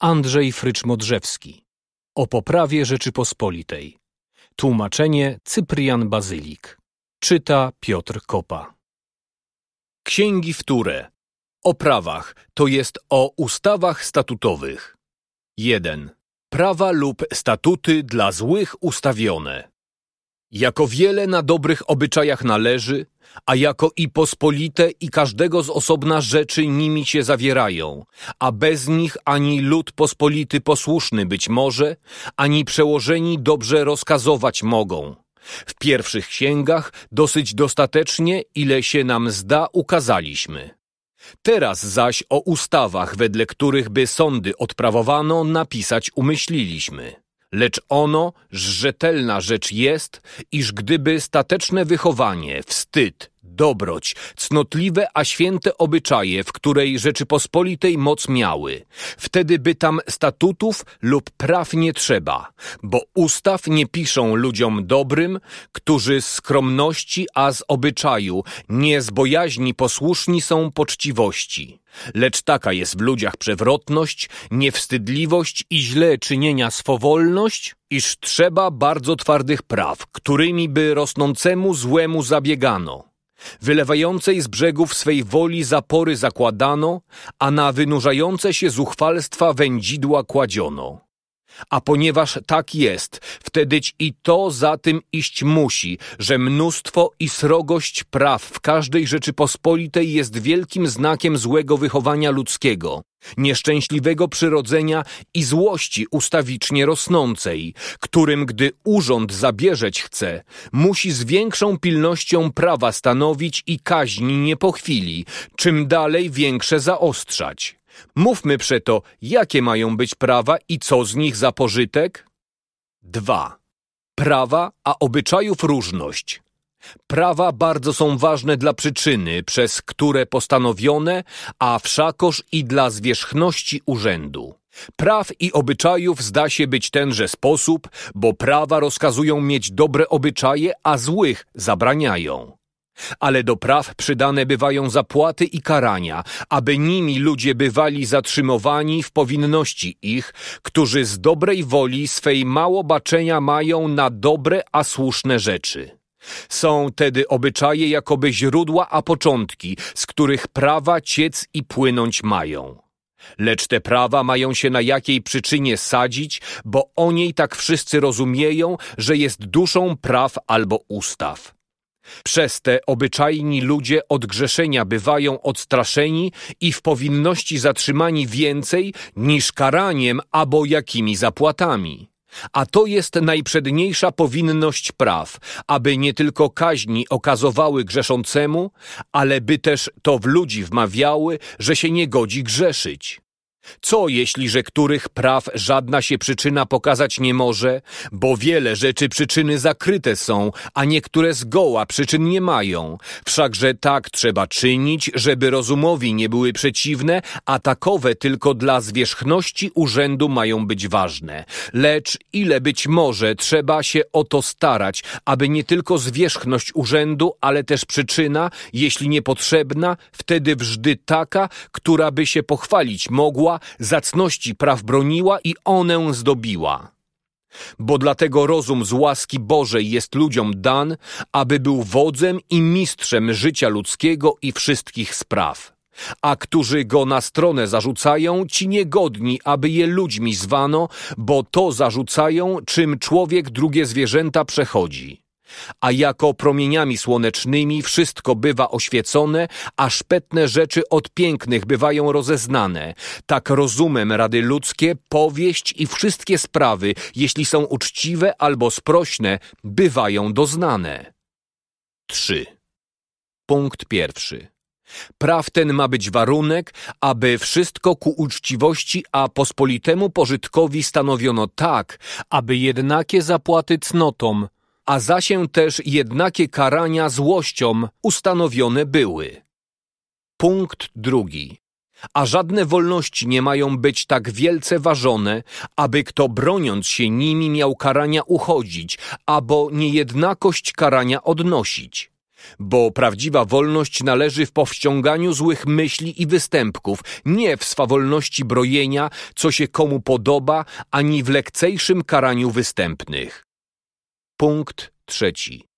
Andrzej Frycz-Modrzewski o poprawie Rzeczypospolitej. Tłumaczenie Cyprian Bazylik. Czyta Piotr Kopa. Księgi wtóre. O prawach, to jest o ustawach statutowych. 1. Prawa lub statuty dla złych ustawione. Jako wiele na dobrych obyczajach należy, a jako i pospolite i każdego z osobna rzeczy nimi się zawierają, a bez nich ani lud pospolity posłuszny być może, ani przełożeni dobrze rozkazować mogą. W pierwszych księgach dosyć dostatecznie, ile się nam zda, ukazaliśmy. Teraz zaś o ustawach, wedle których by sądy odprawowano, napisać umyśliliśmy. Lecz ono, rzetelna rzecz jest, iż gdyby stateczne wychowanie, wstyd dobroć, cnotliwe a święte obyczaje, w której Rzeczypospolitej moc miały. Wtedy by tam statutów lub praw nie trzeba, bo ustaw nie piszą ludziom dobrym, którzy z skromności a z obyczaju, nie z bojaźni posłuszni są poczciwości. Lecz taka jest w ludziach przewrotność, niewstydliwość i źle czynienia swowolność, iż trzeba bardzo twardych praw, którymi by rosnącemu złemu zabiegano Wylewającej z brzegów swej woli zapory zakładano, a na wynurzające się zuchwalstwa wędzidła kładziono. A ponieważ tak jest, wtedyć i to za tym iść musi, że mnóstwo i srogość praw w każdej Rzeczypospolitej jest wielkim znakiem złego wychowania ludzkiego, nieszczęśliwego przyrodzenia i złości ustawicznie rosnącej, którym gdy urząd zabierzeć chce, musi z większą pilnością prawa stanowić i kaźni nie po chwili, czym dalej większe zaostrzać. Mówmy przeto, jakie mają być prawa i co z nich za pożytek? 2. Prawa, a obyczajów różność. Prawa bardzo są ważne dla przyczyny, przez które postanowione, a wszakoż i dla zwierzchności urzędu. Praw i obyczajów zda się być tenże sposób, bo prawa rozkazują mieć dobre obyczaje, a złych zabraniają. Ale do praw przydane bywają zapłaty i karania, aby nimi ludzie bywali zatrzymowani w powinności ich, którzy z dobrej woli swej mało baczenia mają na dobre, a słuszne rzeczy. Są tedy obyczaje jakoby źródła a początki, z których prawa ciec i płynąć mają. Lecz te prawa mają się na jakiej przyczynie sadzić, bo o niej tak wszyscy rozumieją, że jest duszą praw albo ustaw. Przez te obyczajni ludzie od grzeszenia bywają odstraszeni i w powinności zatrzymani więcej niż karaniem albo jakimi zapłatami. A to jest najprzedniejsza powinność praw, aby nie tylko kaźni okazowały grzeszącemu, ale by też to w ludzi wmawiały, że się nie godzi grzeszyć. Co jeśli, że których praw żadna się przyczyna pokazać nie może, bo wiele rzeczy przyczyny zakryte są, a niektóre zgoła przyczyn nie mają. Wszakże tak trzeba czynić, żeby rozumowi nie były przeciwne, a takowe tylko dla zwierzchności urzędu mają być ważne. Lecz ile być może trzeba się o to starać, aby nie tylko zwierzchność urzędu, ale też przyczyna, jeśli niepotrzebna, wtedy wżdy taka, która by się pochwalić mogła, zacności praw broniła i onę zdobiła. Bo dlatego rozum z łaski Bożej jest ludziom dan, aby był wodzem i mistrzem życia ludzkiego i wszystkich spraw. A którzy go na stronę zarzucają, ci niegodni, aby je ludźmi zwano, bo to zarzucają, czym człowiek drugie zwierzęta przechodzi. A jako promieniami słonecznymi wszystko bywa oświecone, a szpetne rzeczy od pięknych bywają rozeznane. Tak rozumem rady ludzkie, powieść i wszystkie sprawy, jeśli są uczciwe albo sprośne, bywają doznane. 3. Punkt pierwszy. Praw ten ma być warunek, aby wszystko ku uczciwości, a pospolitemu pożytkowi stanowiono tak, aby jednakie zapłaty cnotom, a za się też jednakie karania złością ustanowione były. Punkt drugi. A żadne wolności nie mają być tak wielce ważone, aby kto broniąc się nimi miał karania uchodzić, albo niejednakość karania odnosić bo prawdziwa wolność należy w powściąganiu złych myśli i występków, nie w swawolności brojenia, co się komu podoba, ani w lekcejszym karaniu występnych. Punkt trzeci.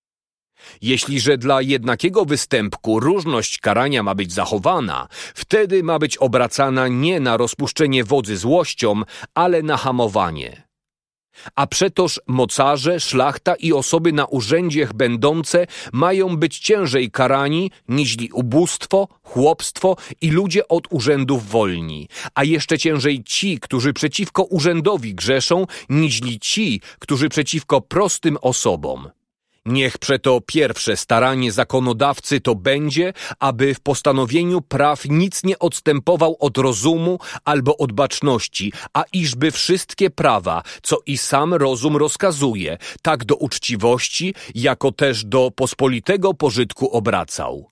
Jeśli że dla jednakiego występku różność karania ma być zachowana, wtedy ma być obracana nie na rozpuszczenie wodzy złością, ale na hamowanie. A przetoż mocarze, szlachta i osoby na urzędziech będące mają być ciężej karani, niźli ubóstwo, chłopstwo i ludzie od urzędów wolni. A jeszcze ciężej ci, którzy przeciwko urzędowi grzeszą, niźli ci, którzy przeciwko prostym osobom. Niech przeto pierwsze staranie zakonodawcy to będzie, aby w postanowieniu praw nic nie odstępował od rozumu albo od baczności, a iżby wszystkie prawa, co i sam rozum rozkazuje, tak do uczciwości, jako też do pospolitego pożytku obracał.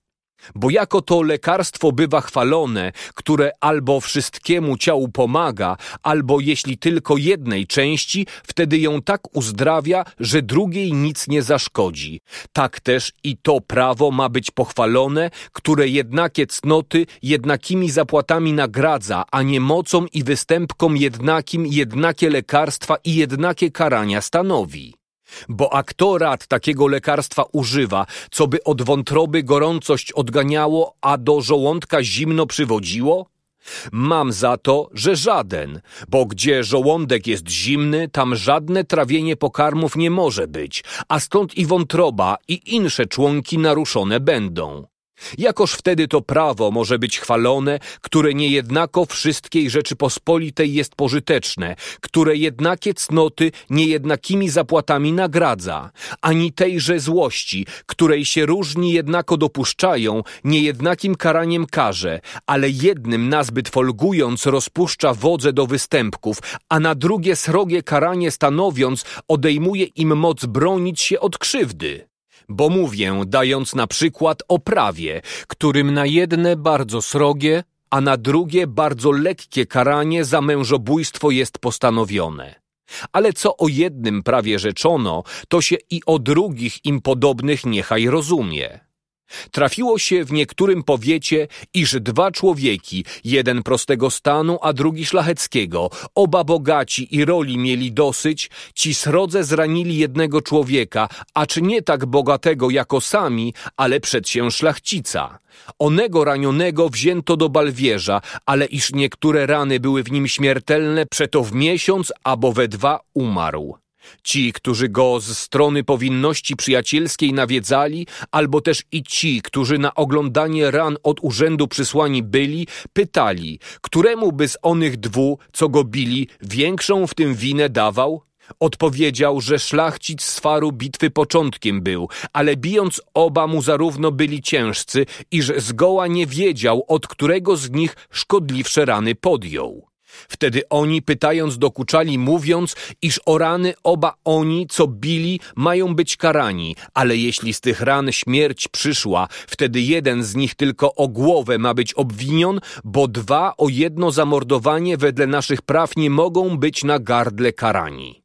Bo jako to lekarstwo bywa chwalone, które albo wszystkiemu ciału pomaga, albo jeśli tylko jednej części, wtedy ją tak uzdrawia, że drugiej nic nie zaszkodzi. Tak też i to prawo ma być pochwalone, które jednakie cnoty jednakimi zapłatami nagradza, a nie mocą i występkom jednakim jednakie lekarstwa i jednakie karania stanowi. Bo a kto rad takiego lekarstwa używa, co by od wątroby gorącość odganiało, a do żołądka zimno przywodziło? Mam za to, że żaden, bo gdzie żołądek jest zimny, tam żadne trawienie pokarmów nie może być, a stąd i wątroba i insze członki naruszone będą. Jakoż wtedy to prawo może być chwalone, które niejednako wszystkiej Rzeczypospolitej jest pożyteczne, które jednakie cnoty niejednakimi zapłatami nagradza, ani tejże złości, której się różni jednako dopuszczają, niejednakim karaniem karze, ale jednym nazbyt folgując rozpuszcza wodze do występków, a na drugie srogie karanie stanowiąc odejmuje im moc bronić się od krzywdy. Bo mówię, dając na przykład o prawie, którym na jedne bardzo srogie, a na drugie bardzo lekkie karanie za mężobójstwo jest postanowione. Ale co o jednym prawie rzeczono, to się i o drugich im podobnych niechaj rozumie. Trafiło się w niektórym powiecie, iż dwa człowieki, jeden prostego stanu, a drugi szlacheckiego, oba bogaci i roli mieli dosyć, ci srodze zranili jednego człowieka, acz nie tak bogatego jako sami, ale przed się szlachcica. Onego ranionego wzięto do balwierza, ale iż niektóre rany były w nim śmiertelne, przeto w miesiąc albo we dwa umarł. Ci, którzy go z strony powinności przyjacielskiej nawiedzali, albo też i ci, którzy na oglądanie ran od urzędu przysłani byli, pytali, któremu by z onych dwu, co go bili, większą w tym winę dawał? Odpowiedział, że szlachcic z faru bitwy początkiem był, ale bijąc oba mu zarówno byli ciężcy, iż zgoła nie wiedział, od którego z nich szkodliwsze rany podjął. Wtedy oni, pytając, dokuczali, mówiąc, iż o rany oba oni, co bili, mają być karani, ale jeśli z tych ran śmierć przyszła, wtedy jeden z nich tylko o głowę ma być obwinion, bo dwa o jedno zamordowanie wedle naszych praw nie mogą być na gardle karani.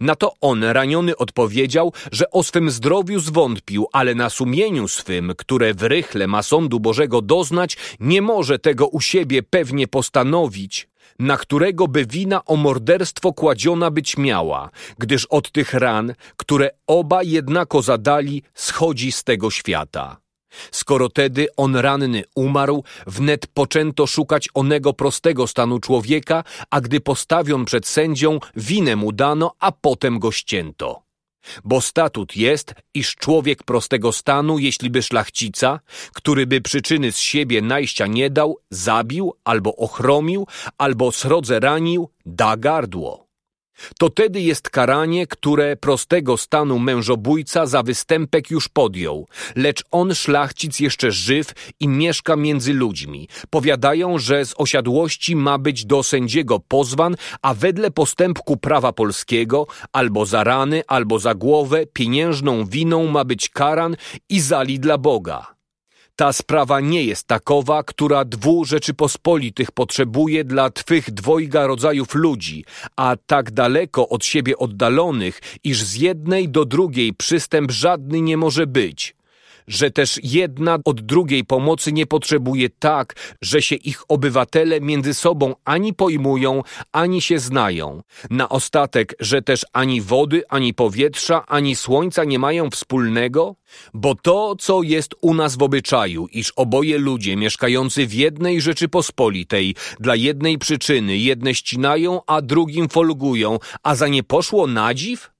Na to on, raniony, odpowiedział, że o swym zdrowiu zwątpił, ale na sumieniu swym, które w rychle ma sądu Bożego doznać, nie może tego u siebie pewnie postanowić, na którego by wina o morderstwo kładziona być miała, gdyż od tych ran, które oba jednako zadali, schodzi z tego świata. Skoro tedy on ranny umarł, wnet poczęto szukać onego prostego stanu człowieka, a gdy postawion przed sędzią, winę mu dano, a potem go ścięto. Bo statut jest, iż człowiek prostego stanu, jeśliby szlachcica, który by przyczyny z siebie najścia nie dał, zabił albo ochromił, albo srodze ranił, da gardło to tedy jest karanie, które prostego stanu mężobójca za występek już podjął. Lecz on szlachcic jeszcze żyw i mieszka między ludźmi. Powiadają, że z osiadłości ma być do sędziego pozwan, a wedle postępku prawa polskiego albo za rany, albo za głowę pieniężną winą ma być karan i zali dla Boga. Ta sprawa nie jest takowa, która dwu Rzeczypospolitych potrzebuje dla twych dwojga rodzajów ludzi, a tak daleko od siebie oddalonych, iż z jednej do drugiej przystęp żadny nie może być że też jedna od drugiej pomocy nie potrzebuje tak, że się ich obywatele między sobą ani pojmują, ani się znają. Na ostatek, że też ani wody, ani powietrza, ani słońca nie mają wspólnego? Bo to, co jest u nas w obyczaju, iż oboje ludzie mieszkający w jednej Rzeczypospolitej dla jednej przyczyny jedne ścinają, a drugim folgują, a za nie poszło nadziw?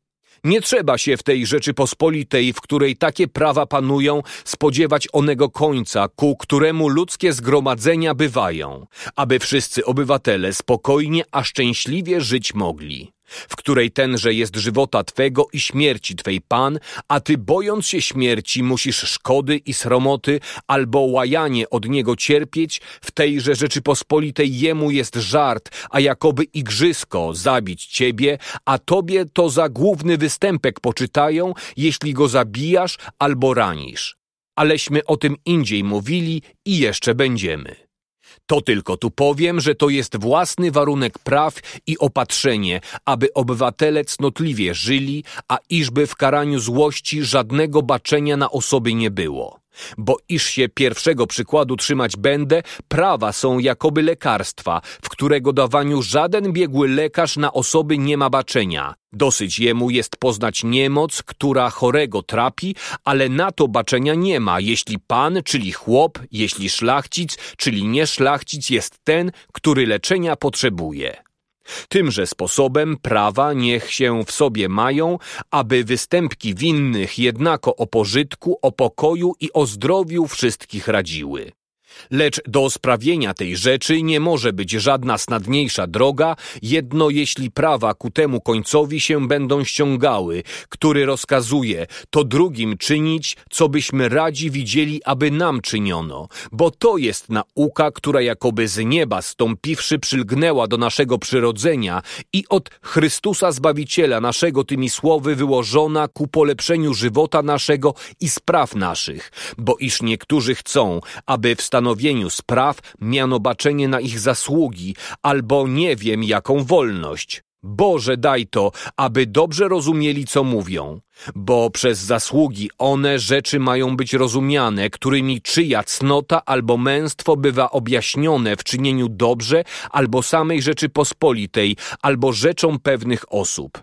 Nie trzeba się w tej Rzeczypospolitej, w której takie prawa panują, spodziewać onego końca, ku któremu ludzkie zgromadzenia bywają, aby wszyscy obywatele spokojnie a szczęśliwie żyć mogli w której tenże jest żywota Twego i śmierci Twej Pan, a Ty bojąc się śmierci musisz szkody i sromoty albo łajanie od Niego cierpieć, w tejże Rzeczypospolitej Jemu jest żart, a jakoby igrzysko zabić Ciebie, a Tobie to za główny występek poczytają, jeśli Go zabijasz albo ranisz. Aleśmy o tym indziej mówili i jeszcze będziemy. To tylko tu powiem, że to jest własny warunek praw i opatrzenie, aby obywatele cnotliwie żyli, a iżby w karaniu złości żadnego baczenia na osoby nie było. Bo iż się pierwszego przykładu trzymać będę, prawa są jakoby lekarstwa, w którego dawaniu żaden biegły lekarz na osoby nie ma baczenia. Dosyć jemu jest poznać niemoc, która chorego trapi, ale na to baczenia nie ma, jeśli pan, czyli chłop, jeśli szlachcic, czyli nie szlachcic jest ten, który leczenia potrzebuje. Tymże sposobem prawa niech się w sobie mają, aby występki winnych jednako o pożytku, o pokoju i o zdrowiu wszystkich radziły. Lecz do sprawienia tej rzeczy nie może być żadna snadniejsza droga, jedno jeśli prawa ku temu końcowi się będą ściągały, który rozkazuje to drugim czynić, co byśmy radzi widzieli, aby nam czyniono, bo to jest nauka, która jakoby z nieba stąpiwszy przylgnęła do naszego przyrodzenia i od Chrystusa Zbawiciela naszego tymi słowy wyłożona ku polepszeniu żywota naszego i spraw naszych, bo iż niektórzy chcą, aby wstanowić ustanowieniu spraw miano baczenie na ich zasługi, albo nie wiem jaką wolność. Boże daj to, aby dobrze rozumieli, co mówią, bo przez zasługi one rzeczy mają być rozumiane, którymi czyja cnota albo męstwo bywa objaśnione w czynieniu dobrze albo samej rzeczy pospolitej, albo rzeczą pewnych osób.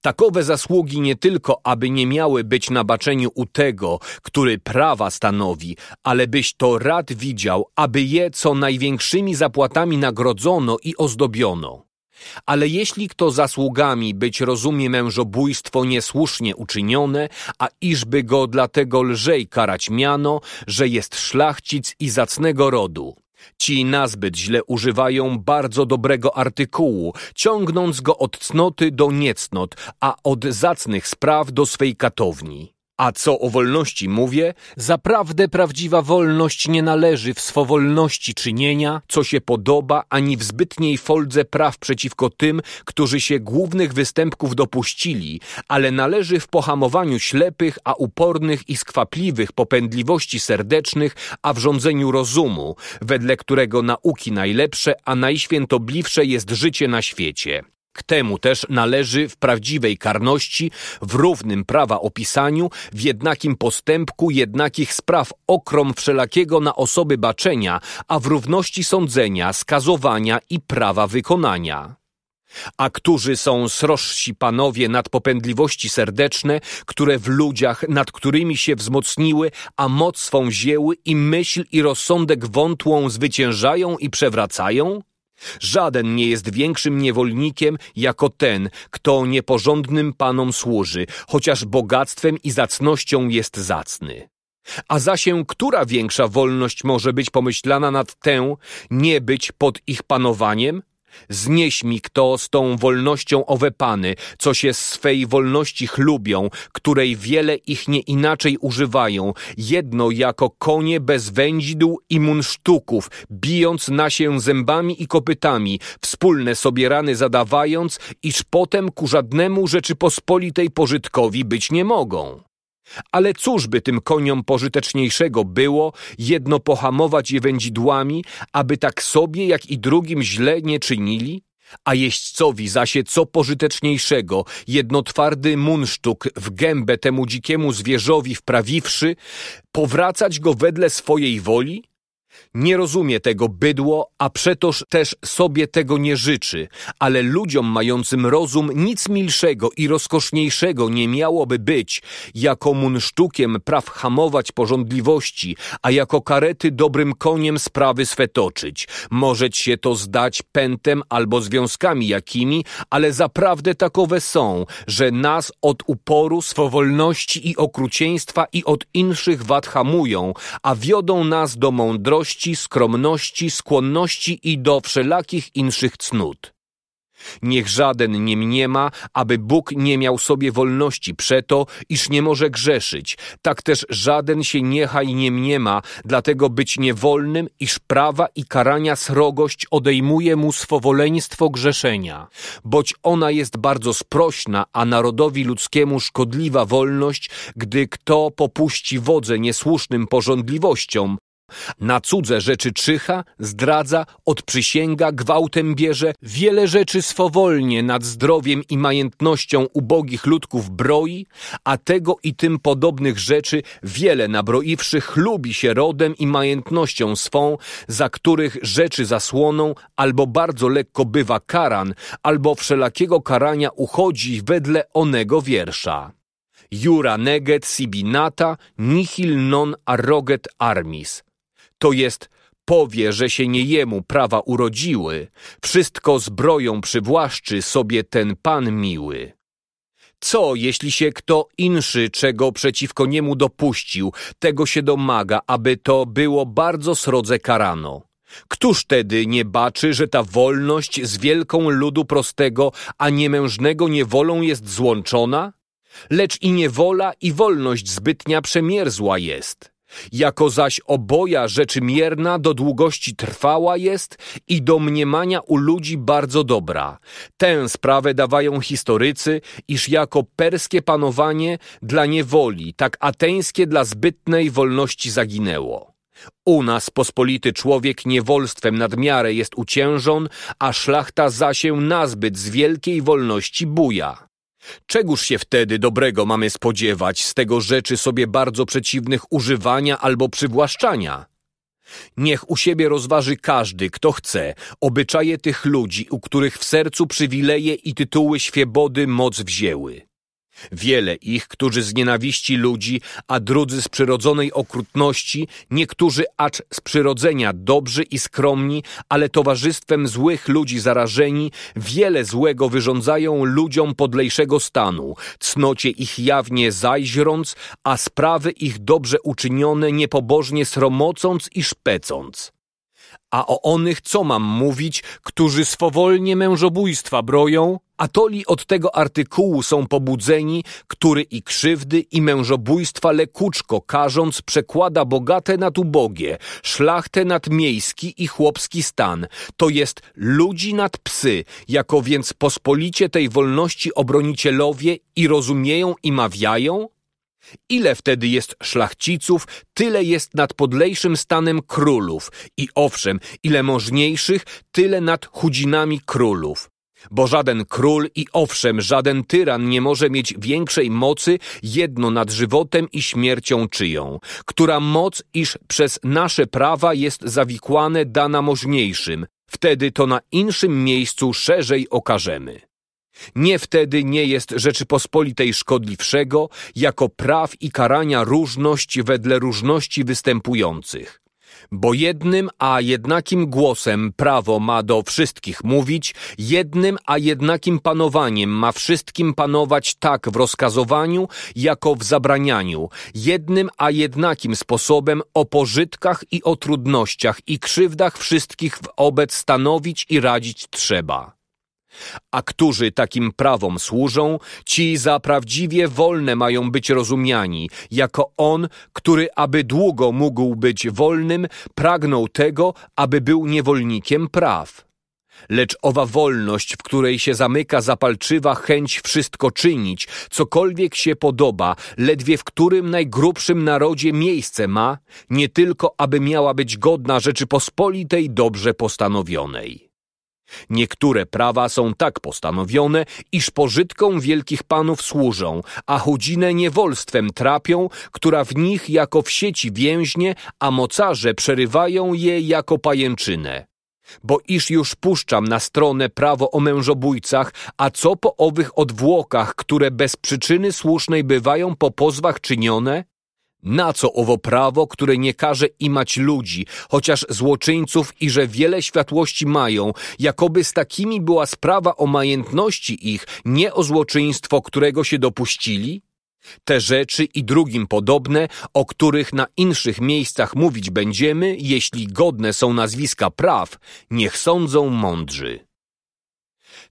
Takowe zasługi nie tylko, aby nie miały być na baczeniu u tego, który prawa stanowi, ale byś to rad widział, aby je co największymi zapłatami nagrodzono i ozdobiono. Ale jeśli kto zasługami być rozumie mężobójstwo niesłusznie uczynione, a iżby go dlatego lżej karać miano, że jest szlachcic i zacnego rodu, Ci nazbyt źle używają bardzo dobrego artykułu, ciągnąc go od cnoty do niecnot, a od zacnych spraw do swej katowni. A co o wolności mówię? Zaprawdę prawdziwa wolność nie należy w swowolności czynienia, co się podoba, ani w zbytniej foldze praw przeciwko tym, którzy się głównych występków dopuścili, ale należy w pohamowaniu ślepych, a upornych i skwapliwych popędliwości serdecznych, a w rządzeniu rozumu, wedle którego nauki najlepsze, a najświętobliwsze jest życie na świecie. K temu też należy w prawdziwej karności, w równym prawa opisaniu, w jednakim postępku jednakich spraw okrom wszelakiego na osoby baczenia, a w równości sądzenia, skazowania i prawa wykonania. A którzy są srożsi panowie nad popędliwości serdeczne, które w ludziach, nad którymi się wzmocniły, a moc swą wzięły i myśl i rozsądek wątłą zwyciężają i przewracają? Żaden nie jest większym niewolnikiem jako ten, kto nieporządnym panom służy, chociaż bogactwem i zacnością jest zacny. A zasię, która większa wolność może być pomyślana nad tę, nie być pod ich panowaniem? Znieś mi kto z tą wolnością owe pany, co się swej wolności chlubią, której wiele ich nie inaczej używają, jedno jako konie bez wędzidł i munsztuków, bijąc na się zębami i kopytami, wspólne sobie rany zadawając, iż potem ku żadnemu Rzeczypospolitej pożytkowi być nie mogą. Ale cóż by tym koniom pożyteczniejszego było, jedno pohamować je wędzidłami, aby tak sobie, jak i drugim źle nie czynili? A jeźdźcowi zasie co pożyteczniejszego, jedno twardy munsztuk w gębę temu dzikiemu zwierzowi wprawiwszy, powracać go wedle swojej woli? Nie rozumie tego bydło, a przetoż też sobie tego nie życzy, ale ludziom mającym rozum nic milszego i rozkoszniejszego nie miałoby być, jako munsztukiem praw hamować porządliwości, a jako karety dobrym koniem sprawy toczyć. Może się to zdać pętem albo związkami jakimi, ale zaprawdę takowe są, że nas od uporu, swowolności i okrucieństwa i od inszych wad hamują, a wiodą nas do mądrości skromności, skłonności i do wszelakich inszych cnót. Niech żaden nie mniema, aby Bóg nie miał sobie wolności przeto, iż nie może grzeszyć. Tak też żaden się niechaj nie mniema, dlatego być niewolnym, iż prawa i karania srogość odejmuje mu swowoleństwo grzeszenia. Boć ona jest bardzo sprośna, a narodowi ludzkiemu szkodliwa wolność, gdy kto popuści wodze niesłusznym porządliwościom, na cudze rzeczy czyha, zdradza, odprzysięga, gwałtem bierze, wiele rzeczy swowolnie nad zdrowiem i majątnością ubogich ludków broi, a tego i tym podobnych rzeczy wiele nabroiwszy chlubi się rodem i majątnością swą, za których rzeczy zasłoną albo bardzo lekko bywa karan, albo wszelakiego karania uchodzi wedle onego wiersza. Jura neget sibinata nihil non arroget armis to jest powie, że się nie jemu prawa urodziły, wszystko zbroją przywłaszczy sobie ten pan miły. Co, jeśli się kto inszy czego przeciwko niemu dopuścił, tego się domaga, aby to było bardzo srodze karano? Któż tedy nie baczy, że ta wolność z wielką ludu prostego, a niemężnego niewolą jest złączona? Lecz i niewola i wolność zbytnia przemierzła jest. Jako zaś oboja rzeczy mierna do długości trwała jest i do mniemania u ludzi bardzo dobra. Tę sprawę dawają historycy, iż jako perskie panowanie dla niewoli, tak ateńskie dla zbytnej wolności zaginęło. U nas pospolity człowiek niewolstwem nadmiarę jest uciężon, a szlachta zasię nazbyt z wielkiej wolności buja. Czegóż się wtedy dobrego mamy spodziewać z tego rzeczy sobie bardzo przeciwnych używania albo przywłaszczania? Niech u siebie rozważy każdy, kto chce, obyczaje tych ludzi, u których w sercu przywileje i tytuły świebody moc wzięły. Wiele ich, którzy z nienawiści ludzi, a drudzy z przyrodzonej okrutności, niektórzy acz z przyrodzenia dobrzy i skromni, ale towarzystwem złych ludzi zarażeni, wiele złego wyrządzają ludziom podlejszego stanu, cnocie ich jawnie zajźrąc, a sprawy ich dobrze uczynione niepobożnie sromocąc i szpecąc. A o onych co mam mówić, którzy swowolnie mężobójstwa broją, Atoli od tego artykułu są pobudzeni, który i krzywdy, i mężobójstwa lekuczko każąc przekłada bogate nad ubogie, szlachtę nad miejski i chłopski stan, to jest ludzi nad psy, jako więc pospolicie tej wolności obronicielowie i rozumieją i mawiają? Ile wtedy jest szlachciców, tyle jest nad podlejszym stanem królów i owszem, ile możniejszych, tyle nad chudzinami królów. Bo żaden król i owszem, żaden tyran nie może mieć większej mocy jedno nad żywotem i śmiercią czyją, która moc, iż przez nasze prawa jest zawikłane dana możniejszym, wtedy to na inszym miejscu szerzej okażemy. Nie wtedy nie jest Rzeczypospolitej szkodliwszego, jako praw i karania różność wedle różności występujących, bo jednym a jednakim głosem prawo ma do wszystkich mówić, jednym a jednakim panowaniem ma wszystkim panować tak w rozkazowaniu, jako w zabranianiu, jednym a jednakim sposobem o pożytkach i o trudnościach i krzywdach wszystkich wobec stanowić i radzić trzeba. A którzy takim prawom służą, ci za prawdziwie wolne mają być rozumiani, jako on, który aby długo mógł być wolnym, pragnął tego, aby był niewolnikiem praw. Lecz owa wolność, w której się zamyka zapalczywa chęć wszystko czynić, cokolwiek się podoba, ledwie w którym najgrubszym narodzie miejsce ma, nie tylko aby miała być godna Rzeczypospolitej dobrze postanowionej. Niektóre prawa są tak postanowione, iż pożytką wielkich panów służą, a chudzinę niewolstwem trapią, która w nich jako w sieci więźnie, a mocarze przerywają je jako pajęczynę. Bo iż już puszczam na stronę prawo o mężobójcach, a co po owych odwłokach, które bez przyczyny słusznej bywają po pozwach czynione? Na co owo prawo, które nie każe imać ludzi, chociaż złoczyńców i że wiele światłości mają, jakoby z takimi była sprawa o majętności ich, nie o złoczyństwo, którego się dopuścili? Te rzeczy i drugim podobne, o których na inszych miejscach mówić będziemy, jeśli godne są nazwiska praw, niech sądzą mądrzy.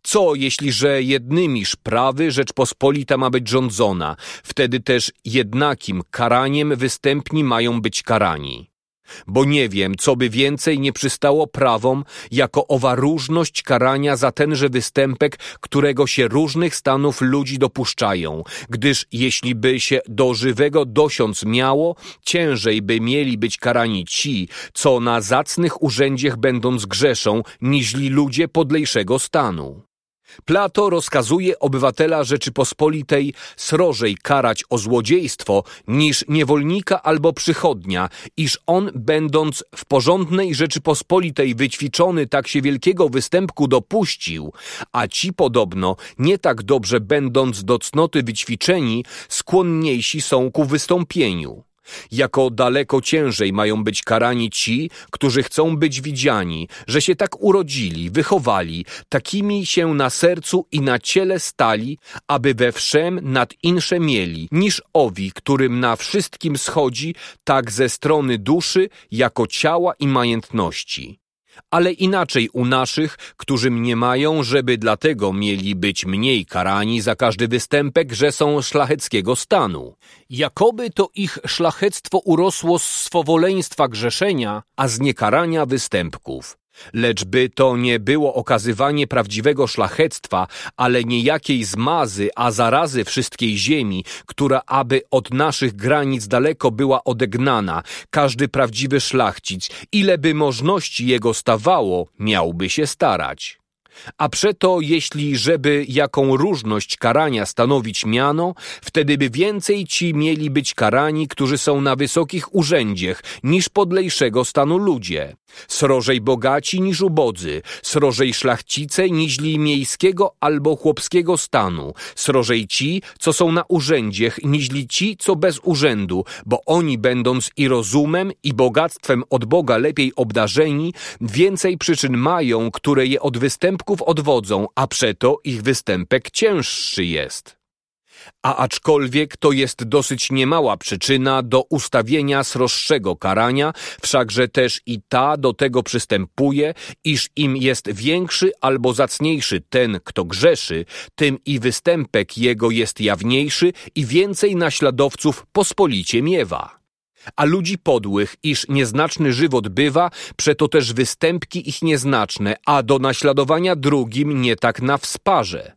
Co, jeśli że jednymiż prawy Rzeczpospolita ma być rządzona, wtedy też jednakim karaniem występni mają być karani. Bo nie wiem, co by więcej nie przystało prawom, jako owa różność karania za tenże występek, którego się różnych stanów ludzi dopuszczają, gdyż jeśli by się do żywego dosiąc miało, ciężej by mieli być karani ci, co na zacnych urzędziech będąc grzeszą, niżli ludzie podlejszego stanu. Plato rozkazuje obywatela Rzeczypospolitej srożej karać o złodziejstwo niż niewolnika albo przychodnia, iż on będąc w porządnej Rzeczypospolitej wyćwiczony tak się wielkiego występku dopuścił, a ci podobno nie tak dobrze będąc do cnoty wyćwiczeni skłonniejsi są ku wystąpieniu. Jako daleko ciężej mają być karani ci, którzy chcą być widziani, że się tak urodzili, wychowali, takimi się na sercu i na ciele stali, aby we wszem nad insze mieli, niż owi, którym na wszystkim schodzi, tak ze strony duszy, jako ciała i majętności ale inaczej u naszych, którzy mniemają, żeby dlatego mieli być mniej karani za każdy występek, że są szlacheckiego stanu. Jakoby to ich szlachectwo urosło z swowoleństwa grzeszenia, a z niekarania występków. Lecz by to nie było okazywanie prawdziwego szlachectwa, ale niejakiej zmazy, a zarazy wszystkiej ziemi, która aby od naszych granic daleko była odegnana, każdy prawdziwy szlachcic, ile by możności jego stawało, miałby się starać. A przeto, jeśli żeby jaką różność karania stanowić miano, wtedy by więcej ci mieli być karani, którzy są na wysokich urzędziech, niż podlejszego stanu ludzie. Srożej bogaci niż ubodzy, srożej szlachcice niźli miejskiego albo chłopskiego stanu, srożej ci, co są na urzędziech, niźli ci, co bez urzędu, bo oni będąc i rozumem, i bogactwem od Boga lepiej obdarzeni, więcej przyczyn mają, które je od występu odwodzą, a przeto ich występek cięższy jest. A aczkolwiek to jest dosyć niemała przyczyna do ustawienia sroższego karania, wszakże też i ta do tego przystępuje, iż im jest większy albo zacniejszy ten, kto grzeszy, tym i występek jego jest jawniejszy i więcej naśladowców pospolicie miewa a ludzi podłych, iż nieznaczny żywot bywa, przeto też występki ich nieznaczne, a do naśladowania drugim nie tak na wsparze.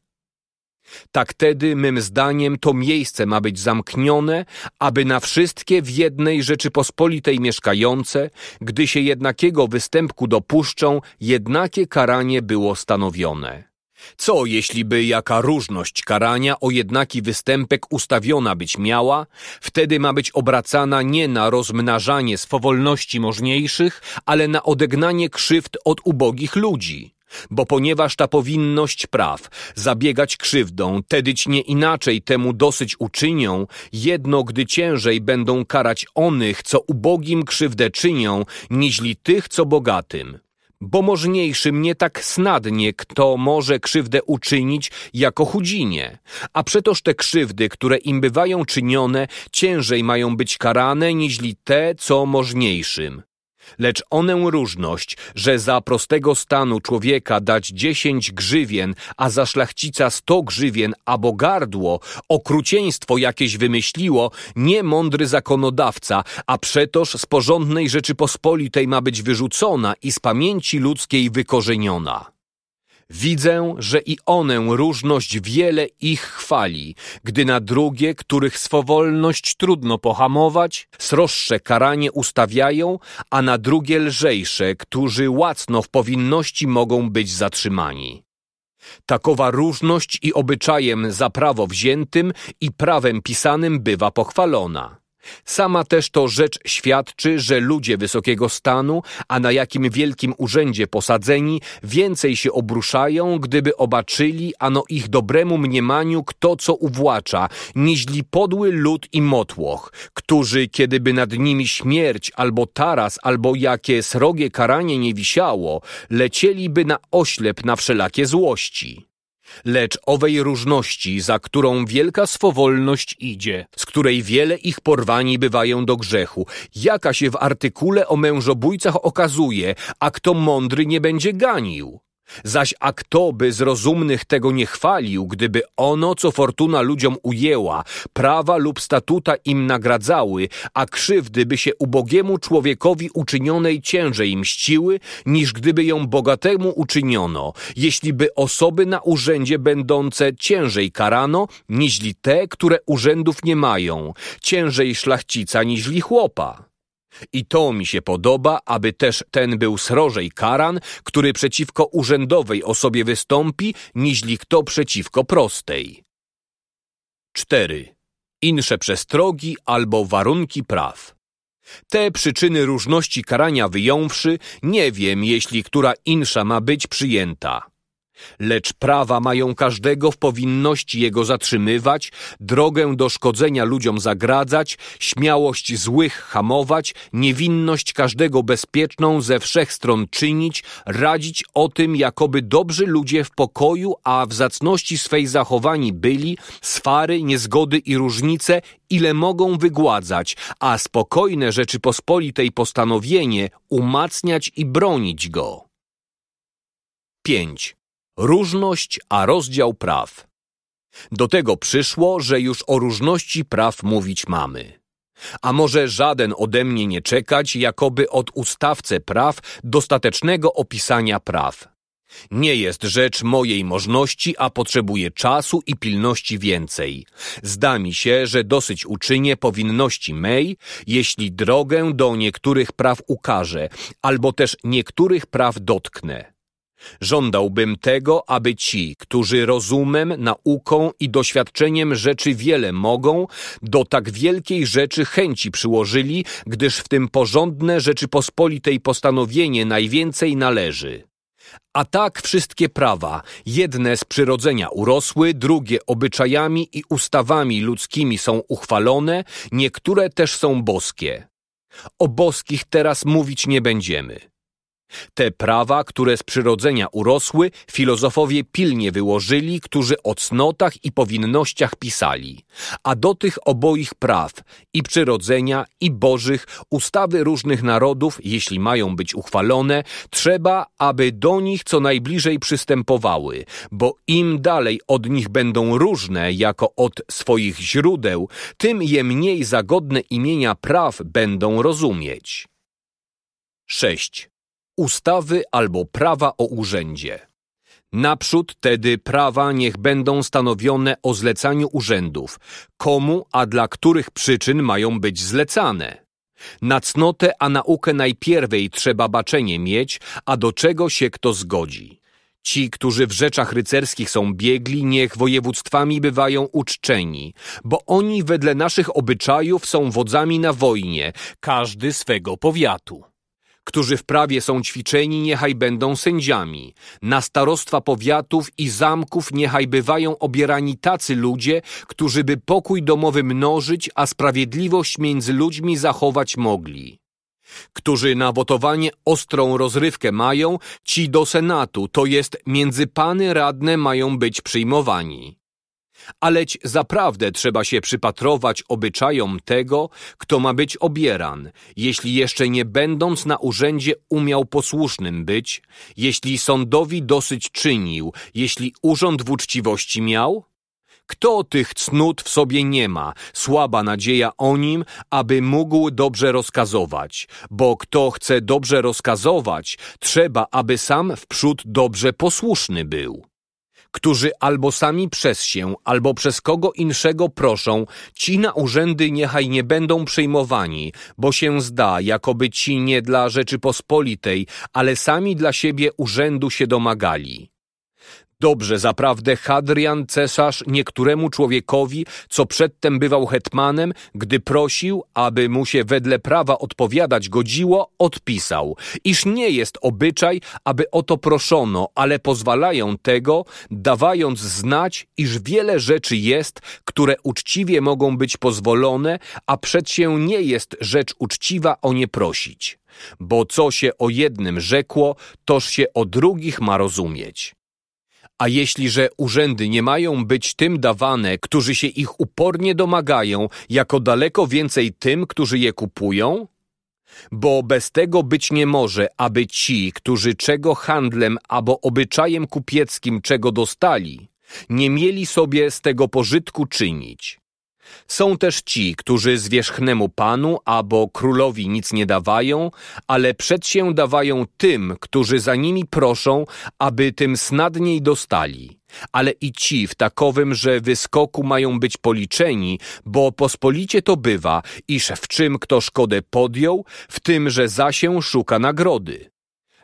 Tak tedy, mym zdaniem, to miejsce ma być zamknione, aby na wszystkie w jednej Rzeczypospolitej mieszkające, gdy się jednakiego występku dopuszczą, jednakie karanie było stanowione. Co jeśliby jaka różność karania o jednaki występek ustawiona być miała, wtedy ma być obracana nie na rozmnażanie swowolności możniejszych, ale na odegnanie krzywd od ubogich ludzi. Bo ponieważ ta powinność praw zabiegać krzywdą, tedyć nie inaczej temu dosyć uczynią, jedno gdy ciężej będą karać onych, co ubogim krzywdę czynią, niźli tych, co bogatym bo możniejszym nie tak snadnie, kto może krzywdę uczynić jako chudzinie. A przetoż te krzywdy, które im bywają czynione, ciężej mają być karane, niźli te, co możniejszym. Lecz onę różność, że za prostego stanu człowieka dać dziesięć grzywien, a za szlachcica sto grzywien, albo gardło, okrucieństwo jakieś wymyśliło, nie mądry zakonodawca, a przetoż z porządnej Rzeczypospolitej ma być wyrzucona i z pamięci ludzkiej wykorzeniona. Widzę, że i onę różność wiele ich chwali, gdy na drugie, których swowolność trudno pohamować, sroższe karanie ustawiają, a na drugie lżejsze, którzy łacno w powinności mogą być zatrzymani. Takowa różność i obyczajem za prawo wziętym i prawem pisanym bywa pochwalona. Sama też to rzecz świadczy, że ludzie wysokiego stanu, a na jakim wielkim urzędzie posadzeni, więcej się obruszają, gdyby obaczyli, ano ich dobremu mniemaniu, kto co uwłacza, niźli podły lud i motłoch, którzy, kiedyby nad nimi śmierć albo taras, albo jakie srogie karanie nie wisiało, lecieliby na oślep na wszelakie złości lecz owej różności, za którą wielka swowolność idzie, z której wiele ich porwani bywają do grzechu, jaka się w artykule o mężobójcach okazuje, a kto mądry nie będzie ganił. Zaś a kto by z rozumnych tego nie chwalił, gdyby ono, co fortuna ludziom ujęła, prawa lub statuta im nagradzały, a krzywdy by się ubogiemu człowiekowi uczynionej ciężej mściły, niż gdyby ją bogatemu uczyniono, jeśli by osoby na urzędzie będące ciężej karano, niźli te, które urzędów nie mają, ciężej szlachcica niźli chłopa. I to mi się podoba, aby też ten był srożej karan, który przeciwko urzędowej osobie wystąpi, niźli kto przeciwko prostej. 4. Insze przestrogi albo warunki praw. Te przyczyny różności karania wyjąwszy, nie wiem, jeśli która insza ma być przyjęta. Lecz prawa mają każdego w powinności jego zatrzymywać, drogę do szkodzenia ludziom zagradzać, śmiałość złych hamować, niewinność każdego bezpieczną ze wszech stron czynić, radzić o tym, jakoby dobrzy ludzie w pokoju, a w zacności swej zachowani byli, swary, niezgody i różnice, ile mogą wygładzać, a spokojne Rzeczypospolitej postanowienie umacniać i bronić go. 5. Różność a rozdział praw. Do tego przyszło, że już o różności praw mówić mamy. A może żaden ode mnie nie czekać, jakoby od ustawce praw dostatecznego opisania praw. Nie jest rzecz mojej możności, a potrzebuje czasu i pilności więcej. Zda mi się, że dosyć uczynię powinności mej, jeśli drogę do niektórych praw ukażę, albo też niektórych praw dotknę. Żądałbym tego, aby ci, którzy rozumem, nauką i doświadczeniem rzeczy wiele mogą, do tak wielkiej rzeczy chęci przyłożyli, gdyż w tym porządne Rzeczypospolitej postanowienie najwięcej należy. A tak wszystkie prawa, jedne z przyrodzenia urosły, drugie obyczajami i ustawami ludzkimi są uchwalone, niektóre też są boskie. O boskich teraz mówić nie będziemy. Te prawa, które z przyrodzenia urosły, filozofowie pilnie wyłożyli, którzy o cnotach i powinnościach pisali. A do tych oboich praw, i przyrodzenia, i bożych, ustawy różnych narodów, jeśli mają być uchwalone, trzeba, aby do nich co najbliżej przystępowały, bo im dalej od nich będą różne jako od swoich źródeł, tym je mniej zagodne imienia praw będą rozumieć. 6 ustawy albo prawa o urzędzie. Naprzód tedy prawa niech będą stanowione o zlecaniu urzędów, komu a dla których przyczyn mają być zlecane. Na cnotę a naukę najpierwej trzeba baczenie mieć, a do czego się kto zgodzi. Ci, którzy w rzeczach rycerskich są biegli, niech województwami bywają uczczeni, bo oni wedle naszych obyczajów są wodzami na wojnie, każdy swego powiatu którzy w prawie są ćwiczeni, niechaj będą sędziami. Na starostwa powiatów i zamków niechaj bywają obierani tacy ludzie, którzy by pokój domowy mnożyć, a sprawiedliwość między ludźmi zachować mogli. Którzy na wotowanie ostrą rozrywkę mają, ci do senatu, to jest między pany radne mają być przyjmowani aleć zaprawdę trzeba się przypatrować obyczajom tego, kto ma być obieran, jeśli jeszcze nie będąc na urzędzie umiał posłusznym być, jeśli sądowi dosyć czynił, jeśli urząd w uczciwości miał? Kto tych cnót w sobie nie ma, słaba nadzieja o nim, aby mógł dobrze rozkazować, bo kto chce dobrze rozkazować, trzeba, aby sam wprzód dobrze posłuszny był którzy albo sami przez się, albo przez kogo inszego proszą, ci na urzędy niechaj nie będą przyjmowani, bo się zda, jakoby ci nie dla Rzeczypospolitej, ale sami dla siebie urzędu się domagali. Dobrze zaprawdę Hadrian cesarz niektóremu człowiekowi, co przedtem bywał hetmanem, gdy prosił, aby mu się wedle prawa odpowiadać godziło, odpisał, iż nie jest obyczaj, aby o to proszono, ale pozwalają tego, dawając znać, iż wiele rzeczy jest, które uczciwie mogą być pozwolone, a się nie jest rzecz uczciwa o nie prosić. Bo co się o jednym rzekło, toż się o drugich ma rozumieć. A jeśli że urzędy nie mają być tym dawane, którzy się ich upornie domagają, jako daleko więcej tym, którzy je kupują? Bo bez tego być nie może, aby ci, którzy czego handlem albo obyczajem kupieckim czego dostali, nie mieli sobie z tego pożytku czynić. Są też ci, którzy zwierzchnemu Panu albo królowi nic nie dawają, ale przed się dawają tym, którzy za nimi proszą, aby tym snadniej dostali. Ale i ci w takowym, że wyskoku mają być policzeni, bo pospolicie to bywa, iż w czym kto szkodę podjął, w tym, że zasię szuka nagrody.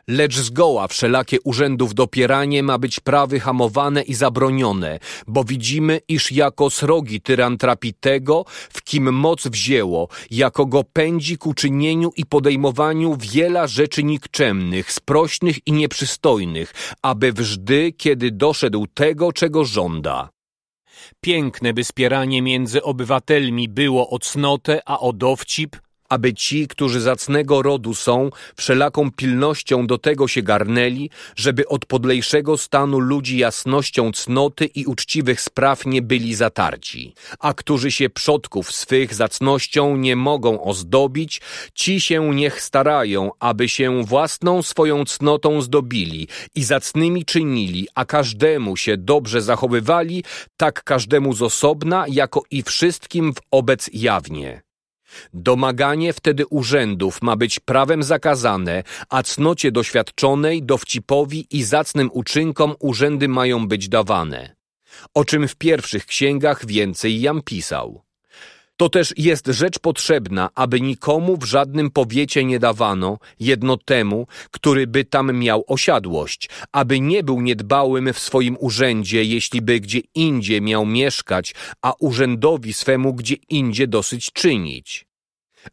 Lecz zgoła wszelakie urzędów dopieranie ma być prawy hamowane i zabronione, bo widzimy, iż jako srogi tyran trapi tego, w kim moc wzięło, jako go pędzi ku czynieniu i podejmowaniu wiela rzeczy nikczemnych, sprośnych i nieprzystojnych, aby wżdy, kiedy doszedł tego, czego żąda. Piękne by spieranie między obywatelmi było o cnotę, a o dowcip, aby ci, którzy zacnego rodu są, wszelaką pilnością do tego się garnęli, żeby od podlejszego stanu ludzi jasnością cnoty i uczciwych spraw nie byli zatarci, a którzy się przodków swych zacnością nie mogą ozdobić, ci się niech starają, aby się własną swoją cnotą zdobili i zacnymi czynili, a każdemu się dobrze zachowywali, tak każdemu z osobna, jako i wszystkim wobec jawnie Domaganie wtedy urzędów ma być prawem zakazane, a cnocie doświadczonej, dowcipowi i zacnym uczynkom urzędy mają być dawane. O czym w pierwszych księgach więcej jam pisał. To też jest rzecz potrzebna, aby nikomu w żadnym powiecie nie dawano, jedno temu, który by tam miał osiadłość, aby nie był niedbałym w swoim urzędzie, jeśli by gdzie indziej miał mieszkać, a urzędowi swemu gdzie indziej dosyć czynić.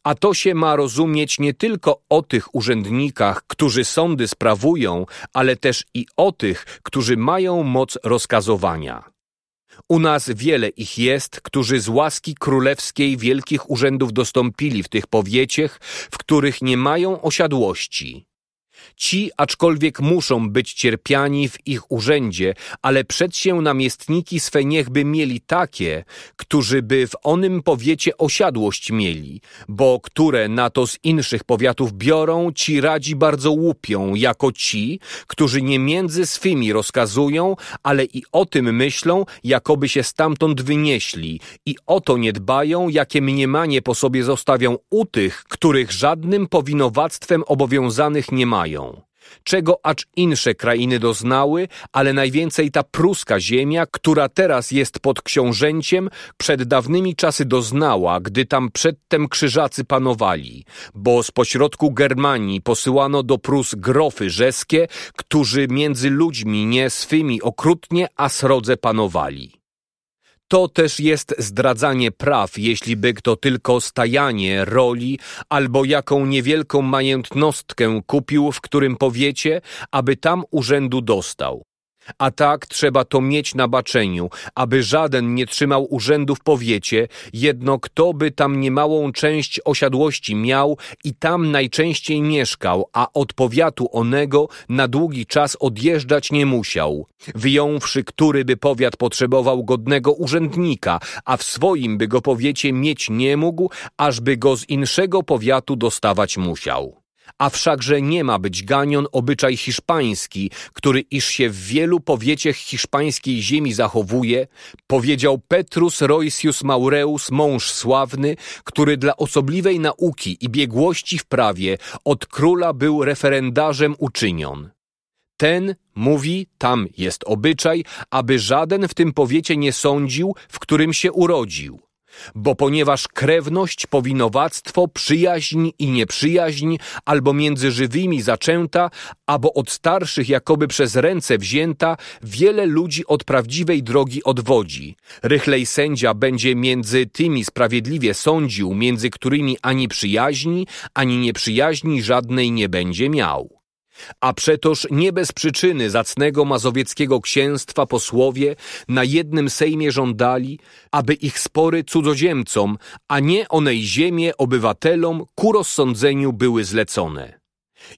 A to się ma rozumieć nie tylko o tych urzędnikach, którzy sądy sprawują, ale też i o tych, którzy mają moc rozkazowania. U nas wiele ich jest, którzy z łaski królewskiej wielkich urzędów dostąpili w tych powieciech, w których nie mają osiadłości. Ci, aczkolwiek muszą być cierpiani w ich urzędzie, ale przed się namiestniki swe niechby mieli takie, którzy by w onym powiecie osiadłość mieli, bo które na to z inszych powiatów biorą, ci radzi bardzo łupią, jako ci, którzy nie między swymi rozkazują, ale i o tym myślą, jakoby się stamtąd wynieśli i o to nie dbają, jakie mniemanie po sobie zostawią u tych, których żadnym powinowactwem obowiązanych nie mają czego acz insze krainy doznały, ale najwięcej ta pruska ziemia, która teraz jest pod książęciem, przed dawnymi czasy doznała, gdy tam przedtem krzyżacy panowali, bo z pośrodku Germanii posyłano do Prus grofy rzeskie, którzy między ludźmi nie swymi okrutnie, a srodze panowali. To też jest zdradzanie praw, jeśli by kto tylko stajanie, roli albo jaką niewielką majątnostkę kupił w którym powiecie, aby tam urzędu dostał. A tak trzeba to mieć na baczeniu, aby żaden nie trzymał urzędu w powiecie, jedno kto by tam niemałą część osiadłości miał i tam najczęściej mieszkał, a od powiatu onego na długi czas odjeżdżać nie musiał, wyjąwszy który by powiat potrzebował godnego urzędnika, a w swoim by go powiecie mieć nie mógł, ażby go z inszego powiatu dostawać musiał. A wszakże nie ma być ganion obyczaj hiszpański, który iż się w wielu powieciech hiszpańskiej ziemi zachowuje, powiedział Petrus Roysius Maureus, mąż sławny, który dla osobliwej nauki i biegłości w prawie od króla był referendarzem uczynion. Ten mówi, tam jest obyczaj, aby żaden w tym powiecie nie sądził, w którym się urodził bo ponieważ krewność, powinowactwo, przyjaźń i nieprzyjaźń, albo między żywymi zaczęta, albo od starszych jakoby przez ręce wzięta, wiele ludzi od prawdziwej drogi odwodzi. Rychlej sędzia będzie między tymi sprawiedliwie sądził, między którymi ani przyjaźni, ani nieprzyjaźni żadnej nie będzie miał. A przetoż nie bez przyczyny zacnego mazowieckiego księstwa posłowie na jednym sejmie żądali, aby ich spory cudzoziemcom, a nie onej ziemie obywatelom ku rozsądzeniu były zlecone.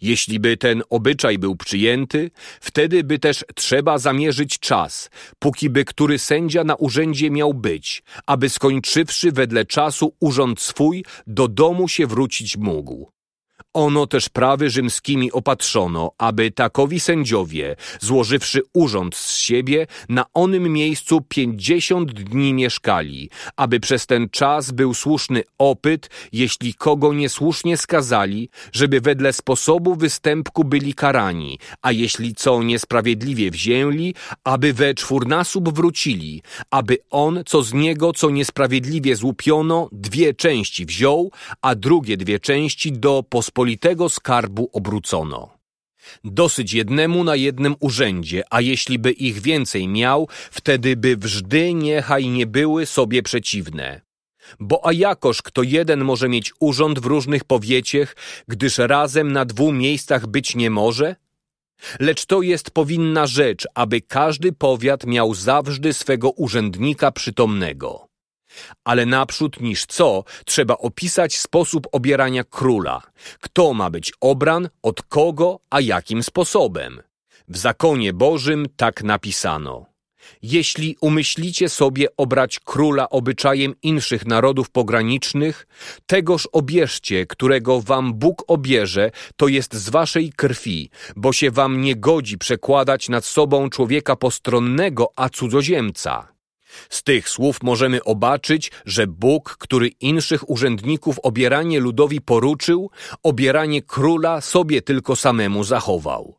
Jeśli by ten obyczaj był przyjęty, wtedy by też trzeba zamierzyć czas, póki by który sędzia na urzędzie miał być, aby skończywszy wedle czasu urząd swój, do domu się wrócić mógł. Ono też prawy rzymskimi opatrzono, aby takowi sędziowie, złożywszy urząd z siebie, na onym miejscu pięćdziesiąt dni mieszkali, aby przez ten czas był słuszny opyt, jeśli kogo niesłusznie skazali, żeby wedle sposobu występku byli karani, a jeśli co niesprawiedliwie wzięli, aby we czwórnasób wrócili, aby on, co z niego, co niesprawiedliwie złupiono, dwie części wziął, a drugie dwie części do pospolitego Rzeczpospolitego skarbu obrócono. Dosyć jednemu na jednym urzędzie, a jeśli by ich więcej miał, wtedy by wżdy niechaj nie były sobie przeciwne. Bo a jakoż kto jeden może mieć urząd w różnych powieciech, gdyż razem na dwóch miejscach być nie może? Lecz to jest powinna rzecz, aby każdy powiat miał zawsze swego urzędnika przytomnego. Ale naprzód niż co, trzeba opisać sposób obierania króla. Kto ma być obran, od kogo, a jakim sposobem. W zakonie Bożym tak napisano. Jeśli umyślicie sobie obrać króla obyczajem inszych narodów pogranicznych, tegoż obierzcie, którego wam Bóg obierze, to jest z waszej krwi, bo się wam nie godzi przekładać nad sobą człowieka postronnego, a cudzoziemca. Z tych słów możemy obaczyć, że Bóg, który inszych urzędników obieranie ludowi poruczył, obieranie króla sobie tylko samemu zachował.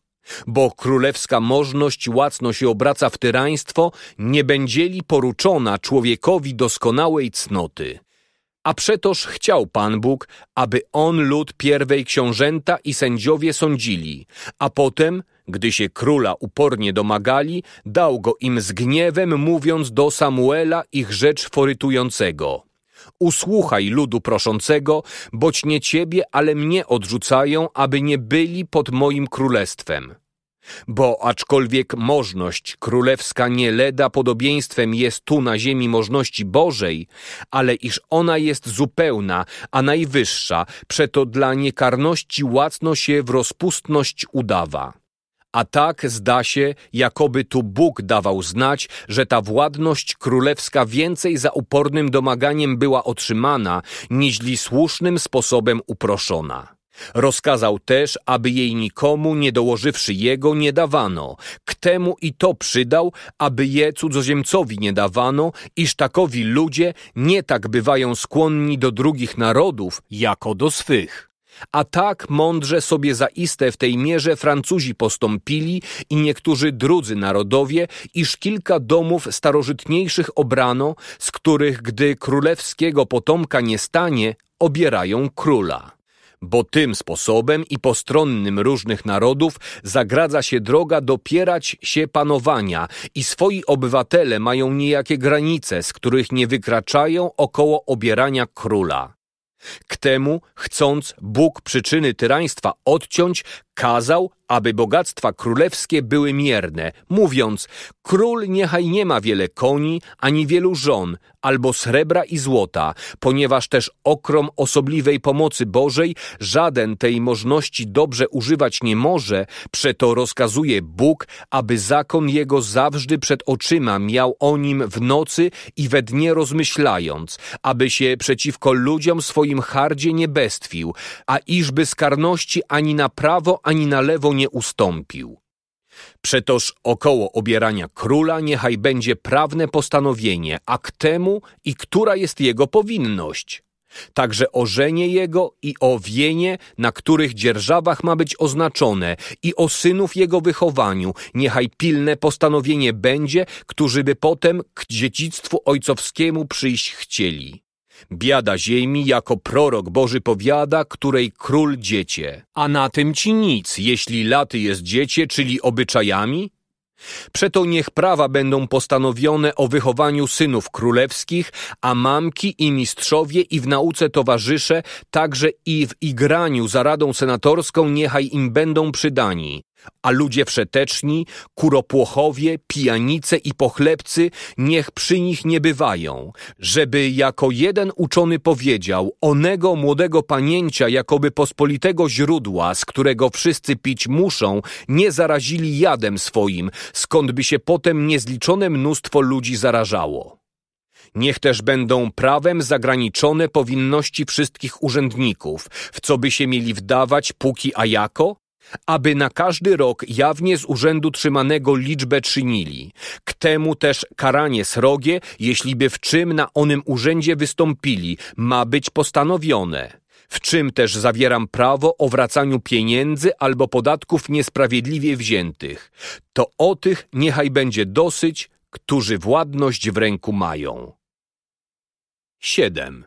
Bo królewska możność łacno się obraca w tyraństwo, nie będzieli poruczona człowiekowi doskonałej cnoty. A przetoż chciał Pan Bóg, aby on lud pierwej książęta i sędziowie sądzili, a potem – gdy się króla upornie domagali, dał go im z gniewem, mówiąc do Samuela ich rzecz forytującego. Usłuchaj ludu proszącego, boć nie ciebie, ale mnie odrzucają, aby nie byli pod moim królestwem. Bo aczkolwiek możność królewska nie leda podobieństwem jest tu na ziemi możności Bożej, ale iż ona jest zupełna, a najwyższa, przeto dla niekarności łacno się w rozpustność udawa. A tak zda się, jakoby tu Bóg dawał znać, że ta władność królewska więcej za upornym domaganiem była otrzymana, niźli słusznym sposobem uproszona. Rozkazał też, aby jej nikomu, nie dołożywszy jego, nie dawano. K temu i to przydał, aby je cudzoziemcowi nie dawano, iż takowi ludzie nie tak bywają skłonni do drugich narodów, jako do swych. A tak mądrze sobie zaiste w tej mierze Francuzi postąpili i niektórzy drudzy narodowie, iż kilka domów starożytniejszych obrano, z których gdy królewskiego potomka nie stanie, obierają króla bo tym sposobem i postronnym różnych narodów zagradza się droga dopierać się panowania i swoi obywatele mają niejakie granice, z których nie wykraczają około obierania króla. K temu, chcąc Bóg przyczyny tyraństwa odciąć, Kazał, aby bogactwa królewskie były mierne, mówiąc, król niechaj nie ma wiele koni, ani wielu żon, albo srebra i złota, ponieważ też okrom osobliwej pomocy Bożej żaden tej możności dobrze używać nie może, przeto rozkazuje Bóg, aby zakon jego zawsze przed oczyma miał o nim w nocy i we dnie rozmyślając, aby się przeciwko ludziom swoim hardzie nie bestwił, a iżby skarności ani na prawo, ani na lewo nie ustąpił. Przetoż około obierania króla niechaj będzie prawne postanowienie, a k temu i która jest jego powinność. Także o żenie jego i o wienie, na których dzierżawach ma być oznaczone, i o synów jego wychowaniu, niechaj pilne postanowienie będzie, którzy by potem k dziedzictwu ojcowskiemu przyjść chcieli. Biada ziemi jako prorok Boży powiada, której król dziecie. A na tym ci nic, jeśli laty jest dziecie, czyli obyczajami? Przeto niech prawa będą postanowione o wychowaniu synów królewskich, a mamki i mistrzowie i w nauce towarzysze, także i w igraniu za radą senatorską niechaj im będą przydani a ludzie wszeteczni, kuropłochowie, pijanice i pochlebcy, niech przy nich nie bywają, żeby jako jeden uczony powiedział, onego młodego panięcia jakoby pospolitego źródła, z którego wszyscy pić muszą, nie zarazili jadem swoim, skąd by się potem niezliczone mnóstwo ludzi zarażało. Niech też będą prawem zagraniczone powinności wszystkich urzędników, w co by się mieli wdawać póki a jako, aby na każdy rok jawnie z urzędu trzymanego liczbę czynili. K temu też karanie srogie, jeśliby w czym na onym urzędzie wystąpili, ma być postanowione w czym też zawieram prawo o wracaniu pieniędzy albo podatków niesprawiedliwie wziętych. To o tych niechaj będzie dosyć, którzy władność w ręku mają. 7.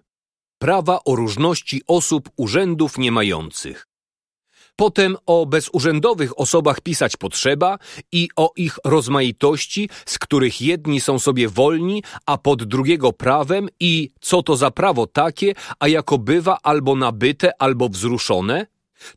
Prawa o różności osób urzędów nie mających. Potem o bezurzędowych osobach pisać potrzeba i o ich rozmaitości, z których jedni są sobie wolni, a pod drugiego prawem i co to za prawo takie, a jako bywa albo nabyte, albo wzruszone?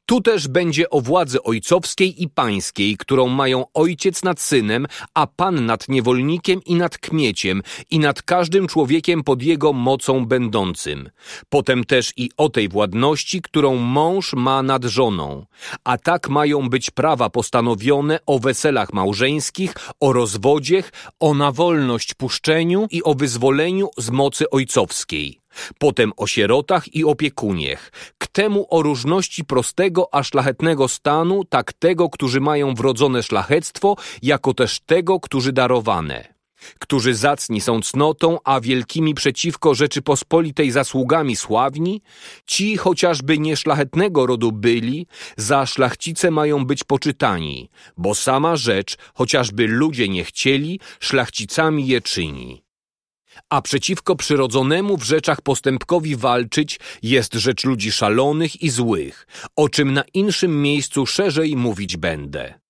Tu też będzie o władzy ojcowskiej i pańskiej, którą mają ojciec nad synem, a pan nad niewolnikiem i nad kmieciem, i nad każdym człowiekiem pod jego mocą będącym. Potem też i o tej władności, którą mąż ma nad żoną. A tak mają być prawa postanowione o weselach małżeńskich, o rozwodziech, o na wolność puszczeniu i o wyzwoleniu z mocy ojcowskiej potem o sierotach i opiekuniech, k temu o różności prostego a szlachetnego stanu, tak tego, którzy mają wrodzone szlachectwo, jako też tego, którzy darowane którzy zacni są cnotą, a wielkimi przeciwko Rzeczypospolitej zasługami sławni, ci chociażby nie szlachetnego rodu byli, za szlachcice mają być poczytani, bo sama rzecz, chociażby ludzie nie chcieli, szlachcicami je czyni. A przeciwko przyrodzonemu w rzeczach postępkowi walczyć jest rzecz ludzi szalonych i złych, o czym na inszym miejscu szerzej mówić będę.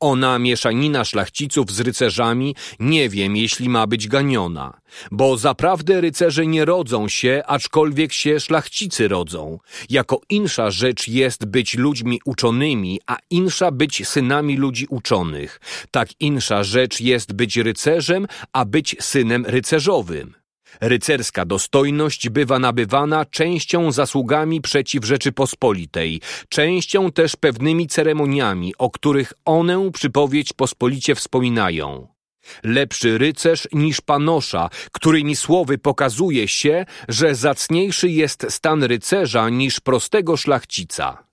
Ona, mieszanina szlachciców z rycerzami, nie wiem, jeśli ma być ganiona, bo zaprawdę rycerze nie rodzą się, aczkolwiek się szlachcicy rodzą. Jako insza rzecz jest być ludźmi uczonymi, a insza być synami ludzi uczonych. Tak insza rzecz jest być rycerzem, a być synem rycerzowym. Rycerska dostojność bywa nabywana częścią zasługami przeciw Rzeczypospolitej, częścią też pewnymi ceremoniami, o których one przypowiedź pospolicie wspominają. Lepszy rycerz niż panosza, którymi słowy pokazuje się, że zacniejszy jest stan rycerza niż prostego szlachcica.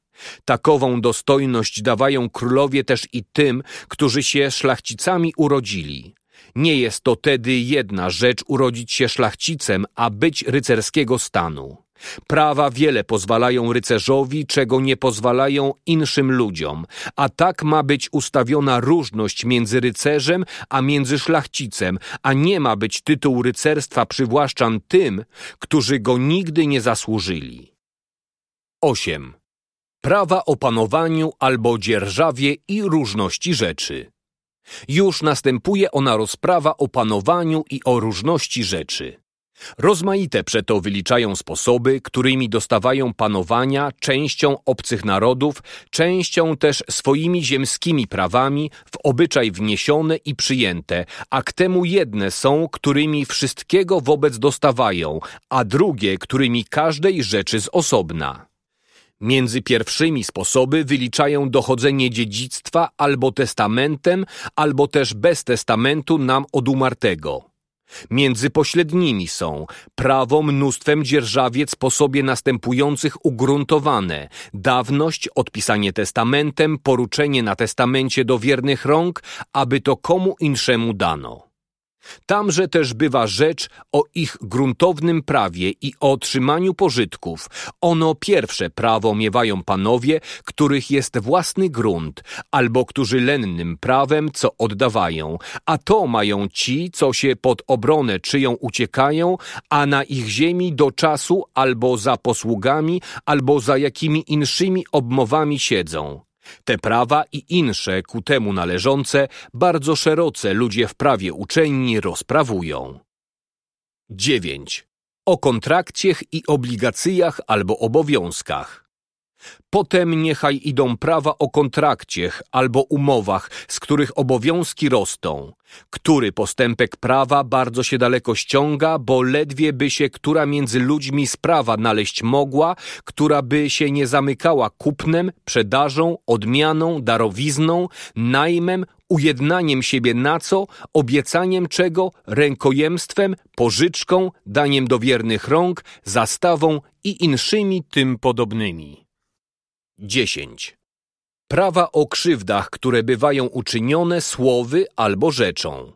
Takową dostojność dawają królowie też i tym, którzy się szlachcicami urodzili. Nie jest to tedy jedna rzecz urodzić się szlachcicem, a być rycerskiego stanu. Prawa wiele pozwalają rycerzowi, czego nie pozwalają inszym ludziom, a tak ma być ustawiona różność między rycerzem a między szlachcicem, a nie ma być tytuł rycerstwa przywłaszczan tym, którzy go nigdy nie zasłużyli. 8. Prawa o panowaniu albo dzierżawie i różności rzeczy. Już następuje ona rozprawa o panowaniu i o różności rzeczy. Rozmaite przeto wyliczają sposoby, którymi dostawają panowania częścią obcych narodów, częścią też swoimi ziemskimi prawami w obyczaj wniesione i przyjęte, a k temu jedne są, którymi wszystkiego wobec dostawają, a drugie, którymi każdej rzeczy z osobna. Między pierwszymi sposoby wyliczają dochodzenie dziedzictwa albo testamentem, albo też bez testamentu nam od umartego. Między pośrednimi są prawo mnóstwem dzierżawiec po sobie następujących ugruntowane dawność, odpisanie testamentem, poruczenie na testamencie do wiernych rąk, aby to komu inszemu dano. Tamże też bywa rzecz o ich gruntownym prawie i o otrzymaniu pożytków. Ono pierwsze prawo miewają panowie, których jest własny grunt, albo którzy lennym prawem co oddawają, a to mają ci, co się pod obronę czyją uciekają, a na ich ziemi do czasu albo za posługami, albo za jakimi inszymi obmowami siedzą. Te prawa i insze ku temu należące bardzo szeroce ludzie w prawie uczeni rozprawują. 9. O kontrakciech i obligacjach albo obowiązkach. Potem niechaj idą prawa o kontrakciech albo umowach, z których obowiązki rosną, który postępek prawa bardzo się daleko ściąga, bo ledwie by się która między ludźmi sprawa naleźć mogła, która by się nie zamykała kupnem, sprzedażą, odmianą, darowizną, najmem, ujednaniem siebie na co, obiecaniem czego, rękojemstwem, pożyczką, daniem do wiernych rąk, zastawą i inszymi tym podobnymi. 10. Prawa o krzywdach, które bywają uczynione słowy albo rzeczą.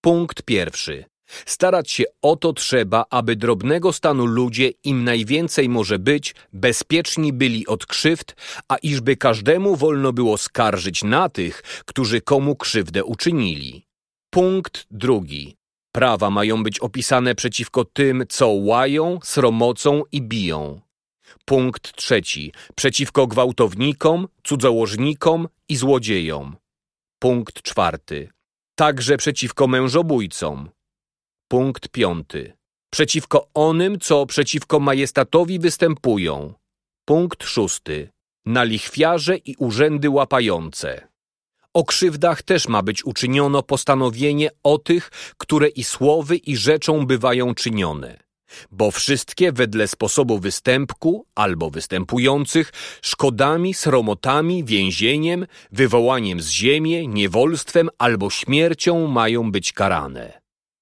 Punkt pierwszy. Starać się o to trzeba, aby drobnego stanu ludzie, im najwięcej może być, bezpieczni byli od krzywd, a iżby każdemu wolno było skarżyć na tych, którzy komu krzywdę uczynili. Punkt drugi. Prawa mają być opisane przeciwko tym, co łają, sromocą i biją. Punkt trzeci. Przeciwko gwałtownikom, cudzołożnikom i złodziejom. Punkt czwarty. Także przeciwko mężobójcom. Punkt piąty. Przeciwko onym, co przeciwko majestatowi występują. Punkt szósty. Na lichwiarze i urzędy łapające. O krzywdach też ma być uczyniono postanowienie o tych, które i słowy i rzeczą bywają czynione bo wszystkie wedle sposobu występku albo występujących szkodami, sromotami, więzieniem, wywołaniem z ziemi, niewolstwem albo śmiercią mają być karane.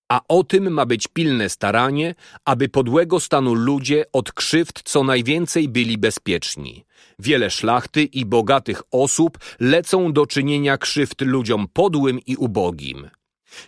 A o tym ma być pilne staranie, aby podłego stanu ludzie od krzywd co najwięcej byli bezpieczni. Wiele szlachty i bogatych osób lecą do czynienia krzywd ludziom podłym i ubogim.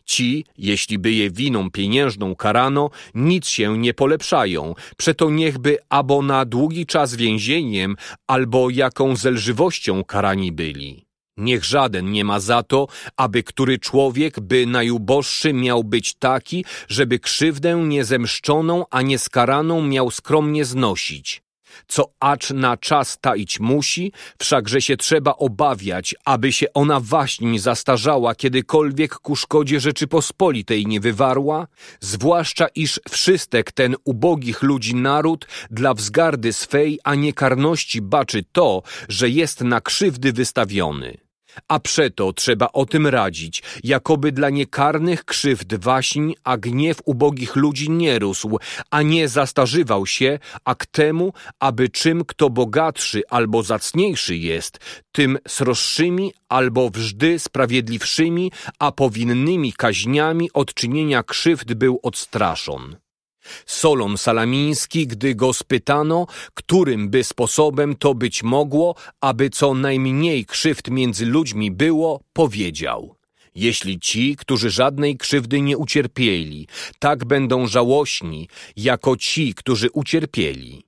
Ci, jeśli by je winą pieniężną karano, nic się nie polepszają, przeto niechby albo na długi czas więzieniem, albo jaką zelżywością karani byli. Niech żaden nie ma za to, aby który człowiek, by najuboższy miał być taki, żeby krzywdę niezemszczoną, a nieskaraną miał skromnie znosić co acz na czas taić musi, wszakże się trzeba obawiać, aby się ona waśń zastarzała, kiedykolwiek ku szkodzie Rzeczypospolitej nie wywarła, zwłaszcza iż wszystek ten ubogich ludzi naród dla wzgardy swej, a nie karności baczy to, że jest na krzywdy wystawiony. A przeto trzeba o tym radzić, jakoby dla niekarnych krzywd waśń, a gniew ubogich ludzi nie rósł, a nie zastarzywał się, a k temu, aby czym kto bogatszy albo zacniejszy jest, tym sroższymi albo wżdy sprawiedliwszymi, a powinnymi kaźniami odczynienia krzywd był odstraszon. Solon Salamiński, gdy go spytano, którym by sposobem to być mogło, aby co najmniej krzywd między ludźmi było, powiedział – jeśli ci, którzy żadnej krzywdy nie ucierpieli, tak będą żałośni, jako ci, którzy ucierpieli.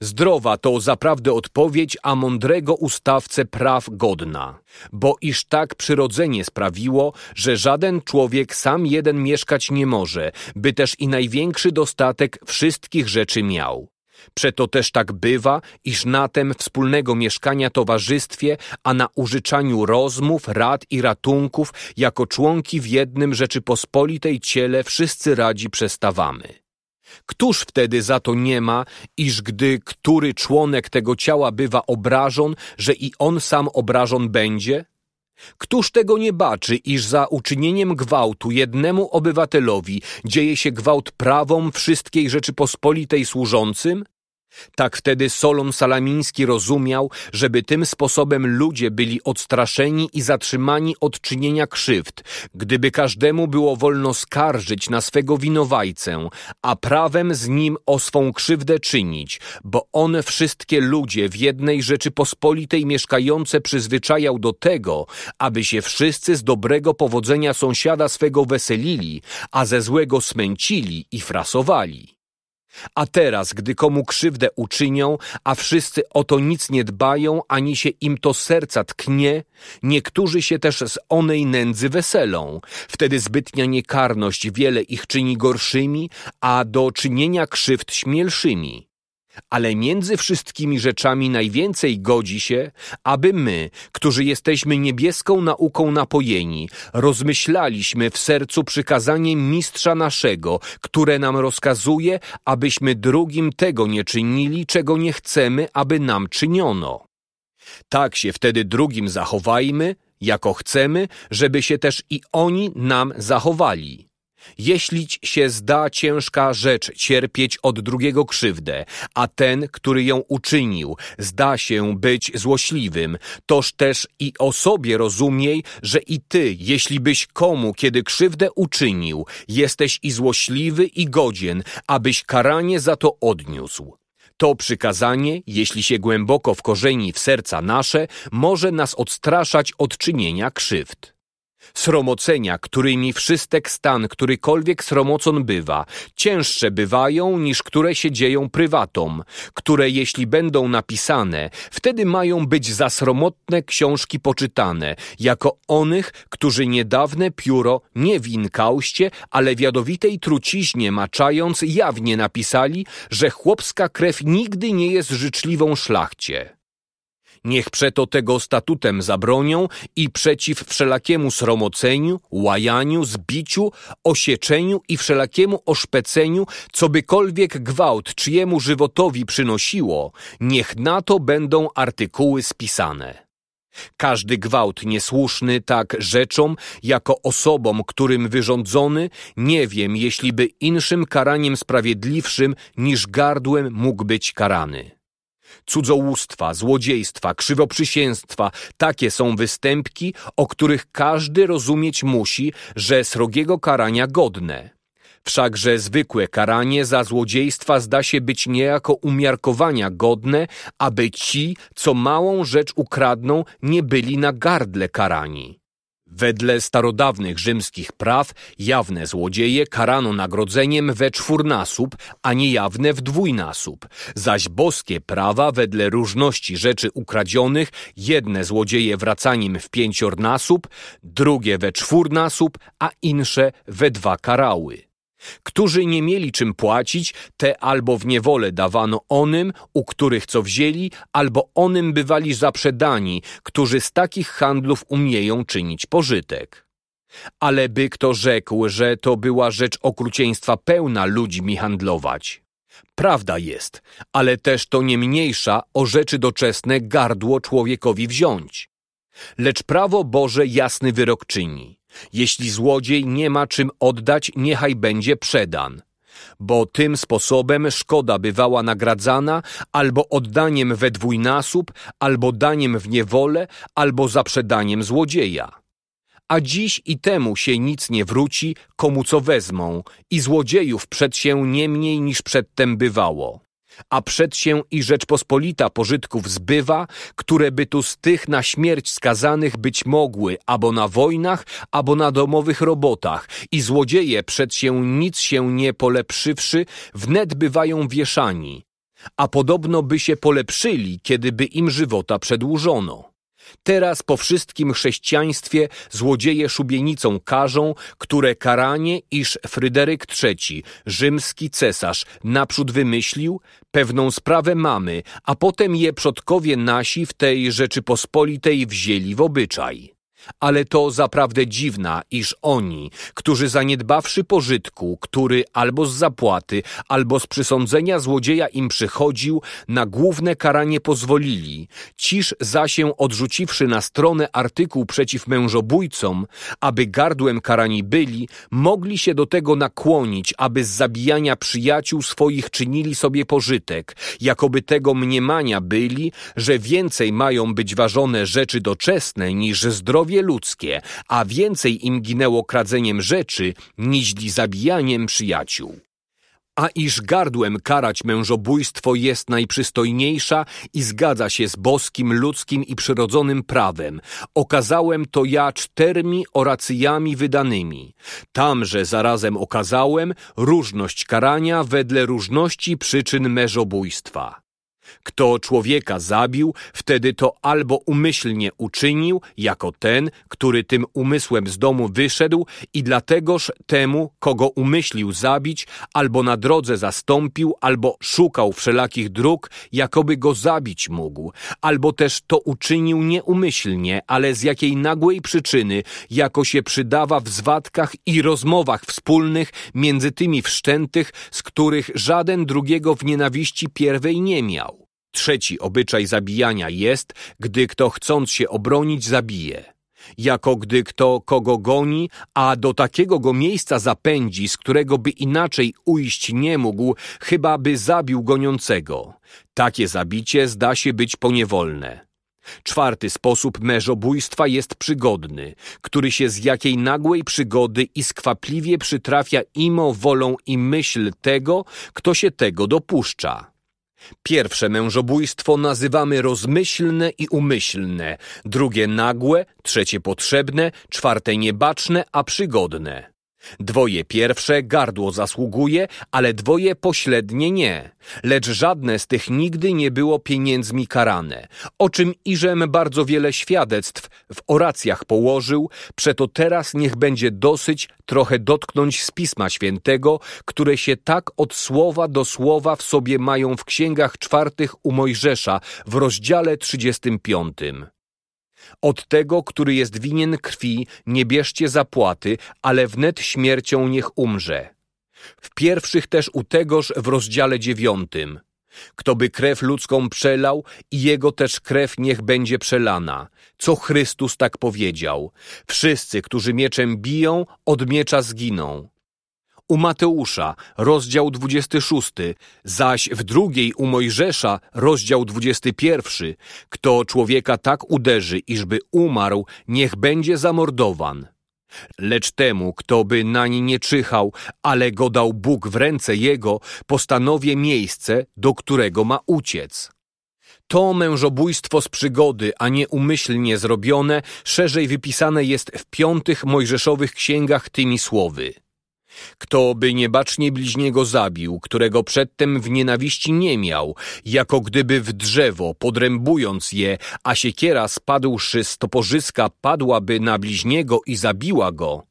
Zdrowa to zaprawdę odpowiedź, a mądrego ustawce praw godna. Bo iż tak przyrodzenie sprawiło, że żaden człowiek sam jeden mieszkać nie może, by też i największy dostatek wszystkich rzeczy miał. Przeto też tak bywa, iż na tem wspólnego mieszkania towarzystwie, a na użyczaniu rozmów, rad i ratunków, jako członki w jednym Rzeczypospolitej ciele wszyscy radzi przestawamy. Któż wtedy za to nie ma, iż gdy który członek tego ciała bywa obrażon, że i on sam obrażon będzie? Któż tego nie baczy, iż za uczynieniem gwałtu jednemu obywatelowi dzieje się gwałt prawom wszystkiej Rzeczypospolitej służącym? Tak wtedy Solon Salamiński rozumiał, żeby tym sposobem ludzie byli odstraszeni i zatrzymani od czynienia krzywd, gdyby każdemu było wolno skarżyć na swego winowajcę, a prawem z nim o swą krzywdę czynić, bo on wszystkie ludzie w jednej Rzeczypospolitej mieszkające przyzwyczajał do tego, aby się wszyscy z dobrego powodzenia sąsiada swego weselili, a ze złego smęcili i frasowali. A teraz, gdy komu krzywdę uczynią, a wszyscy o to nic nie dbają, ani się im to serca tknie, niektórzy się też z onej nędzy weselą. Wtedy zbytnia niekarność wiele ich czyni gorszymi, a do czynienia krzywd śmielszymi. Ale między wszystkimi rzeczami najwięcej godzi się, aby my, którzy jesteśmy niebieską nauką napojeni, rozmyślaliśmy w sercu przykazanie Mistrza naszego, które nam rozkazuje, abyśmy drugim tego nie czynili, czego nie chcemy, aby nam czyniono. Tak się wtedy drugim zachowajmy, jako chcemy, żeby się też i oni nam zachowali. Jeśli się zda ciężka rzecz cierpieć od drugiego krzywdę, a ten, który ją uczynił, zda się być złośliwym, toż też i o sobie rozumiej, że i ty, jeśli byś komu, kiedy krzywdę uczynił, jesteś i złośliwy i godzien, abyś karanie za to odniósł. To przykazanie, jeśli się głęboko wkorzeni w serca nasze, może nas odstraszać od czynienia krzywd. Sromocenia, którymi wszystek stan, którykolwiek sromocon bywa, cięższe bywają niż które się dzieją prywatom, które jeśli będą napisane, wtedy mają być za sromotne książki poczytane, jako onych, którzy niedawne pióro nie w inkauście, ale wiadowitej truciźnie maczając jawnie napisali, że chłopska krew nigdy nie jest życzliwą szlachcie. Niech przeto tego statutem zabronią i przeciw wszelakiemu sromoceniu, łajaniu, zbiciu, osieczeniu i wszelakiemu oszpeceniu, co bykolwiek gwałt czyjemu żywotowi przynosiło, niech na to będą artykuły spisane. Każdy gwałt niesłuszny tak rzeczom, jako osobom, którym wyrządzony, nie wiem, jeśli by inszym karaniem sprawiedliwszym niż gardłem mógł być karany cudzołóstwa, złodziejstwa, krzywoprzysięstwa. Takie są występki, o których każdy rozumieć musi, że srogiego karania godne. Wszakże zwykłe karanie za złodziejstwa zda się być niejako umiarkowania godne, aby ci, co małą rzecz ukradną, nie byli na gardle karani. Wedle starodawnych rzymskich praw jawne złodzieje karano nagrodzeniem we czwórnasób, a niejawne w dwójnasób, zaś boskie prawa wedle różności rzeczy ukradzionych jedne złodzieje wracaniem w pięciornasób, drugie we czwórnasób, a insze we dwa karały. Którzy nie mieli czym płacić, te albo w niewolę dawano onym, u których co wzięli, albo onym bywali zaprzedani, którzy z takich handlów umieją czynić pożytek. Ale by kto rzekł, że to była rzecz okrucieństwa pełna ludźmi handlować. Prawda jest, ale też to nie mniejsza o rzeczy doczesne gardło człowiekowi wziąć. Lecz prawo Boże jasny wyrok czyni. Jeśli złodziej nie ma czym oddać, niechaj będzie przedan. Bo tym sposobem szkoda bywała nagradzana albo oddaniem we dwójnasób, albo daniem w niewolę, albo zaprzedaniem złodzieja. A dziś i temu się nic nie wróci, komu co wezmą, i złodziejów przed się nie mniej niż przedtem bywało a przed się i Rzeczpospolita pożytków zbywa, które by tu z tych na śmierć skazanych być mogły, albo na wojnach, albo na domowych robotach, i złodzieje przed się nic się nie polepszywszy, wnet bywają wieszani, a podobno by się polepszyli, kiedyby im żywota przedłużono. Teraz po wszystkim chrześcijaństwie złodzieje szubienicą karzą, które karanie, iż Fryderyk III, rzymski cesarz, naprzód wymyślił, pewną sprawę mamy, a potem je przodkowie nasi w tej Rzeczypospolitej wzięli w obyczaj. Ale to zaprawdę dziwna, iż oni, którzy zaniedbawszy pożytku, który albo z zapłaty, albo z przysądzenia złodzieja im przychodził, na główne karanie pozwolili, ciż za się odrzuciwszy na stronę artykuł przeciw mężobójcom, aby gardłem karani byli, mogli się do tego nakłonić, aby z zabijania przyjaciół swoich czynili sobie pożytek, jakoby tego mniemania byli, że więcej mają być ważone rzeczy doczesne niż zdrowie prawie ludzkie, a więcej im ginęło kradzeniem rzeczy, niźli zabijaniem przyjaciół. A iż gardłem karać mężobójstwo jest najprzystojniejsza i zgadza się z boskim, ludzkim i przyrodzonym prawem, okazałem to ja cztermi oracjami wydanymi. Tamże zarazem okazałem różność karania wedle różności przyczyn mężobójstwa. Kto człowieka zabił, wtedy to albo umyślnie uczynił, jako ten, który tym umysłem z domu wyszedł i dlategoż temu, kogo umyślił zabić, albo na drodze zastąpił, albo szukał wszelakich dróg, jakoby go zabić mógł, albo też to uczynił nieumyślnie, ale z jakiej nagłej przyczyny, jako się przydawa w zwadkach i rozmowach wspólnych między tymi wszczętych, z których żaden drugiego w nienawiści pierwej nie miał. Trzeci obyczaj zabijania jest, gdy kto chcąc się obronić zabije. Jako gdy kto kogo goni, a do takiego go miejsca zapędzi, z którego by inaczej ujść nie mógł, chyba by zabił goniącego. Takie zabicie zda się być poniewolne. Czwarty sposób merzobójstwa jest przygodny, który się z jakiej nagłej przygody i skwapliwie przytrafia imo wolą i myśl tego, kto się tego dopuszcza. Pierwsze mężobójstwo nazywamy rozmyślne i umyślne, drugie nagłe, trzecie potrzebne, czwarte niebaczne, a przygodne. Dwoje pierwsze gardło zasługuje, ale dwoje pośrednie nie. Lecz żadne z tych nigdy nie było pieniędzmi karane, o czym Iżem bardzo wiele świadectw w oracjach położył, przeto teraz niech będzie dosyć trochę dotknąć z Pisma Świętego, które się tak od słowa do słowa w sobie mają w księgach czwartych u Mojżesza w rozdziale 35. Od tego, który jest winien krwi, nie bierzcie zapłaty, ale wnet śmiercią niech umrze. W pierwszych też u tegoż w rozdziale dziewiątym. Kto by krew ludzką przelał, i jego też krew niech będzie przelana. Co Chrystus tak powiedział? Wszyscy, którzy mieczem biją, od miecza zginą u Mateusza, rozdział 26, zaś w drugiej u Mojżesza, rozdział 21. Kto człowieka tak uderzy, iżby umarł, niech będzie zamordowan. Lecz temu, kto by nań nie czyhał, ale go dał Bóg w ręce jego, postanowie miejsce, do którego ma uciec. To mężobójstwo z przygody, a nie umyślnie zrobione, szerzej wypisane jest w piątych Mojżeszowych księgach tymi słowy. Kto by niebacznie bliźniego zabił, którego przedtem w nienawiści nie miał, jako gdyby w drzewo, podrębując je, a siekiera spadłszy z topożyska padłaby na bliźniego i zabiła go,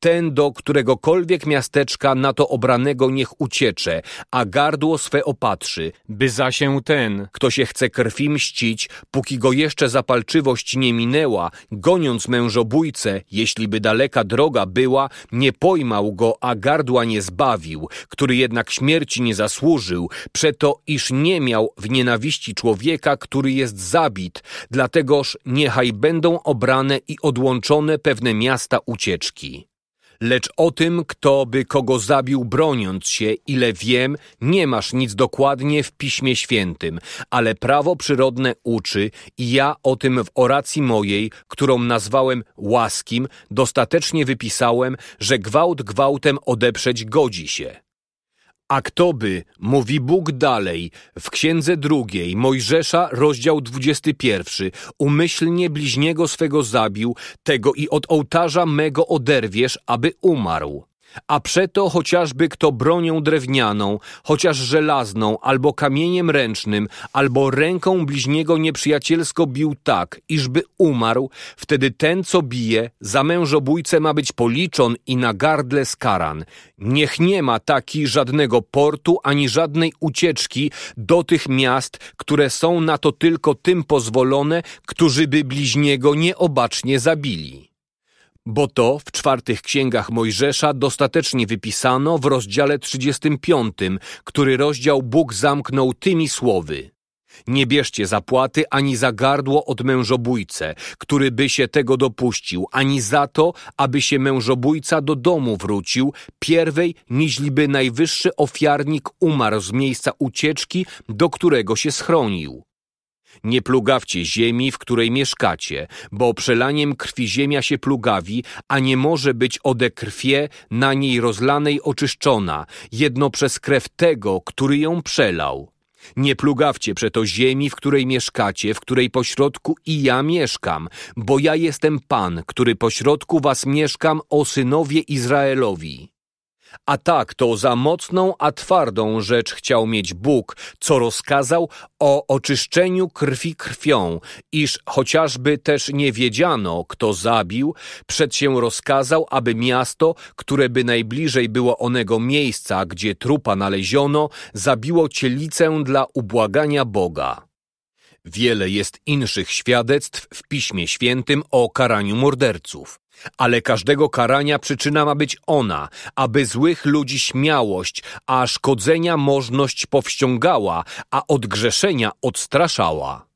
ten do któregokolwiek miasteczka na to obranego niech uciecze, a gardło swe opatrzy, by się ten, kto się chce krwi mścić, póki go jeszcze zapalczywość nie minęła, goniąc mężobójcę, jeśli by daleka droga była, nie pojmał go, a gardła nie zbawił, który jednak śmierci nie zasłużył, przeto iż nie miał w nienawiści człowieka, który jest zabit, dlategoż niechaj będą obrane i odłączone pewne miasta ucieczki. Lecz o tym, kto by kogo zabił broniąc się, ile wiem, nie masz nic dokładnie w Piśmie Świętym, ale prawo przyrodne uczy i ja o tym w oracji mojej, którą nazwałem łaskim, dostatecznie wypisałem, że gwałt gwałtem odeprzeć godzi się. A kto by, mówi Bóg dalej, w Księdze drugiej, Mojżesza, rozdział dwudziesty pierwszy, umyślnie bliźniego swego zabił, tego i od ołtarza mego oderwiesz, aby umarł. A przeto chociażby kto bronią drewnianą, chociaż żelazną, albo kamieniem ręcznym, albo ręką bliźniego nieprzyjacielsko bił tak, iżby umarł, wtedy ten, co bije, za mężobójcę ma być policzon i na gardle skaran. Niech nie ma taki żadnego portu ani żadnej ucieczki do tych miast, które są na to tylko tym pozwolone, którzy by bliźniego nieobacznie zabili. Bo to w czwartych księgach Mojżesza dostatecznie wypisano w rozdziale 35, który rozdział Bóg zamknął tymi słowy. Nie bierzcie zapłaty ani za gardło od mężobójcę, który by się tego dopuścił, ani za to, aby się mężobójca do domu wrócił, pierwej niźliby najwyższy ofiarnik umarł z miejsca ucieczki, do którego się schronił. Nie plugawcie ziemi, w której mieszkacie, bo przelaniem krwi ziemia się plugawi, a nie może być ode krwie na niej rozlanej oczyszczona, jedno przez krew tego, który ją przelał. Nie plugawcie przeto ziemi, w której mieszkacie, w której pośrodku i ja mieszkam, bo ja jestem Pan, który pośrodku was mieszkam, o synowie Izraelowi. A tak to za mocną a twardą rzecz chciał mieć Bóg, co rozkazał o oczyszczeniu krwi krwią, iż chociażby też nie wiedziano, kto zabił, przed się rozkazał, aby miasto, które by najbliżej było onego miejsca, gdzie trupa naleziono, zabiło cielicę dla ubłagania Boga. Wiele jest inszych świadectw w Piśmie Świętym o karaniu morderców. Ale każdego karania przyczyna ma być ona, aby złych ludzi śmiałość, a szkodzenia możność powściągała, a odgrzeszenia odstraszała.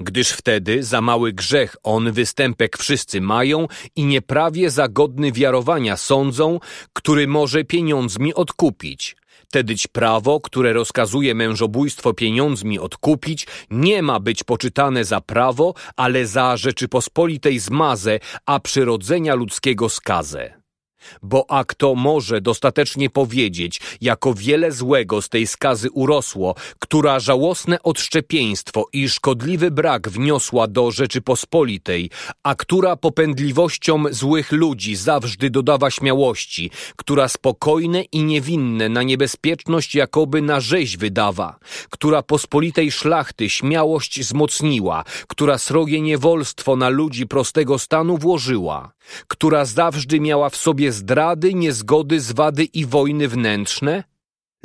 Gdyż wtedy za mały grzech on występek wszyscy mają i nieprawie zagodny wiarowania sądzą, który może pieniądzmi odkupić – Tedyć prawo, które rozkazuje mężobójstwo pieniądzmi odkupić, nie ma być poczytane za prawo, ale za Rzeczypospolitej zmazę, a przyrodzenia ludzkiego skazę. Bo a kto może dostatecznie powiedzieć, jako wiele złego z tej skazy urosło, która żałosne odszczepieństwo i szkodliwy brak wniosła do Rzeczypospolitej, a która popędliwościom złych ludzi zawsze dodawa śmiałości, która spokojne i niewinne na niebezpieczność jakoby na rzeź wydawa, która pospolitej szlachty śmiałość zmocniła, która srogie niewolstwo na ludzi prostego stanu włożyła która zawsze miała w sobie zdrady, niezgody, zwady i wojny wnętrzne?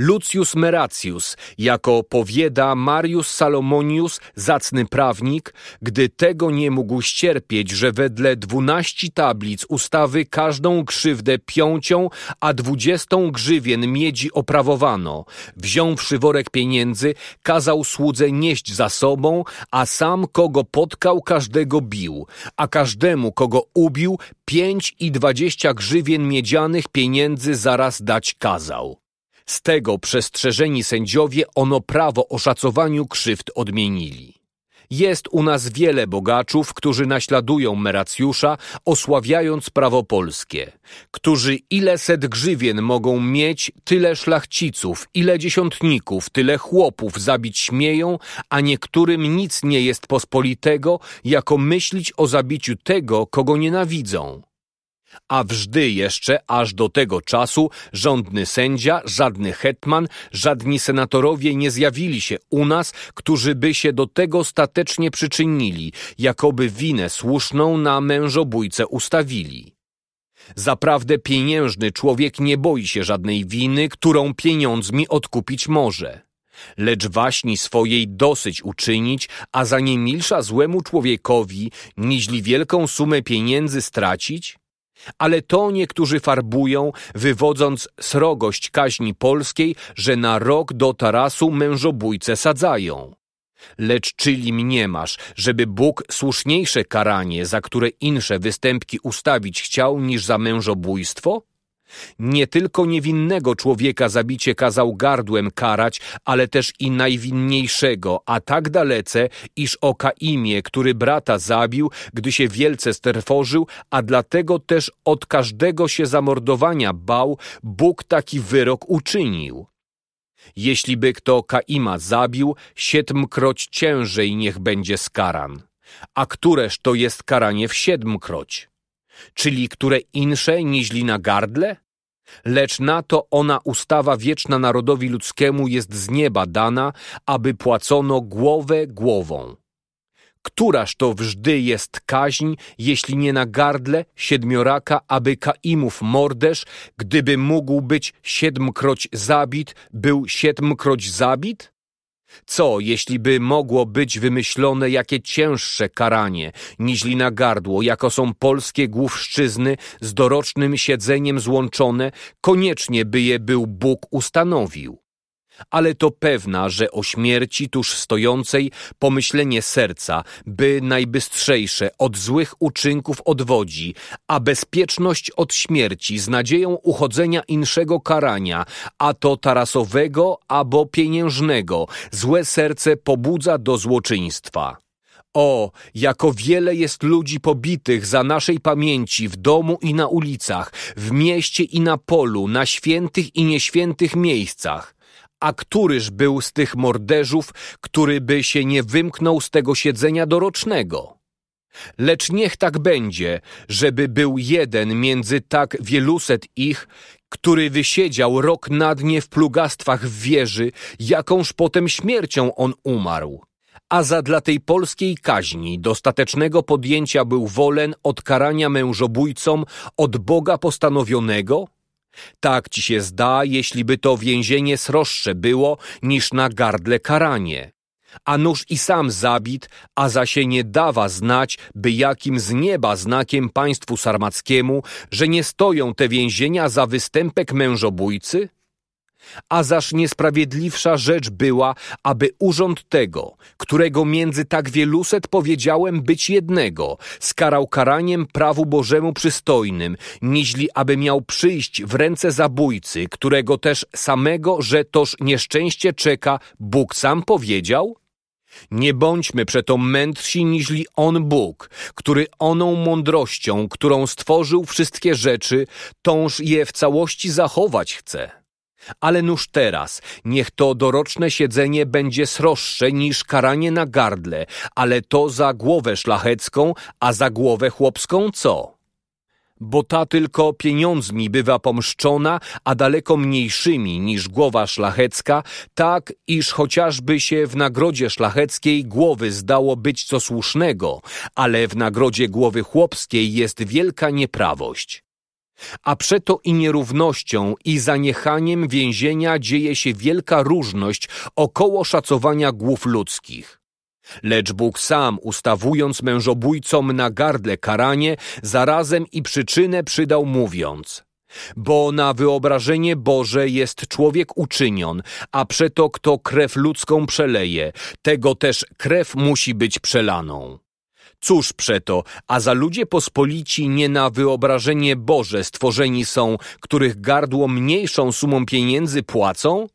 Lucius Meratius, jako powieda Marius Salomonius, zacny prawnik, gdy tego nie mógł ścierpieć, że wedle dwunaści tablic ustawy każdą krzywdę piącią, a dwudziestą grzywien miedzi oprawowano, wziąwszy worek pieniędzy, kazał słudze nieść za sobą, a sam kogo potkał, każdego bił, a każdemu, kogo ubił, pięć i dwadzieścia grzywien miedzianych pieniędzy zaraz dać kazał. Z tego przestrzeżeni sędziowie ono prawo o szacowaniu krzywd odmienili. Jest u nas wiele bogaczów, którzy naśladują Meracjusza, osławiając prawo polskie, którzy ile set grzywien mogą mieć, tyle szlachciców, ile dziesiątników, tyle chłopów zabić śmieją, a niektórym nic nie jest pospolitego, jako myślić o zabiciu tego, kogo nienawidzą. A wżdy jeszcze, aż do tego czasu, żądny sędzia, żadny hetman, żadni senatorowie nie zjawili się u nas, którzy by się do tego statecznie przyczynili, jakoby winę słuszną na mężobójce ustawili. Zaprawdę pieniężny człowiek nie boi się żadnej winy, którą pieniądzmi odkupić może. Lecz waśni swojej dosyć uczynić, a za niemilsza milsza złemu człowiekowi, niźli wielką sumę pieniędzy stracić, ale to niektórzy farbują, wywodząc srogość kaźni polskiej, że na rok do tarasu mężobójce sadzają. Lecz czyli mniemasz, żeby Bóg słuszniejsze karanie, za które insze występki ustawić chciał niż za mężobójstwo? Nie tylko niewinnego człowieka zabicie kazał gardłem karać, ale też i najwinniejszego, a tak dalece, iż o Kaimie, który brata zabił, gdy się wielce sterforzył, a dlatego też od każdego się zamordowania bał, Bóg taki wyrok uczynił. Jeśli by kto Kaima zabił, siedmkroć ciężej niech będzie skaran. A któreż to jest karanie w siedmkroć? czyli które insze niźli na gardle? Lecz na to ona ustawa wieczna narodowi ludzkiemu jest z nieba dana, aby płacono głowę głową. Któraż to wżdy jest kaźń, jeśli nie na gardle siedmioraka, aby Kaimów morderz, gdyby mógł być siedmkroć zabit, był siedmkroć zabit? Co, jeśli by mogło być wymyślone jakie cięższe karanie, niźli na gardło, jako są polskie główszczyzny z dorocznym siedzeniem złączone, koniecznie by je był Bóg ustanowił? ale to pewna, że o śmierci tuż stojącej pomyślenie serca, by najbystrzejsze od złych uczynków odwodzi, a bezpieczność od śmierci z nadzieją uchodzenia inszego karania, a to tarasowego albo pieniężnego, złe serce pobudza do złoczyństwa. O, jako wiele jest ludzi pobitych za naszej pamięci w domu i na ulicach, w mieście i na polu, na świętych i nieświętych miejscach. A któryż był z tych morderzów, który by się nie wymknął z tego siedzenia dorocznego? Lecz niech tak będzie, żeby był jeden między tak wieluset ich, który wysiedział rok na dnie w plugastwach w wieży, jakąż potem śmiercią on umarł. A za dla tej polskiej kaźni dostatecznego podjęcia był wolen od karania mężobójcom od Boga postanowionego? Tak ci się zda, jeśli by to więzienie sroższe było niż na gardle karanie. A nóż i sam zabit, a za się nie dawa znać, by jakim z nieba znakiem państwu sarmackiemu, że nie stoją te więzienia za występek mężobójcy? A zaż niesprawiedliwsza rzecz była, aby urząd tego, którego między tak wieluset powiedziałem być jednego, skarał karaniem prawu Bożemu przystojnym, niźli aby miał przyjść w ręce zabójcy, którego też samego, że toż nieszczęście czeka, Bóg sam powiedział? Nie bądźmy przeto mędrsi niźli On Bóg, który oną mądrością, którą stworzył wszystkie rzeczy, tąż je w całości zachować chce. Ale nuż teraz, niech to doroczne siedzenie będzie sroższe niż karanie na gardle, ale to za głowę szlachecką, a za głowę chłopską co? Bo ta tylko pieniądzmi bywa pomszczona, a daleko mniejszymi niż głowa szlachecka, tak iż chociażby się w nagrodzie szlacheckiej głowy zdało być co słusznego, ale w nagrodzie głowy chłopskiej jest wielka nieprawość. A przeto i nierównością i zaniechaniem więzienia dzieje się wielka różność około szacowania głów ludzkich. Lecz Bóg sam, ustawując mężobójcom na gardle karanie, zarazem i przyczynę przydał mówiąc – bo na wyobrażenie Boże jest człowiek uczynion, a przeto kto krew ludzką przeleje, tego też krew musi być przelaną. Cóż przeto, a za ludzie pospolici nie na wyobrażenie Boże stworzeni są, których gardło mniejszą sumą pieniędzy płacą?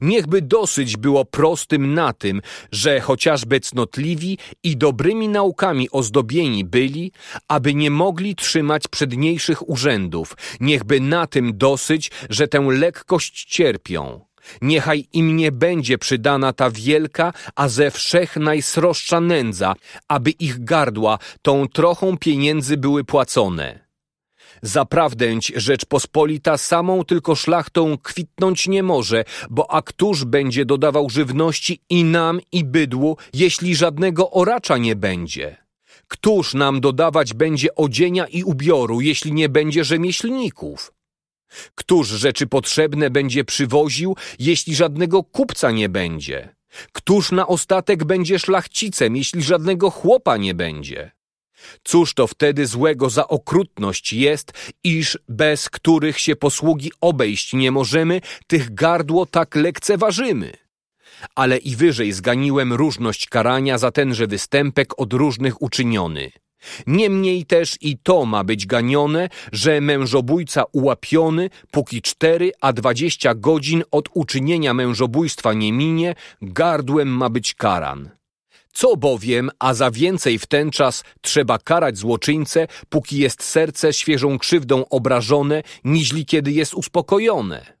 Niechby dosyć było prostym na tym, że chociażby cnotliwi i dobrymi naukami ozdobieni byli, aby nie mogli trzymać przedniejszych urzędów, niechby na tym dosyć, że tę lekkość cierpią. Niechaj im nie będzie przydana ta wielka, a ze wszech najsroższa nędza, aby ich gardła tą trochą pieniędzy były płacone. Zaprawdęć Rzeczpospolita samą tylko szlachtą kwitnąć nie może, bo a któż będzie dodawał żywności i nam, i bydłu, jeśli żadnego oracza nie będzie? Któż nam dodawać będzie odzienia i ubioru, jeśli nie będzie rzemieślników? Któż rzeczy potrzebne będzie przywoził, jeśli żadnego kupca nie będzie? Któż na ostatek będzie szlachcicem, jeśli żadnego chłopa nie będzie? Cóż to wtedy złego za okrutność jest, iż bez których się posługi obejść nie możemy, tych gardło tak lekceważymy? Ale i wyżej zganiłem różność karania za tenże występek od różnych uczyniony – Niemniej też i to ma być ganione, że mężobójca ułapiony póki cztery a dwadzieścia godzin od uczynienia mężobójstwa nie minie, gardłem ma być karan. Co bowiem, a za więcej w ten czas trzeba karać złoczyńcę, póki jest serce świeżą krzywdą obrażone, niźli kiedy jest uspokojone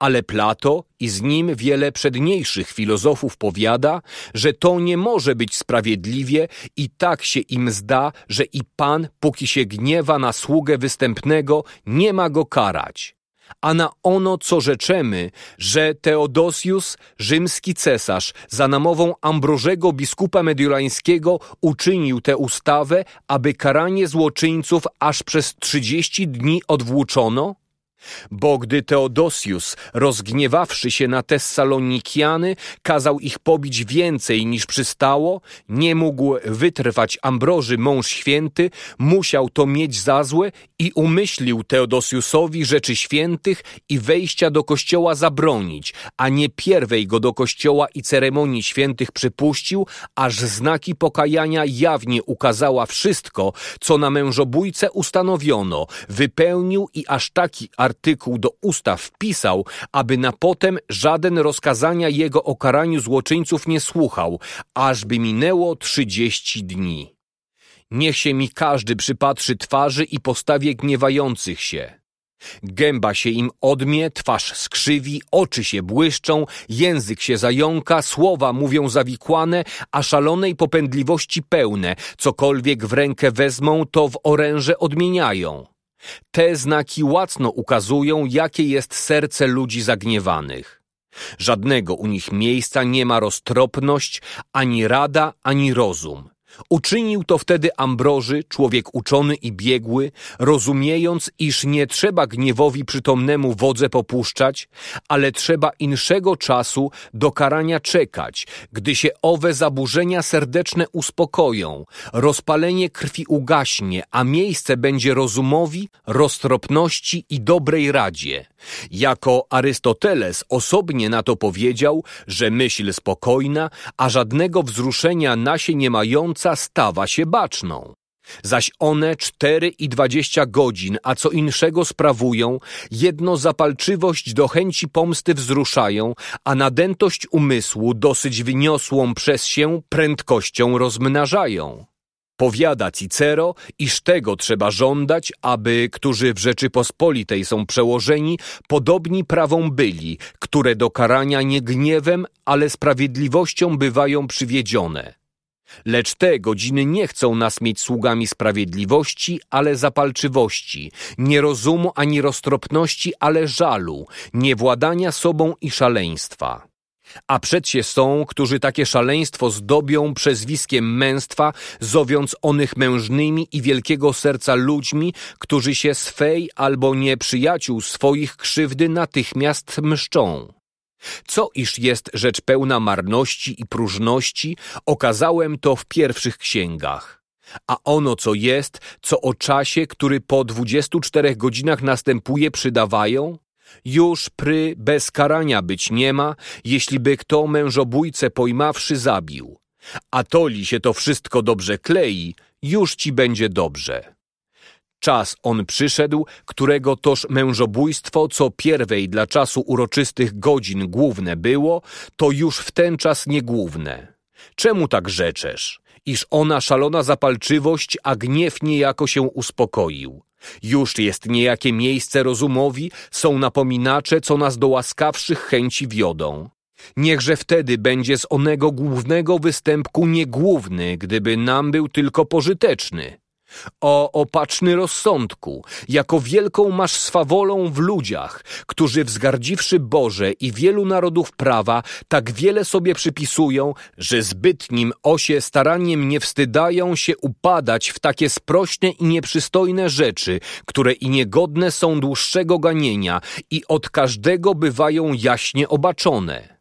ale Plato i z nim wiele przedniejszych filozofów powiada, że to nie może być sprawiedliwie i tak się im zda, że i Pan, póki się gniewa na sługę występnego, nie ma go karać. A na ono, co rzeczemy, że Teodosius, rzymski cesarz, za namową Ambrożego biskupa mediolańskiego uczynił tę ustawę, aby karanie złoczyńców aż przez trzydzieści dni odwłóczono? Bo gdy Teodosius, rozgniewawszy się na Tessalonikiany, kazał ich pobić więcej niż przystało, nie mógł wytrwać Ambroży mąż święty, musiał to mieć za złe i umyślił Teodosiusowi rzeczy świętych i wejścia do kościoła zabronić, a nie pierwej go do kościoła i ceremonii świętych przypuścił, aż znaki pokajania jawnie ukazała wszystko, co na mężobójce ustanowiono, wypełnił i aż taki artykuł do ustaw wpisał, aby na potem żaden rozkazania jego o karaniu złoczyńców nie słuchał, ażby minęło trzydzieści dni. Niech się mi każdy przypatrzy twarzy i postawie gniewających się. Gęba się im odmie, twarz skrzywi, oczy się błyszczą, język się zająka, słowa mówią zawikłane, a szalonej popędliwości pełne, cokolwiek w rękę wezmą, to w oręże odmieniają. Te znaki łacno ukazują, jakie jest serce ludzi zagniewanych. Żadnego u nich miejsca nie ma roztropność, ani rada, ani rozum. Uczynił to wtedy Ambroży, człowiek uczony i biegły, rozumiejąc, iż nie trzeba gniewowi przytomnemu wodze popuszczać, ale trzeba inszego czasu do karania czekać, gdy się owe zaburzenia serdeczne uspokoją, rozpalenie krwi ugaśnie, a miejsce będzie rozumowi, roztropności i dobrej radzie. Jako Arystoteles osobnie na to powiedział, że myśl spokojna, a żadnego wzruszenia nasie nie mająca, noca stawa się baczną. Zaś one cztery i dwadzieścia godzin, a co inszego sprawują, jedno zapalczywość do chęci pomsty wzruszają, a nadętość umysłu dosyć wyniosłą przez się prędkością rozmnażają. Powiada Cicero, iż tego trzeba żądać, aby, którzy w Rzeczypospolitej są przełożeni, podobni prawom byli, które do karania nie gniewem, ale sprawiedliwością bywają przywiedzione Lecz te godziny nie chcą nas mieć sługami sprawiedliwości, ale zapalczywości, nie rozumu ani roztropności, ale żalu, niewładania sobą i szaleństwa. A przecie są, którzy takie szaleństwo zdobią przezwiskiem męstwa, zowiąc onych mężnymi i wielkiego serca ludźmi, którzy się swej albo nieprzyjaciół swoich krzywdy natychmiast mszczą. Co iż jest rzecz pełna marności i próżności, okazałem to w pierwszych księgach. A ono, co jest, co o czasie, który po 24 godzinach następuje, przydawają, już pry bez karania być nie ma, jeśliby kto mężobójcę pojmawszy zabił. A toli się to wszystko dobrze klei, już ci będzie dobrze. Czas on przyszedł, którego toż mężobójstwo, co pierwej dla czasu uroczystych godzin główne było, to już w ten czas niegłówne. Czemu tak rzeczesz? Iż ona szalona zapalczywość, a gniew niejako się uspokoił. Już jest niejakie miejsce rozumowi, są napominacze, co nas do łaskawszych chęci wiodą. Niechże wtedy będzie z onego głównego występku niegłówny, gdyby nam był tylko pożyteczny, o opaczny rozsądku, jako wielką masz swawolą w ludziach, którzy wzgardziwszy Boże i wielu narodów prawa, tak wiele sobie przypisują, że zbytnim osie staraniem nie wstydają się upadać w takie sprośne i nieprzystojne rzeczy, które i niegodne są dłuższego ganienia i od każdego bywają jaśnie obaczone.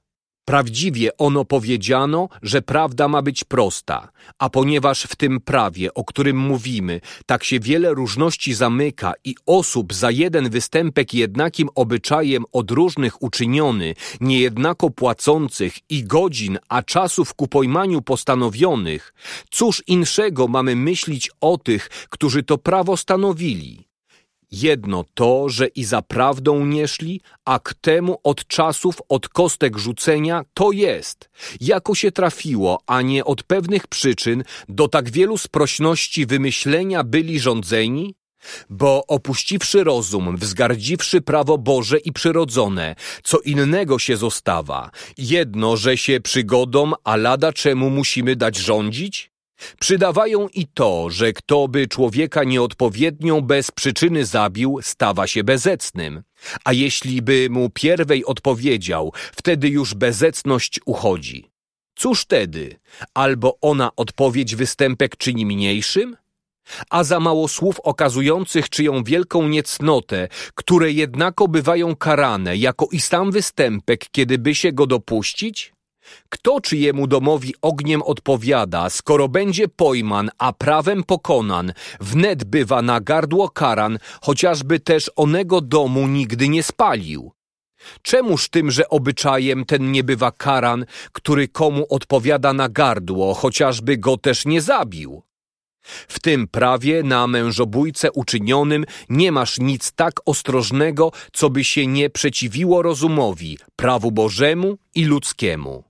Prawdziwie ono powiedziano, że prawda ma być prosta, a ponieważ w tym prawie, o którym mówimy, tak się wiele różności zamyka i osób za jeden występek jednakim obyczajem od różnych uczyniony, niejednako płacących i godzin, a czasów ku pojmaniu postanowionych, cóż inszego mamy myślić o tych, którzy to prawo stanowili? Jedno to, że i za prawdą nie szli, a k temu od czasów, od kostek rzucenia to jest. Jako się trafiło, a nie od pewnych przyczyn, do tak wielu sprośności wymyślenia byli rządzeni? Bo opuściwszy rozum, wzgardziwszy prawo Boże i przyrodzone, co innego się zostawa. Jedno, że się przygodą, a lada czemu musimy dać rządzić? Przydawają i to, że kto by człowieka nieodpowiednią bez przyczyny zabił, stawa się bezecnym. A jeśli by mu pierwej odpowiedział, wtedy już bezecność uchodzi. Cóż wtedy? Albo ona odpowiedź występek czyni mniejszym? A za mało słów okazujących czyją wielką niecnotę, które jednako bywają karane jako i sam występek, kiedyby się go dopuścić? Kto czyjemu domowi ogniem odpowiada, skoro będzie pojman, a prawem pokonan, wnet bywa na gardło karan, chociażby też onego domu nigdy nie spalił. Czemuż tymże obyczajem ten nie bywa karan, który komu odpowiada na gardło, chociażby go też nie zabił? W tym prawie na mężobójce uczynionym nie masz nic tak ostrożnego, co by się nie przeciwiło rozumowi, prawu Bożemu i ludzkiemu.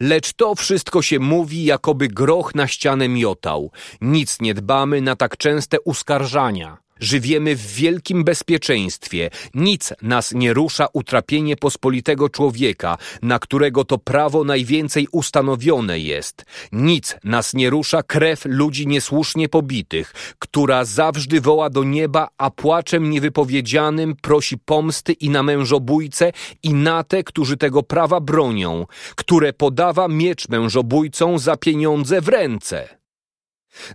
Lecz to wszystko się mówi, jakoby groch na ścianę miotał. Nic nie dbamy na tak częste uskarżania. Żywiemy w wielkim bezpieczeństwie. Nic nas nie rusza utrapienie pospolitego człowieka, na którego to prawo najwięcej ustanowione jest. Nic nas nie rusza krew ludzi niesłusznie pobitych, która zawsze woła do nieba, a płaczem niewypowiedzianym prosi pomsty i na mężobójce i na te, którzy tego prawa bronią, które podawa miecz mężobójcą za pieniądze w ręce.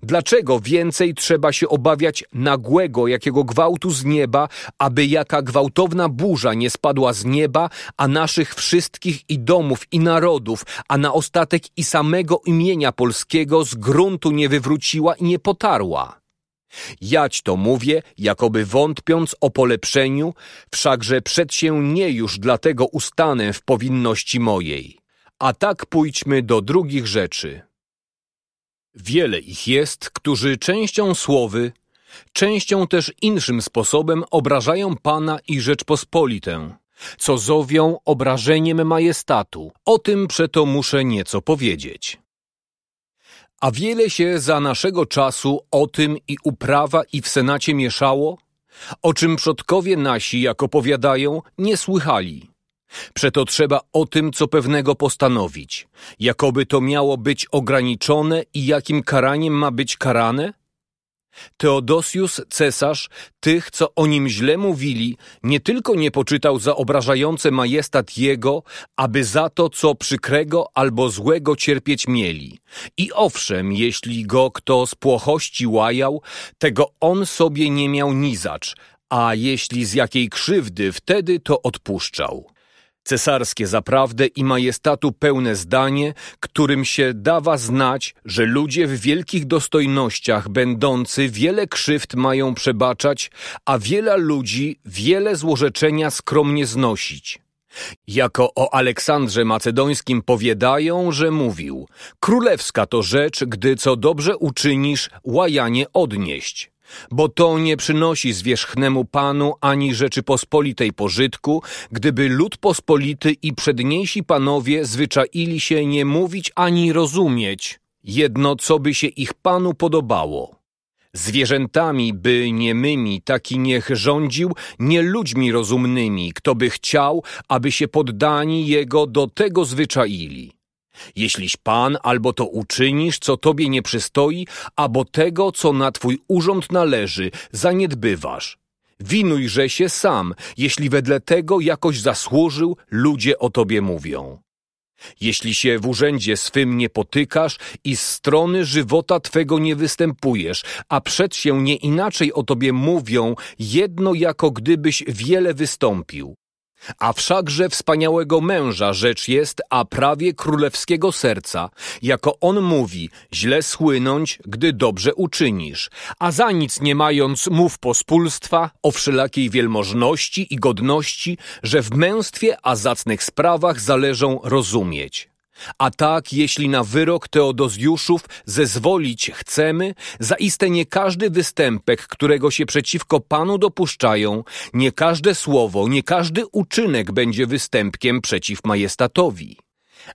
Dlaczego więcej trzeba się obawiać nagłego jakiego gwałtu z nieba, aby jaka gwałtowna burza nie spadła z nieba, a naszych wszystkich i domów i narodów, a na ostatek i samego imienia polskiego z gruntu nie wywróciła i nie potarła? Jać to mówię, jakoby wątpiąc o polepszeniu, wszakże przed się nie już dlatego ustanę w powinności mojej. A tak pójdźmy do drugich rzeczy. Wiele ich jest, którzy częścią słowy, częścią też inszym sposobem obrażają Pana i Rzeczpospolitę, co zowią obrażeniem majestatu. O tym przeto muszę nieco powiedzieć. A wiele się za naszego czasu o tym i uprawa i w Senacie mieszało, o czym przodkowie nasi, jak opowiadają, nie słychali. Przeto trzeba o tym co pewnego postanowić, jakoby to miało być ograniczone i jakim karaniem ma być karane? Teodosius, cesarz, tych, co o nim źle mówili, nie tylko nie poczytał za obrażające majestat jego, aby za to, co przykrego albo złego cierpieć mieli. I owszem, jeśli go kto z płochości łajał, tego on sobie nie miał nizacz, a jeśli z jakiej krzywdy, wtedy to odpuszczał cesarskie zaprawdę i majestatu pełne zdanie, którym się dawa znać, że ludzie w wielkich dostojnościach będący wiele krzywd mają przebaczać, a wiele ludzi wiele złorzeczenia skromnie znosić. Jako o Aleksandrze Macedońskim powiadają, że mówił Królewska to rzecz, gdy co dobrze uczynisz, łajanie odnieść bo to nie przynosi zwierzchnemu panu ani Rzeczypospolitej pożytku, gdyby lud pospolity i przedniejsi panowie zwyczaili się nie mówić ani rozumieć jedno, co by się ich panu podobało. Zwierzętami by niemymi taki niech rządził, nie ludźmi rozumnymi, kto by chciał, aby się poddani jego do tego zwyczaili. Jeśliś pan albo to uczynisz, co tobie nie przystoi, albo tego, co na twój urząd należy, zaniedbywasz. Winujże się sam, jeśli wedle tego jakoś zasłużył, ludzie o tobie mówią. Jeśli się w urzędzie swym nie potykasz i z strony żywota twego nie występujesz, a przed się nie inaczej o tobie mówią, jedno jako gdybyś wiele wystąpił. A wszakże wspaniałego męża rzecz jest, a prawie królewskiego serca. Jako on mówi, źle słynąć, gdy dobrze uczynisz. A za nic nie mając mów pospólstwa, o wszelakiej wielmożności i godności, że w męstwie a zacnych sprawach zależą rozumieć. A tak, jeśli na wyrok Teodozjuszów zezwolić chcemy, zaiste nie każdy występek, którego się przeciwko Panu dopuszczają, nie każde słowo, nie każdy uczynek będzie występkiem przeciw majestatowi.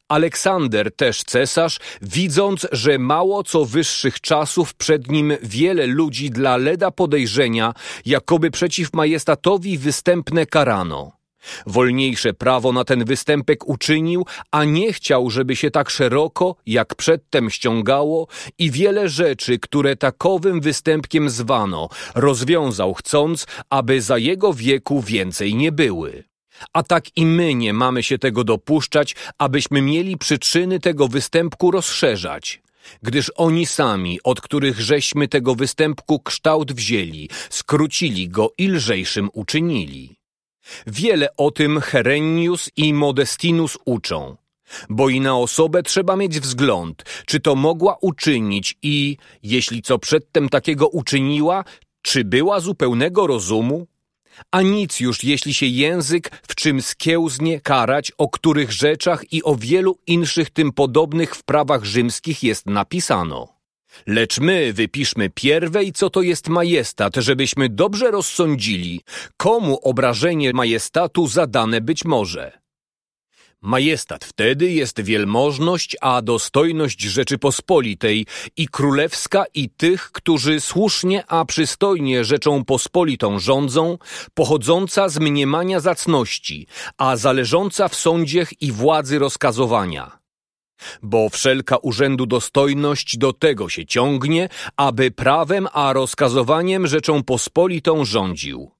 Aleksander, też cesarz, widząc, że mało co wyższych czasów przed nim wiele ludzi dla leda podejrzenia, jakoby przeciw majestatowi występne karano. Wolniejsze prawo na ten występek uczynił, a nie chciał, żeby się tak szeroko, jak przedtem ściągało i wiele rzeczy, które takowym występkiem zwano, rozwiązał chcąc, aby za jego wieku więcej nie były. A tak i my nie mamy się tego dopuszczać, abyśmy mieli przyczyny tego występku rozszerzać, gdyż oni sami, od których żeśmy tego występku kształt wzięli, skrócili go i lżejszym uczynili. Wiele o tym Herennius i Modestinus uczą, bo i na osobę trzeba mieć wzgląd, czy to mogła uczynić i, jeśli co przedtem takiego uczyniła, czy była zupełnego rozumu? A nic już, jeśli się język w czym skiełznie karać, o których rzeczach i o wielu inszych tym podobnych w prawach rzymskich jest napisano. Lecz my wypiszmy pierwej, co to jest majestat, żebyśmy dobrze rozsądzili, komu obrażenie majestatu zadane być może. Majestat wtedy jest wielmożność, a dostojność Rzeczypospolitej i królewska i tych, którzy słusznie, a przystojnie rzeczą pospolitą rządzą, pochodząca z mniemania zacności, a zależąca w sądziech i władzy rozkazowania. Bo wszelka urzędu dostojność do tego się ciągnie, aby prawem a rozkazowaniem rzeczą pospolitą rządził.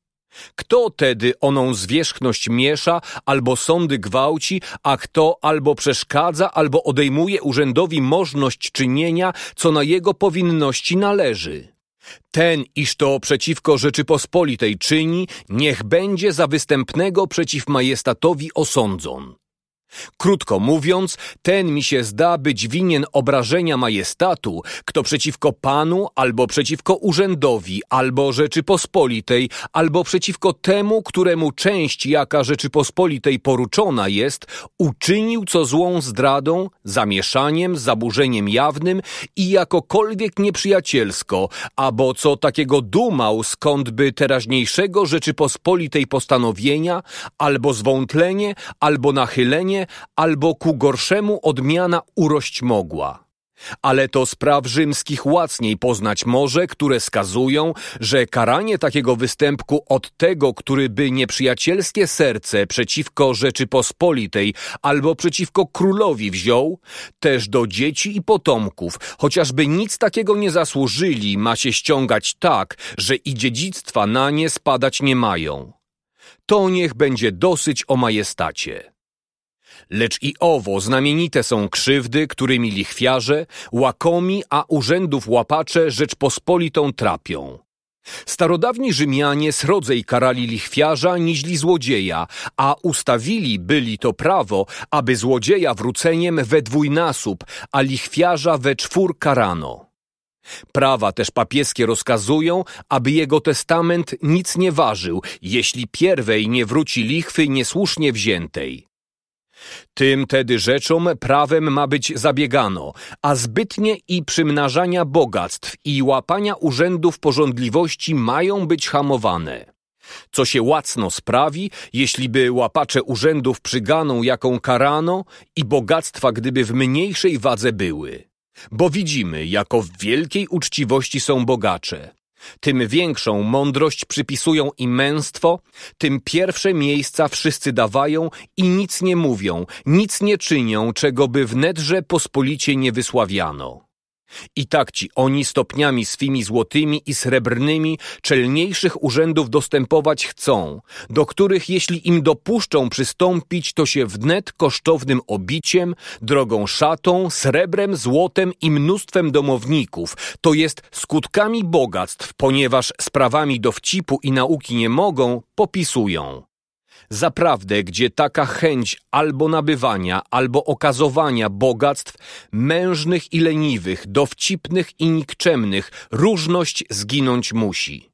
Kto tedy oną zwierzchność miesza, albo sądy gwałci, a kto albo przeszkadza, albo odejmuje urzędowi możność czynienia, co na jego powinności należy? Ten, iż to przeciwko Rzeczypospolitej czyni, niech będzie za występnego przeciw majestatowi osądzon. Krótko mówiąc, ten mi się zda być winien obrażenia majestatu, kto przeciwko panu, albo przeciwko urzędowi, albo Rzeczypospolitej, albo przeciwko temu, któremu część jaka Rzeczypospolitej poruczona jest, uczynił co złą zdradą, zamieszaniem, zaburzeniem jawnym i jakokolwiek nieprzyjacielsko, albo co takiego dumał skądby teraźniejszego Rzeczypospolitej postanowienia, albo zwątlenie, albo nachylenie, albo ku gorszemu odmiana urość mogła. Ale to spraw rzymskich łacniej poznać może, które skazują, że karanie takiego występku od tego, który by nieprzyjacielskie serce przeciwko Rzeczypospolitej albo przeciwko królowi wziął, też do dzieci i potomków, chociażby nic takiego nie zasłużyli, ma się ściągać tak, że i dziedzictwa na nie spadać nie mają. To niech będzie dosyć o majestacie. Lecz i owo znamienite są krzywdy, którymi lichwiarze, łakomi, a urzędów łapacze Rzeczpospolitą trapią. Starodawni Rzymianie srodzej karali lichwiarza niźli złodzieja, a ustawili byli to prawo, aby złodzieja wróceniem we dwójnasób, a lichwiarza we czwór karano. Prawa też papieskie rozkazują, aby jego testament nic nie ważył, jeśli pierwej nie wróci lichwy niesłusznie wziętej. Tym tedy rzeczom prawem ma być zabiegano, a zbytnie i przymnażania bogactw i łapania urzędów porządliwości mają być hamowane. Co się łacno sprawi, jeśliby łapacze urzędów przyganą, jaką karano i bogactwa gdyby w mniejszej wadze były. Bo widzimy, jako w wielkiej uczciwości są bogacze, tym większą mądrość przypisują i męstwo, tym pierwsze miejsca wszyscy dawają i nic nie mówią, nic nie czynią, czego by w nedrze pospolicie nie wysławiano. I tak ci oni stopniami swymi złotymi i srebrnymi czelniejszych urzędów dostępować chcą, do których jeśli im dopuszczą przystąpić, to się wnet kosztownym obiciem, drogą szatą, srebrem, złotem i mnóstwem domowników, to jest skutkami bogactw, ponieważ sprawami dowcipu i nauki nie mogą, popisują. Zaprawdę, gdzie taka chęć albo nabywania, albo okazowania bogactw mężnych i leniwych, dowcipnych i nikczemnych, różność zginąć musi.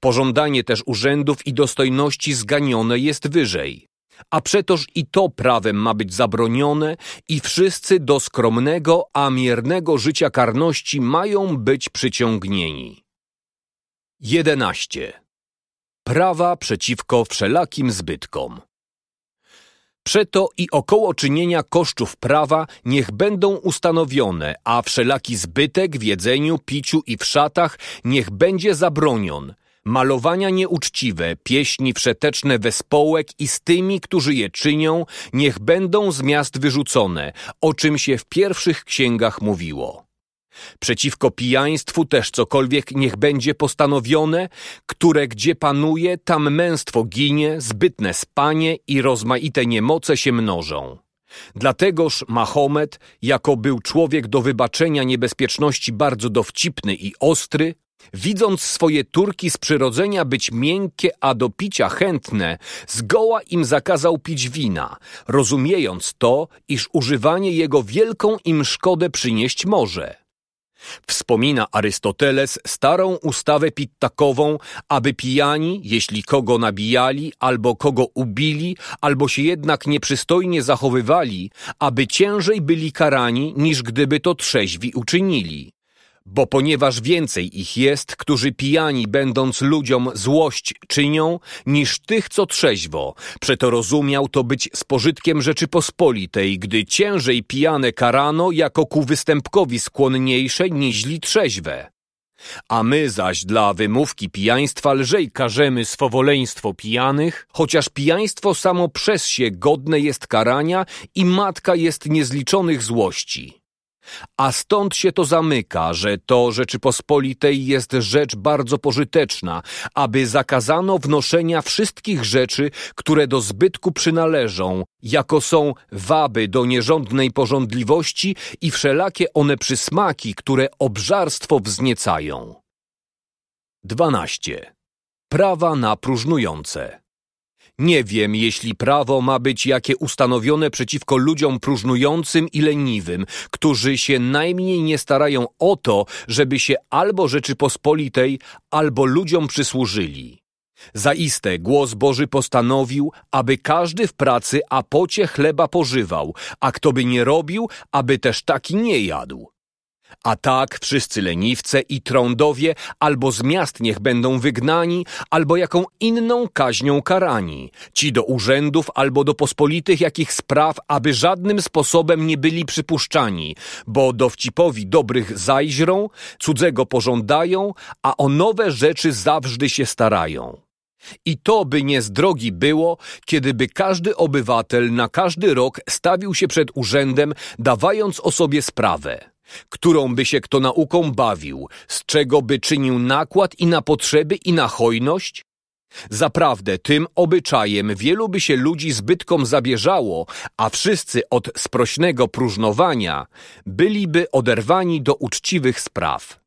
Pożądanie też urzędów i dostojności zganione jest wyżej. A przetoż i to prawem ma być zabronione i wszyscy do skromnego, a miernego życia karności mają być przyciągnieni. 11 prawa przeciwko wszelakim zbytkom. Przeto i około czynienia kosztów prawa niech będą ustanowione, a wszelaki zbytek w jedzeniu, piciu i w szatach niech będzie zabronion. Malowania nieuczciwe, pieśni wszeteczne wespołek i z tymi, którzy je czynią, niech będą z miast wyrzucone, o czym się w pierwszych księgach mówiło. Przeciwko pijaństwu też cokolwiek niech będzie postanowione, które gdzie panuje, tam męstwo ginie, zbytne spanie i rozmaite niemoce się mnożą. Dlategoż Mahomet, jako był człowiek do wybaczenia niebezpieczności bardzo dowcipny i ostry, widząc swoje turki z przyrodzenia być miękkie, a do picia chętne, zgoła im zakazał pić wina, rozumiejąc to, iż używanie jego wielką im szkodę przynieść może. Wspomina Arystoteles starą ustawę pittakową, aby pijani, jeśli kogo nabijali, albo kogo ubili, albo się jednak nieprzystojnie zachowywali, aby ciężej byli karani, niż gdyby to trzeźwi uczynili. Bo ponieważ więcej ich jest, którzy pijani będąc ludziom złość czynią, niż tych, co trzeźwo. Przeto rozumiał to być z pożytkiem Rzeczypospolitej, gdy ciężej pijane karano jako ku występkowi skłonniejsze niźli trzeźwe. A my zaś dla wymówki pijaństwa lżej karzemy swowoleństwo pijanych, chociaż pijaństwo samo przez się godne jest karania i matka jest niezliczonych złości. A stąd się to zamyka, że to Rzeczypospolitej jest rzecz bardzo pożyteczna, aby zakazano wnoszenia wszystkich rzeczy, które do zbytku przynależą, jako są waby do nierządnej porządliwości i wszelakie one przysmaki, które obżarstwo wzniecają. 12. Prawa na próżnujące nie wiem, jeśli prawo ma być jakie ustanowione przeciwko ludziom próżnującym i leniwym, którzy się najmniej nie starają o to, żeby się albo Rzeczypospolitej, albo ludziom przysłużyli. Zaiste głos Boży postanowił, aby każdy w pracy a pocie chleba pożywał, a kto by nie robił, aby też taki nie jadł. A tak wszyscy leniwce i trądowie albo z miast niech będą wygnani, albo jaką inną kaźnią karani, ci do urzędów albo do pospolitych jakich spraw, aby żadnym sposobem nie byli przypuszczani, bo dowcipowi dobrych zajźrą, cudzego pożądają, a o nowe rzeczy zawżdy się starają. I to by nie z drogi było, kiedyby każdy obywatel na każdy rok stawił się przed urzędem, dawając o sobie sprawę którą by się kto nauką bawił, z czego by czynił nakład i na potrzeby i na hojność? Zaprawdę tym obyczajem wielu by się ludzi zbytkom zabierzało, a wszyscy od sprośnego próżnowania byliby oderwani do uczciwych spraw.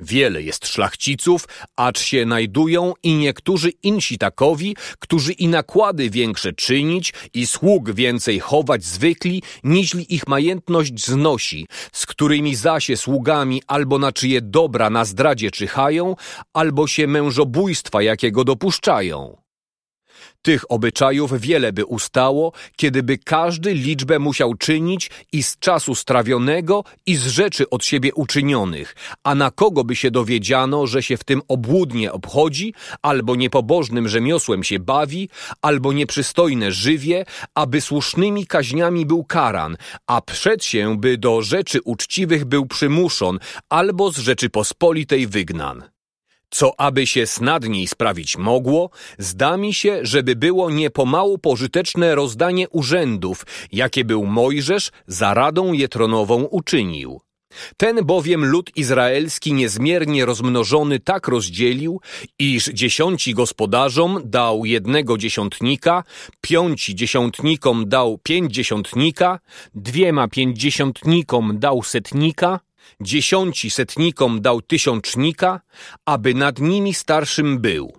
Wiele jest szlachciców, acz się znajdują i niektórzy insi takowi, którzy i nakłady większe czynić i sług więcej chować zwykli, niźli ich majętność znosi, z którymi zasie sługami albo na czyje dobra na zdradzie czyhają, albo się mężobójstwa jakiego dopuszczają. Tych obyczajów wiele by ustało, kiedyby każdy liczbę musiał czynić i z czasu strawionego i z rzeczy od siebie uczynionych, a na kogo by się dowiedziano, że się w tym obłudnie obchodzi, albo niepobożnym rzemiosłem się bawi, albo nieprzystojne żywie, aby słusznymi kaźniami był karan, a przed się by do rzeczy uczciwych był przymuszon, albo z Rzeczypospolitej wygnan. Co aby się snadniej sprawić mogło, zda mi się, żeby było niepomału pożyteczne rozdanie urzędów, jakie był Mojżesz za radą jetronową uczynił. Ten bowiem lud izraelski niezmiernie rozmnożony tak rozdzielił, iż dziesiąci gospodarzom dał jednego dziesiątnika, piąci dziesiątnikom dał pięćdziesiątnika, dwiema pięćdziesiątnikom dał setnika, dziesiąci setnikom dał tysiącznika, aby nad nimi starszym był,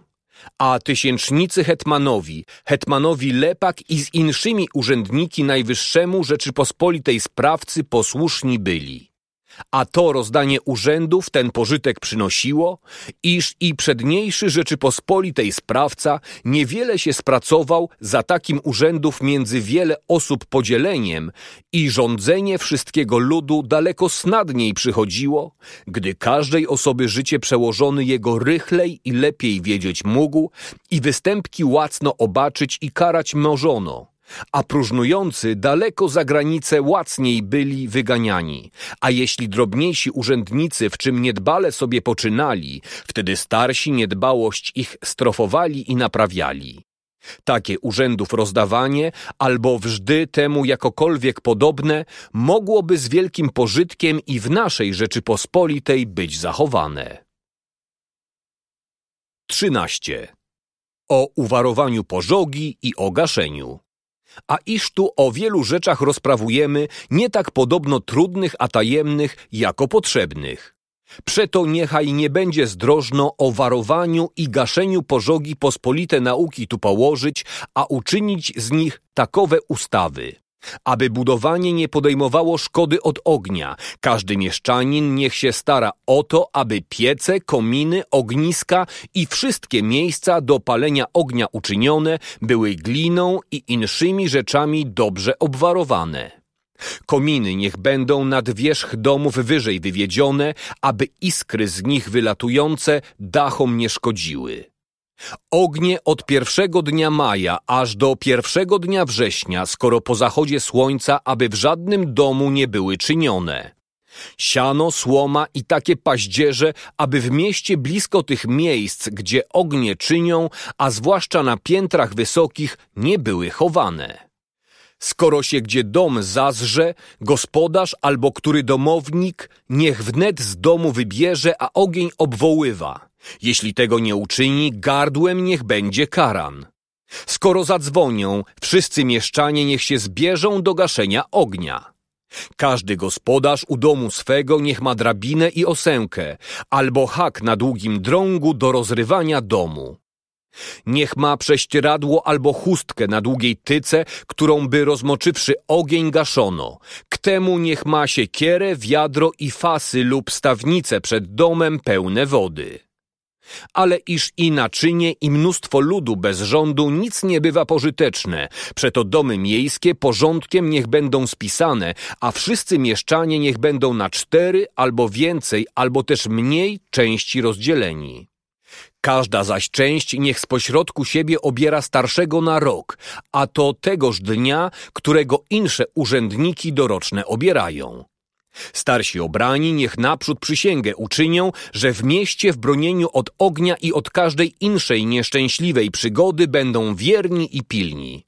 a tysięcznicy hetmanowi, hetmanowi Lepak i z inszymi urzędniki najwyższemu Rzeczypospolitej sprawcy posłuszni byli a to rozdanie urzędów ten pożytek przynosiło, iż i przedniejszy Rzeczypospolitej sprawca niewiele się spracował za takim urzędów między wiele osób podzieleniem i rządzenie wszystkiego ludu daleko snadniej przychodziło, gdy każdej osoby życie przełożony jego rychlej i lepiej wiedzieć mógł i występki łacno obaczyć i karać mnożono a próżnujący daleko za granicę łacniej byli wyganiani. A jeśli drobniejsi urzędnicy w czym niedbale sobie poczynali, wtedy starsi niedbałość ich strofowali i naprawiali. Takie urzędów rozdawanie, albo wżdy temu jakokolwiek podobne, mogłoby z wielkim pożytkiem i w naszej Rzeczypospolitej być zachowane. 13. O uwarowaniu pożogi i o gaszeniu. A iż tu o wielu rzeczach rozprawujemy, nie tak podobno trudnych a tajemnych, jako potrzebnych. Przeto niechaj nie będzie zdrożno o warowaniu i gaszeniu pożogi pospolite nauki tu położyć, a uczynić z nich takowe ustawy, aby budowanie nie podejmowało szkody od ognia, każdy mieszczanin niech się stara o to, aby piece, kominy, ogniska i wszystkie miejsca do palenia ognia uczynione były gliną i inszymi rzeczami dobrze obwarowane. Kominy niech będą nad wierzch domów wyżej wywiedzione, aby iskry z nich wylatujące dachom nie szkodziły. Ognie od pierwszego dnia maja aż do pierwszego dnia września, skoro po zachodzie słońca, aby w żadnym domu nie były czynione. Siano, słoma i takie paździerze, aby w mieście blisko tych miejsc, gdzie ognie czynią, a zwłaszcza na piętrach wysokich, nie były chowane. Skoro się gdzie dom zazrze, gospodarz albo który domownik, niech wnet z domu wybierze, a ogień obwoływa – jeśli tego nie uczyni, gardłem niech będzie karan. Skoro zadzwonią, wszyscy mieszczanie niech się zbierzą do gaszenia ognia. Każdy gospodarz u domu swego niech ma drabinę i osękę, albo hak na długim drągu do rozrywania domu. Niech ma prześcieradło albo chustkę na długiej tyce, którą by rozmoczywszy ogień gaszono. K temu niech ma siekierę, wiadro i fasy lub stawnice przed domem pełne wody. Ale iż i naczynie, i mnóstwo ludu bez rządu nic nie bywa pożyteczne. Przeto domy miejskie porządkiem niech będą spisane, a wszyscy mieszczanie niech będą na cztery albo więcej, albo też mniej części rozdzieleni. Każda zaś część niech z pośrodku siebie obiera starszego na rok, a to tegoż dnia, którego insze urzędniki doroczne obierają. Starsi obrani niech naprzód przysięgę uczynią, że w mieście w bronieniu od ognia i od każdej inszej nieszczęśliwej przygody będą wierni i pilni.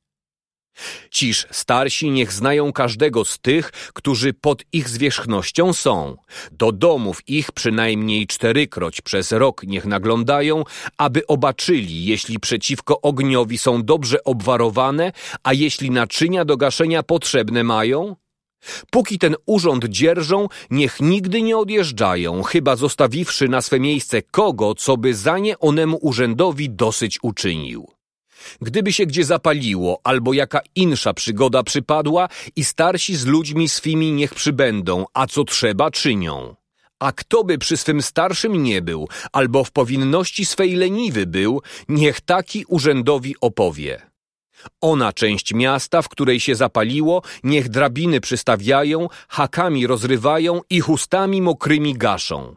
Ciż starsi niech znają każdego z tych, którzy pod ich zwierzchnością są. Do domów ich przynajmniej czterykroć przez rok niech naglądają, aby obaczyli, jeśli przeciwko ogniowi są dobrze obwarowane, a jeśli naczynia do gaszenia potrzebne mają, Póki ten urząd dzierżą, niech nigdy nie odjeżdżają, chyba zostawiwszy na swe miejsce kogo, co by za nie onemu urzędowi dosyć uczynił. Gdyby się gdzie zapaliło, albo jaka insza przygoda przypadła i starsi z ludźmi swimi niech przybędą, a co trzeba czynią. A kto by przy swym starszym nie był, albo w powinności swej leniwy był, niech taki urzędowi opowie. Ona część miasta, w której się zapaliło, niech drabiny przystawiają, hakami rozrywają i chustami mokrymi gaszą.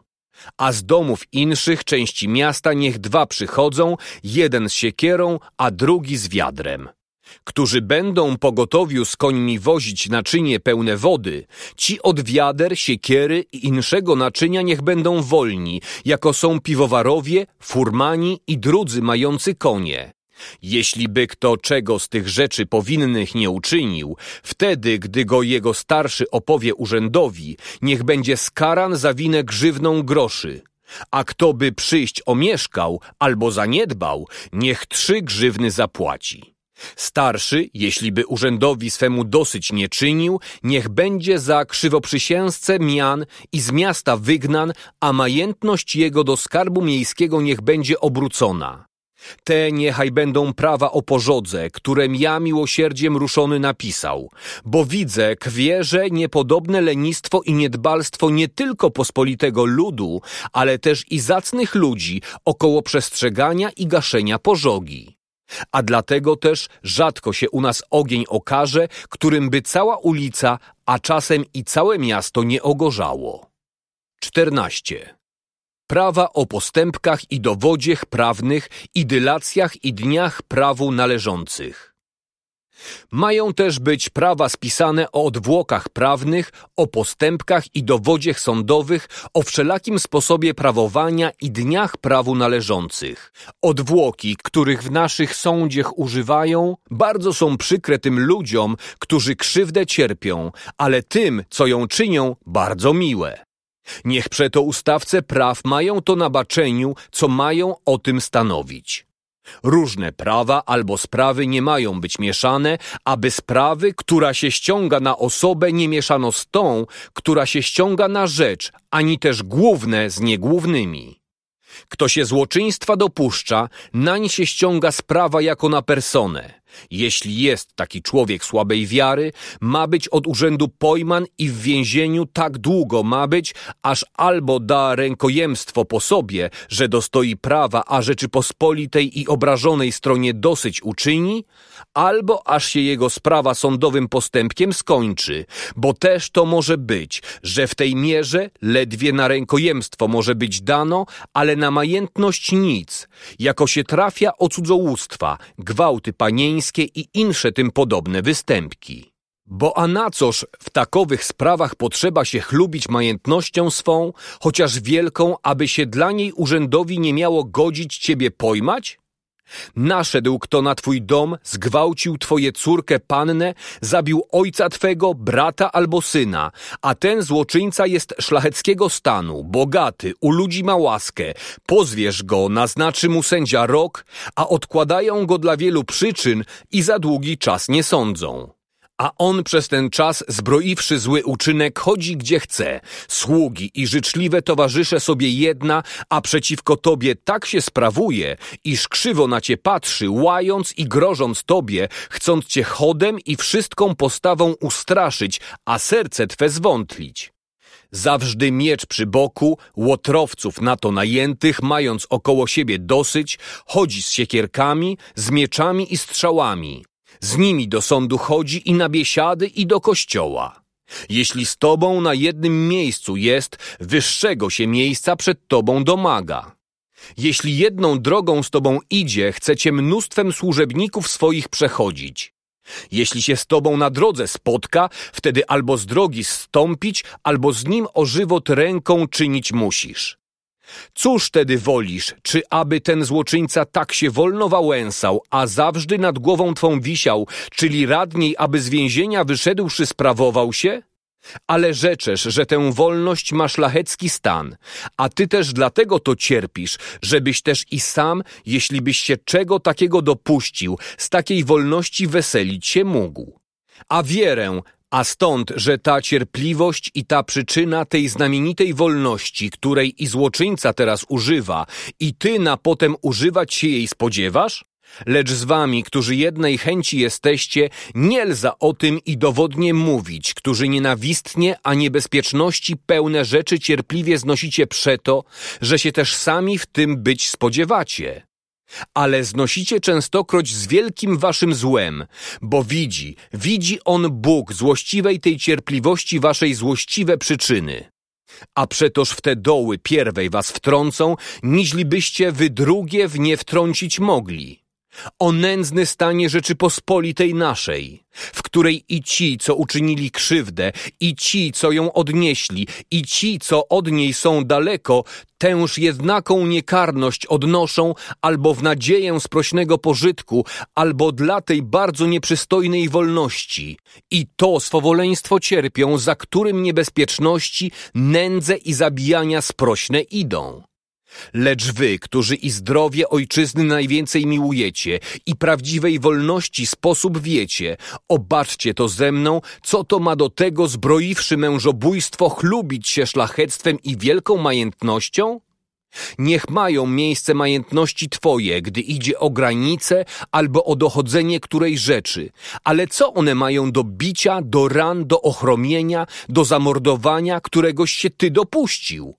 A z domów inszych części miasta niech dwa przychodzą, jeden z siekierą, a drugi z wiadrem. Którzy będą pogotowiu z końmi wozić naczynie pełne wody, ci od wiader, siekiery i inszego naczynia niech będą wolni, jako są piwowarowie, furmani i drudzy mający konie jeśli by kto czego z tych rzeczy powinnych nie uczynił, wtedy, gdy go jego starszy opowie urzędowi, niech będzie skaran za winę grzywną groszy. A kto by przyjść omieszkał albo zaniedbał, niech trzy grzywny zapłaci. Starszy, jeśli by urzędowi swemu dosyć nie czynił, niech będzie za krzywoprzysięzce mian i z miasta wygnan, a majętność jego do skarbu miejskiego niech będzie obrócona. Te niechaj będą prawa o pożodze, którem ja miłosierdziem ruszony napisał, bo widzę, kwieże niepodobne lenistwo i niedbalstwo nie tylko pospolitego ludu, ale też i zacnych ludzi około przestrzegania i gaszenia pożogi. A dlatego też rzadko się u nas ogień okaże, którym by cała ulica, a czasem i całe miasto nie ogorzało. 14 prawa o postępkach i dowodziech prawnych i dylacjach i dniach prawu należących. Mają też być prawa spisane o odwłokach prawnych, o postępkach i dowodziech sądowych, o wszelakim sposobie prawowania i dniach prawu należących. Odwłoki, których w naszych sądziech używają, bardzo są przykre tym ludziom, którzy krzywdę cierpią, ale tym, co ją czynią, bardzo miłe. Niech przeto ustawce praw mają to na baczeniu, co mają o tym stanowić. Różne prawa albo sprawy nie mają być mieszane, aby sprawy, która się ściąga na osobę, nie mieszano z tą, która się ściąga na rzecz, ani też główne z niegłównymi. Kto się złoczyństwa dopuszcza, nań się ściąga sprawa jako na personę. Jeśli jest taki człowiek słabej wiary, ma być od urzędu pojman i w więzieniu tak długo ma być, aż albo da rękojemstwo po sobie, że dostoi prawa, a Rzeczypospolitej i obrażonej stronie dosyć uczyni, albo aż się jego sprawa sądowym postępkiem skończy, bo też to może być, że w tej mierze ledwie na rękojemstwo może być dano, ale na majętność nic, jako się trafia o cudzołóstwa, gwałty panieńskie i insze tym podobne występki. Bo a na coż w takowych sprawach potrzeba się chlubić majętnością swą, chociaż wielką, aby się dla niej urzędowi nie miało godzić ciebie pojmać? Naszedł kto na twój dom, zgwałcił twoje córkę pannę, zabił ojca twego, brata albo syna, a ten złoczyńca jest szlacheckiego stanu, bogaty, u ludzi ma łaskę, pozwiesz go, naznaczy mu sędzia rok, a odkładają go dla wielu przyczyn i za długi czas nie sądzą. A on przez ten czas, zbroiwszy zły uczynek, chodzi gdzie chce. Sługi i życzliwe towarzysze sobie jedna, a przeciwko tobie tak się sprawuje, iż krzywo na cię patrzy, łając i grożąc tobie, chcąc cię chodem i wszystką postawą ustraszyć, a serce twe zwątlić. Zawżdy miecz przy boku, łotrowców na to najętych, mając około siebie dosyć, chodzi z siekierkami, z mieczami i strzałami. Z nimi do sądu chodzi i na biesiady i do kościoła. Jeśli z tobą na jednym miejscu jest, wyższego się miejsca przed tobą domaga. Jeśli jedną drogą z tobą idzie, chcecie mnóstwem służebników swoich przechodzić. Jeśli się z tobą na drodze spotka, wtedy albo z drogi stąpić, albo z nim o żywot ręką czynić musisz. Cóż tedy wolisz, czy aby ten złoczyńca tak się wolno wałęsał, a zawżdy nad głową twą wisiał, czyli radniej, aby z więzienia wyszedłszy sprawował się? Ale rzeczesz, że tę wolność ma szlachecki stan, a ty też dlatego to cierpisz, żebyś też i sam, jeśli byś się czego takiego dopuścił, z takiej wolności weselić się mógł. A wierę, a stąd, że ta cierpliwość i ta przyczyna tej znamienitej wolności, której i złoczyńca teraz używa, i ty na potem używać się jej spodziewasz? Lecz z wami, którzy jednej chęci jesteście, nie lza o tym i dowodnie mówić, którzy nienawistnie, a niebezpieczności pełne rzeczy cierpliwie znosicie przeto, że się też sami w tym być spodziewacie. Ale znosicie częstokroć z wielkim waszym złem, bo widzi, widzi on Bóg złościwej tej cierpliwości waszej złościwe przyczyny. A przetoż w te doły pierwej was wtrącą, niźlibyście wy drugie w nie wtrącić mogli o nędzny stanie Rzeczypospolitej naszej, w której i ci, co uczynili krzywdę, i ci, co ją odnieśli, i ci, co od niej są daleko, tęż jednaką niekarność odnoszą albo w nadzieję sprośnego pożytku, albo dla tej bardzo nieprzystojnej wolności. I to swowoleństwo cierpią, za którym niebezpieczności, nędze i zabijania sprośne idą. Lecz wy, którzy i zdrowie ojczyzny najwięcej miłujecie i prawdziwej wolności sposób wiecie, obaczcie to ze mną, co to ma do tego zbroiwszy mężobójstwo chlubić się szlachectwem i wielką majętnością? Niech mają miejsce majętności Twoje, gdy idzie o granice, albo o dochodzenie której rzeczy, ale co one mają do bicia, do ran, do ochromienia, do zamordowania, któregoś się Ty dopuścił?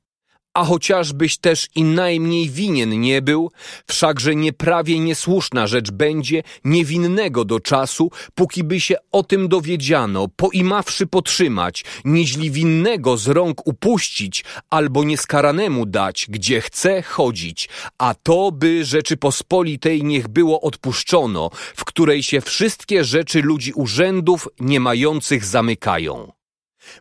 a chociażbyś też i najmniej winien nie był, wszakże nieprawie niesłuszna rzecz będzie niewinnego do czasu, póki by się o tym dowiedziano, poimawszy potrzymać, nieźli winnego z rąk upuścić, albo nieskaranemu dać, gdzie chce chodzić, a to by Rzeczypospolitej niech było odpuszczono, w której się wszystkie rzeczy ludzi urzędów nie mających zamykają.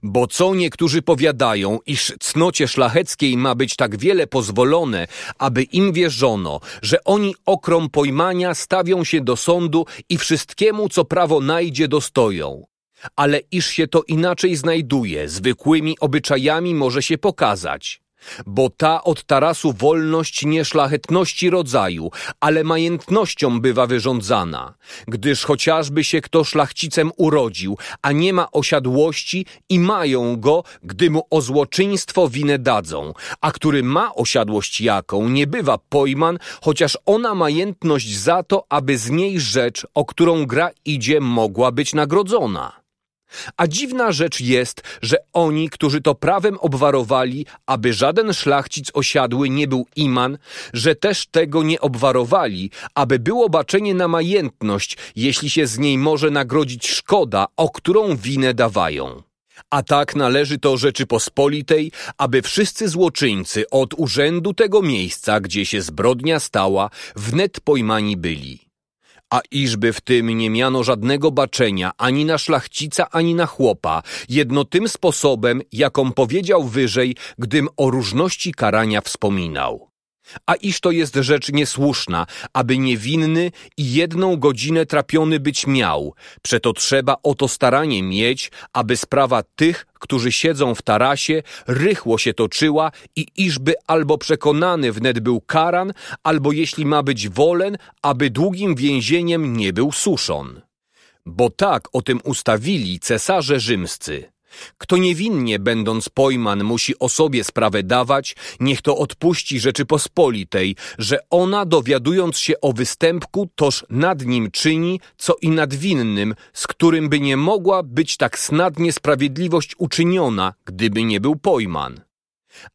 Bo co niektórzy powiadają, iż cnocie szlacheckiej ma być tak wiele pozwolone, aby im wierzono, że oni okrom pojmania stawią się do sądu i wszystkiemu, co prawo najdzie, dostoją. Ale iż się to inaczej znajduje, zwykłymi obyczajami może się pokazać bo ta od tarasu wolność nie szlachetności rodzaju, ale majętnością bywa wyrządzana, gdyż chociażby się kto szlachcicem urodził, a nie ma osiadłości i mają go, gdy mu o złoczyństwo winę dadzą, a który ma osiadłość jaką, nie bywa pojman, chociaż ona majętność za to, aby z niej rzecz, o którą gra idzie, mogła być nagrodzona. A dziwna rzecz jest, że oni, którzy to prawem obwarowali, aby żaden szlachcic osiadły nie był iman, że też tego nie obwarowali, aby było baczenie na majętność, jeśli się z niej może nagrodzić szkoda, o którą winę dawają. A tak należy to Rzeczypospolitej, aby wszyscy złoczyńcy od urzędu tego miejsca, gdzie się zbrodnia stała, wnet pojmani byli. A iżby w tym nie miano żadnego baczenia ani na szlachcica, ani na chłopa, jedno tym sposobem, jaką powiedział wyżej, gdym o różności karania wspominał. A iż to jest rzecz niesłuszna, aby niewinny i jedną godzinę trapiony być miał. Przeto trzeba o to staranie mieć, aby sprawa tych, którzy siedzą w tarasie, rychło się toczyła i iżby albo przekonany wnet był karan, albo jeśli ma być wolen, aby długim więzieniem nie był suszon. Bo tak o tym ustawili cesarze rzymscy. Kto niewinnie, będąc pojman, musi o sobie sprawę dawać, niech to odpuści Rzeczypospolitej, że ona, dowiadując się o występku, toż nad nim czyni, co i nad winnym, z którym by nie mogła być tak snadnie sprawiedliwość uczyniona, gdyby nie był pojman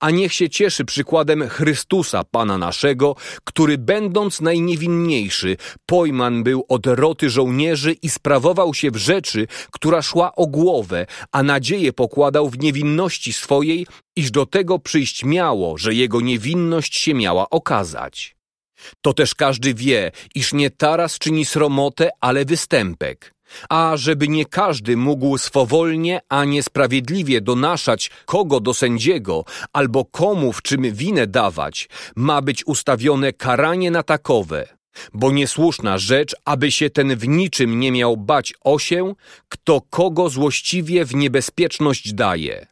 a niech się cieszy przykładem Chrystusa, Pana naszego, który będąc najniewinniejszy, pojman był od roty żołnierzy i sprawował się w rzeczy, która szła o głowę, a nadzieję pokładał w niewinności swojej, iż do tego przyjść miało, że jego niewinność się miała okazać. To też każdy wie, iż nie taras czyni sromotę, ale występek a żeby nie każdy mógł swowolnie, a niesprawiedliwie donaszać kogo do sędziego albo komu w czym winę dawać, ma być ustawione karanie na takowe, bo niesłuszna rzecz, aby się ten w niczym nie miał bać o się, kto kogo złościwie w niebezpieczność daje.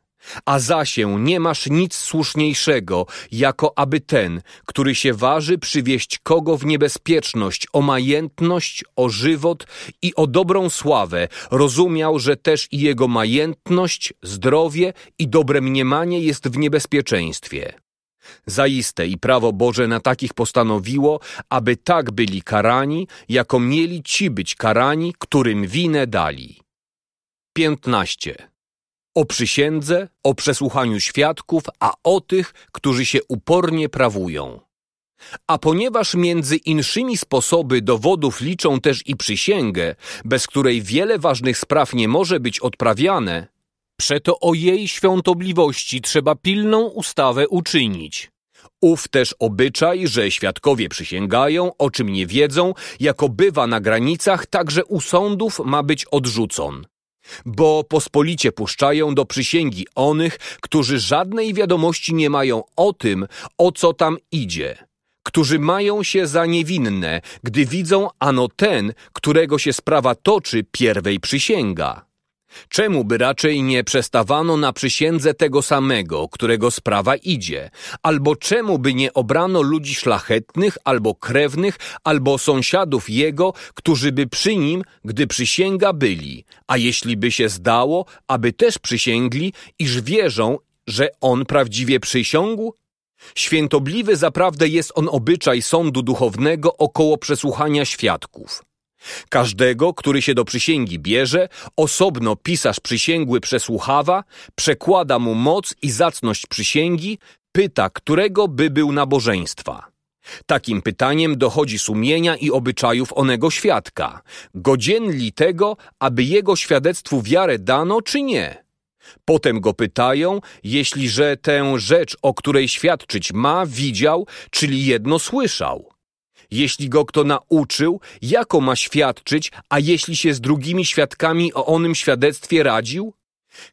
A za się nie masz nic słuszniejszego, jako aby ten, który się waży przywieść kogo w niebezpieczność, o majętność, o żywot i o dobrą sławę, rozumiał, że też i jego majętność, zdrowie i dobre mniemanie jest w niebezpieczeństwie. Zaiste i prawo Boże na takich postanowiło, aby tak byli karani, jako mieli ci być karani, którym winę dali. 15 o przysiędze, o przesłuchaniu świadków, a o tych, którzy się upornie prawują. A ponieważ między inszymi sposoby dowodów liczą też i przysięgę, bez której wiele ważnych spraw nie może być odprawiane, przeto o jej świątobliwości trzeba pilną ustawę uczynić. Ów też obyczaj, że świadkowie przysięgają, o czym nie wiedzą, jako bywa na granicach, także u sądów ma być odrzucon. Bo pospolicie puszczają do przysięgi onych, którzy żadnej wiadomości nie mają o tym, o co tam idzie, którzy mają się za niewinne, gdy widzą ano ten, którego się sprawa toczy, pierwej przysięga. Czemu by raczej nie przestawano na przysiędze tego samego, którego sprawa idzie? Albo czemu by nie obrano ludzi szlachetnych, albo krewnych, albo sąsiadów jego, którzy by przy nim, gdy przysięga byli? A jeśli by się zdało, aby też przysięgli, iż wierzą, że on prawdziwie przysiągł? Świętobliwy zaprawdę jest on obyczaj sądu duchownego około przesłuchania świadków. Każdego, który się do przysięgi bierze, osobno pisarz przysięgły przesłuchawa, przekłada mu moc i zacność przysięgi, pyta, którego by był nabożeństwa. Takim pytaniem dochodzi sumienia i obyczajów onego świadka, godzienli tego, aby jego świadectwu wiarę dano czy nie. Potem go pytają, jeśliże tę rzecz, o której świadczyć ma, widział, czyli jedno słyszał jeśli go kto nauczył, jako ma świadczyć, a jeśli się z drugimi świadkami o onym świadectwie radził?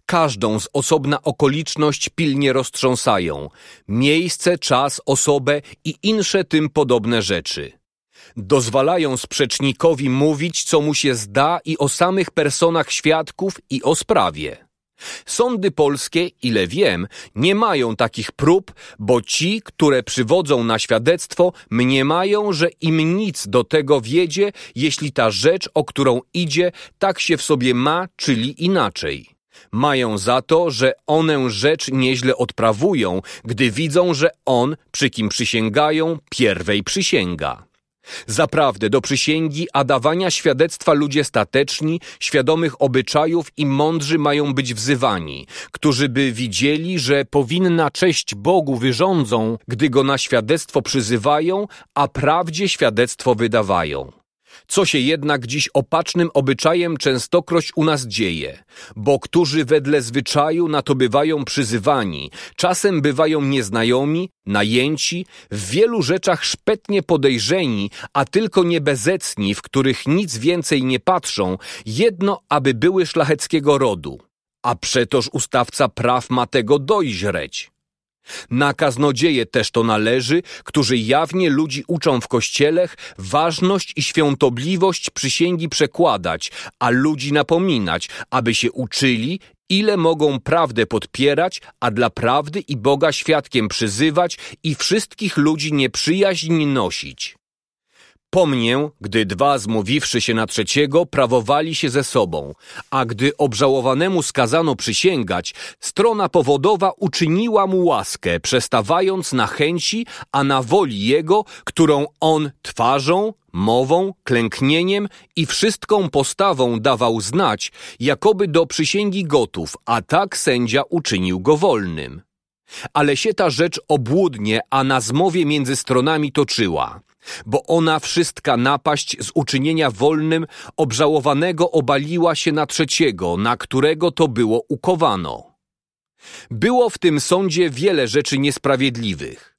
Każdą z osobna okoliczność pilnie roztrząsają miejsce, czas, osobę i insze tym podobne rzeczy. Dozwalają sprzecznikowi mówić, co mu się zda i o samych personach świadków i o sprawie. Sądy polskie, ile wiem, nie mają takich prób, bo ci, które przywodzą na świadectwo, mniemają, że im nic do tego wiedzie, jeśli ta rzecz, o którą idzie, tak się w sobie ma, czyli inaczej. Mają za to, że onę rzecz nieźle odprawują, gdy widzą, że on, przy kim przysięgają, pierwej przysięga. Zaprawdę do przysięgi, a dawania świadectwa ludzie stateczni, świadomych obyczajów i mądrzy mają być wzywani, którzy by widzieli, że powinna cześć Bogu wyrządzą, gdy go na świadectwo przyzywają, a prawdzie świadectwo wydawają. Co się jednak dziś opacznym obyczajem częstokroć u nas dzieje? Bo którzy wedle zwyczaju na to bywają przyzywani, czasem bywają nieznajomi, najęci, w wielu rzeczach szpetnie podejrzeni, a tylko niebezecni, w których nic więcej nie patrzą, jedno aby były szlacheckiego rodu. A przetoż ustawca praw ma tego dojrzeć. Na kaznodzieje też to należy, którzy jawnie ludzi uczą w kościelech ważność i świątobliwość przysięgi przekładać, a ludzi napominać, aby się uczyli, ile mogą prawdę podpierać, a dla prawdy i Boga świadkiem przyzywać i wszystkich ludzi nieprzyjaźń nosić. Po mnie, gdy dwa zmówiwszy się na trzeciego, prawowali się ze sobą, a gdy obżałowanemu skazano przysięgać, strona powodowa uczyniła mu łaskę, przestawając na chęci, a na woli jego, którą on twarzą, mową, klęknieniem i wszystką postawą dawał znać, jakoby do przysięgi gotów, a tak sędzia uczynił go wolnym. Ale się ta rzecz obłudnie, a na zmowie między stronami toczyła bo ona wszystka napaść z uczynienia wolnym obżałowanego obaliła się na trzeciego, na którego to było ukowano. Było w tym sądzie wiele rzeczy niesprawiedliwych.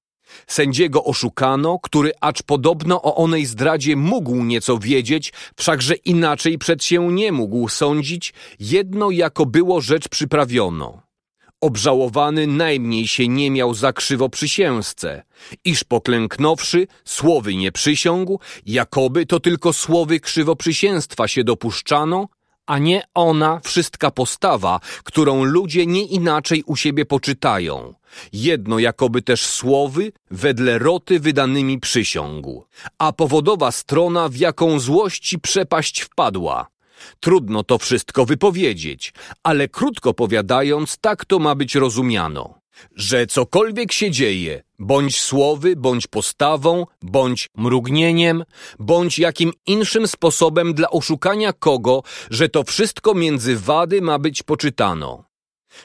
Sędziego oszukano, który acz podobno o onej zdradzie mógł nieco wiedzieć, wszakże inaczej przed się nie mógł sądzić, jedno jako było rzecz przyprawiono. Obżałowany najmniej się nie miał za krzywo przysiężce, iż poklęknąwszy, słowy nie przysiągł, jakoby to tylko słowy krzywoprzysięstwa się dopuszczano, a nie ona wszystka postawa, którą ludzie nie inaczej u siebie poczytają. Jedno jakoby też słowy wedle roty wydanymi przysiągł, a powodowa strona w jaką złości przepaść wpadła. Trudno to wszystko wypowiedzieć, ale krótko powiadając, tak to ma być rozumiano. Że cokolwiek się dzieje, bądź słowy, bądź postawą, bądź mrugnieniem, bądź jakim inszym sposobem dla oszukania kogo, że to wszystko między wady ma być poczytano.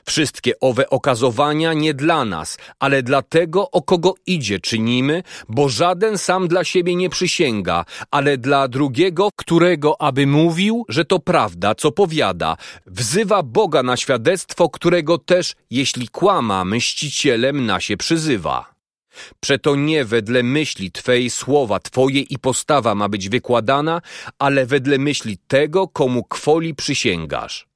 Wszystkie owe okazowania nie dla nas, ale dla tego, o kogo idzie czynimy, bo żaden sam dla siebie nie przysięga, ale dla drugiego, którego aby mówił, że to prawda, co powiada. Wzywa Boga na świadectwo, którego też, jeśli kłama, mścicielem na się przyzywa. Przeto nie wedle myśli Twej słowa Twoje i postawa ma być wykładana, ale wedle myśli tego, komu kwoli przysięgasz.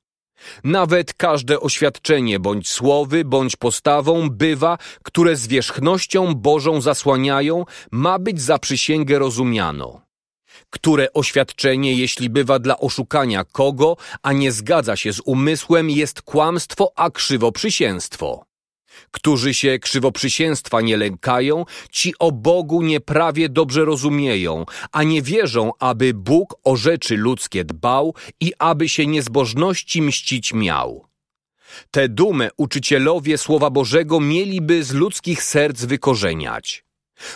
Nawet każde oświadczenie, bądź słowy, bądź postawą bywa, które zwierzchnością Bożą zasłaniają, ma być za przysięgę rozumiano. Które oświadczenie, jeśli bywa dla oszukania kogo, a nie zgadza się z umysłem, jest kłamstwo, a krzywoprzysięstwo. Którzy się krzywoprzysięstwa nie lękają, ci o Bogu nieprawie dobrze rozumieją, a nie wierzą, aby Bóg o rzeczy ludzkie dbał i aby się niezbożności mścić miał. Te dumę uczycielowie Słowa Bożego mieliby z ludzkich serc wykorzeniać.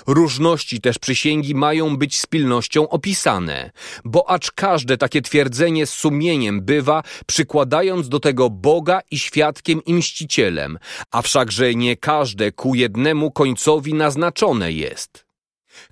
Różności też przysięgi mają być z pilnością opisane, bo acz każde takie twierdzenie z sumieniem bywa, przykładając do tego Boga i świadkiem i mścicielem, a wszakże nie każde ku jednemu końcowi naznaczone jest.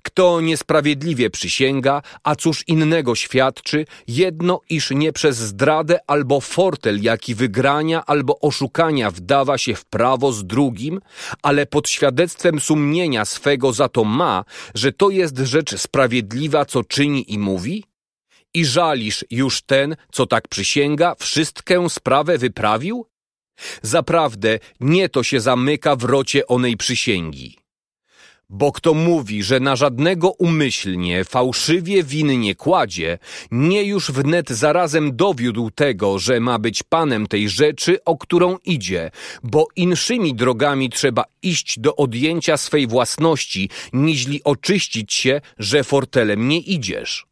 Kto niesprawiedliwie przysięga, a cóż innego świadczy, jedno iż nie przez zdradę albo fortel, jaki wygrania albo oszukania wdawa się w prawo z drugim, ale pod świadectwem sumienia swego za to ma, że to jest rzecz sprawiedliwa, co czyni i mówi? I żalisz już ten, co tak przysięga, wszystkę sprawę wyprawił? Zaprawdę nie to się zamyka w rocie onej przysięgi. Bo kto mówi, że na żadnego umyślnie, fałszywie winy nie kładzie, nie już wnet zarazem dowiódł tego, że ma być panem tej rzeczy, o którą idzie, bo inszymi drogami trzeba iść do odjęcia swej własności, niźli oczyścić się, że fortelem nie idziesz.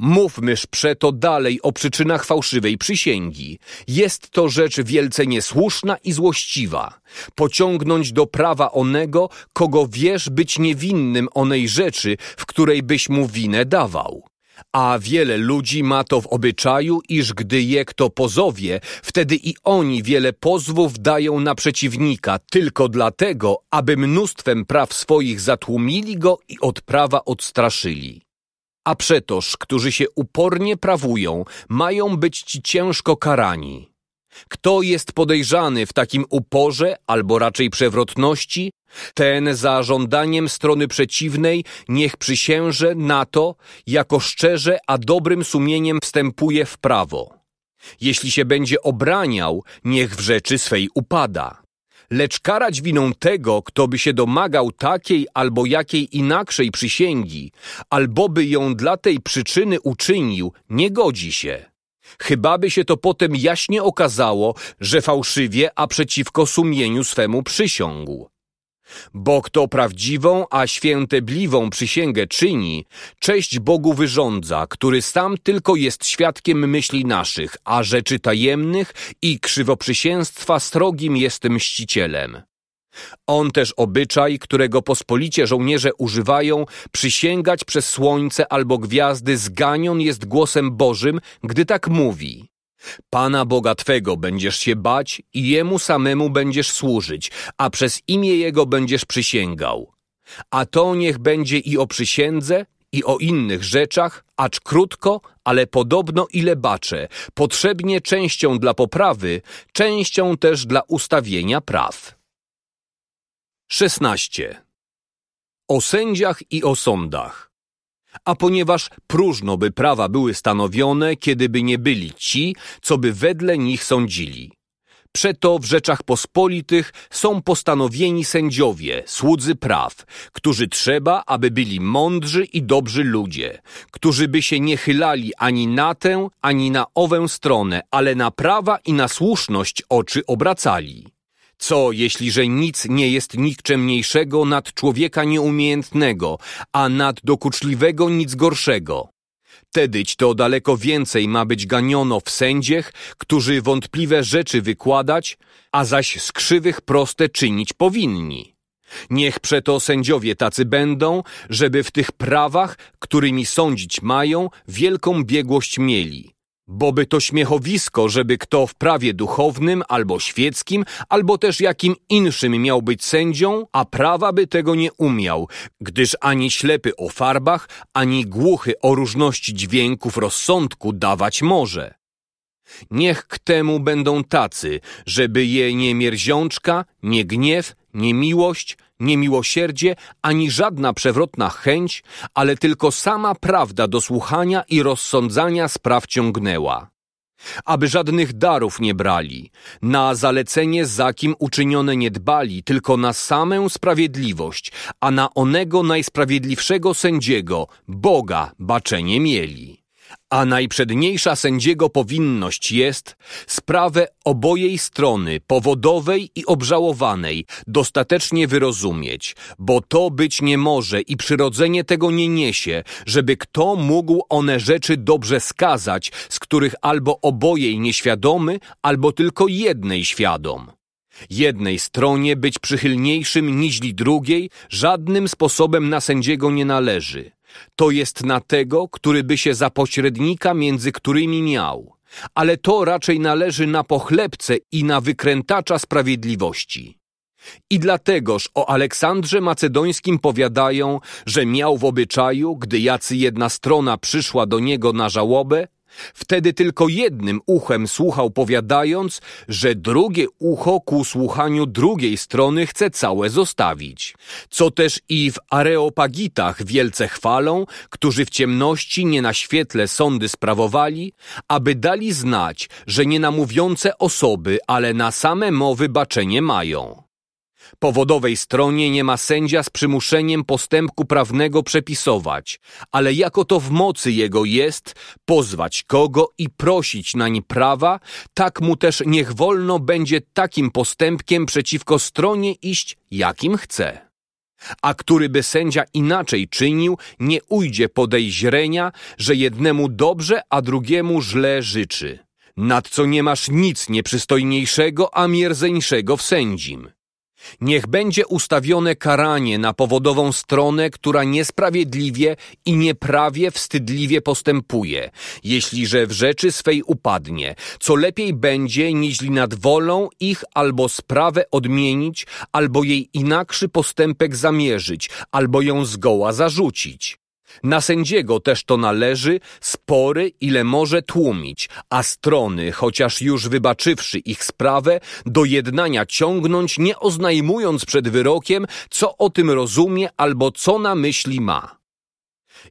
Mówmyż przeto dalej o przyczynach fałszywej przysięgi. Jest to rzecz wielce niesłuszna i złościwa. Pociągnąć do prawa onego, kogo wiesz być niewinnym onej rzeczy, w której byś mu winę dawał. A wiele ludzi ma to w obyczaju, iż gdy je kto pozowie, wtedy i oni wiele pozwów dają na przeciwnika, tylko dlatego, aby mnóstwem praw swoich zatłumili go i od prawa odstraszyli. A przetoż, którzy się upornie prawują, mają być ci ciężko karani. Kto jest podejrzany w takim uporze, albo raczej przewrotności, ten za żądaniem strony przeciwnej niech przysięże na to, jako szczerze a dobrym sumieniem wstępuje w prawo. Jeśli się będzie obraniał, niech w rzeczy swej upada lecz karać winą tego, kto by się domagał takiej albo jakiej inakszej przysięgi, albo by ją dla tej przyczyny uczynił, nie godzi się. Chyba by się to potem jaśnie okazało, że fałszywie, a przeciwko sumieniu swemu przysiągł. Bo kto prawdziwą, a świętebliwą przysięgę czyni, cześć Bogu wyrządza, który sam tylko jest świadkiem myśli naszych, a rzeczy tajemnych i krzywoprzysięstwa strogim jest mścicielem. On też obyczaj, którego pospolicie żołnierze używają, przysięgać przez słońce albo gwiazdy zganion jest głosem Bożym, gdy tak mówi. Pana Boga Twego będziesz się bać i Jemu samemu będziesz służyć, a przez imię Jego będziesz przysięgał. A to niech będzie i o przysiędze, i o innych rzeczach, acz krótko, ale podobno ile baczę, potrzebnie częścią dla poprawy, częścią też dla ustawienia praw. 16. O sędziach i o sądach. A ponieważ próżno by prawa były stanowione, kiedyby nie byli ci, co by wedle nich sądzili. Przeto w rzeczach pospolitych są postanowieni sędziowie, słudzy praw, którzy trzeba, aby byli mądrzy i dobrzy ludzie, którzy by się nie chylali ani na tę, ani na owę stronę, ale na prawa i na słuszność oczy obracali co, jeśliże nic nie jest nikczemniejszego nad człowieka nieumiejętnego, a nad dokuczliwego nic gorszego? Tedyć to daleko więcej ma być ganiono w sędziech, którzy wątpliwe rzeczy wykładać, a zaś z krzywych proste czynić powinni. Niech przeto sędziowie tacy będą, żeby w tych prawach, którymi sądzić mają, wielką biegłość mieli Boby to śmiechowisko, żeby kto w prawie duchownym albo świeckim, albo też jakim inszym miał być sędzią, a prawa by tego nie umiał, gdyż ani ślepy o farbach, ani głuchy o różności dźwięków rozsądku dawać może. Niech k temu będą tacy, żeby je nie mierziączka, nie gniew, nie miłość, nie miłosierdzie, ani żadna przewrotna chęć, ale tylko sama prawda do słuchania i rozsądzania spraw ciągnęła. Aby żadnych darów nie brali, na zalecenie za kim uczynione nie dbali, tylko na samę sprawiedliwość, a na onego najsprawiedliwszego sędziego, Boga, baczenie mieli a najprzedniejsza sędziego powinność jest sprawę obojej strony, powodowej i obżałowanej, dostatecznie wyrozumieć, bo to być nie może i przyrodzenie tego nie niesie, żeby kto mógł one rzeczy dobrze skazać, z których albo obojej nieświadomy, albo tylko jednej świadom. Jednej stronie być przychylniejszym niźli drugiej żadnym sposobem na sędziego nie należy to jest na tego, który by się za pośrednika między którymi miał, ale to raczej należy na pochlebce i na wykrętacza sprawiedliwości. I dlategoż o Aleksandrze Macedońskim powiadają, że miał w obyczaju, gdy jacy jedna strona przyszła do niego na żałobę, Wtedy tylko jednym uchem słuchał, powiadając, że drugie ucho ku słuchaniu drugiej strony chce całe zostawić. Co też i w Areopagitach wielce chwalą, którzy w ciemności nie na świetle sądy sprawowali, aby dali znać, że nie na mówiące osoby, ale na same mowy baczenie mają powodowej stronie nie ma sędzia z przymuszeniem postępku prawnego przepisować, ale jako to w mocy jego jest pozwać kogo i prosić nań prawa, tak mu też niech wolno będzie takim postępkiem przeciwko stronie iść, jakim chce. A który by sędzia inaczej czynił, nie ujdzie podejrzenia, że jednemu dobrze, a drugiemu źle życzy nad co nie masz nic nieprzystojniejszego, a mierzeńszego w sędzim. Niech będzie ustawione karanie na powodową stronę, która niesprawiedliwie i nieprawie wstydliwie postępuje, jeśli że w rzeczy swej upadnie, co lepiej będzie, niźli nad wolą ich albo sprawę odmienić, albo jej inakszy postępek zamierzyć, albo ją zgoła zarzucić. Na sędziego też to należy, spory ile może tłumić, a strony, chociaż już wybaczywszy ich sprawę, do jednania ciągnąć, nie oznajmując przed wyrokiem, co o tym rozumie albo co na myśli ma.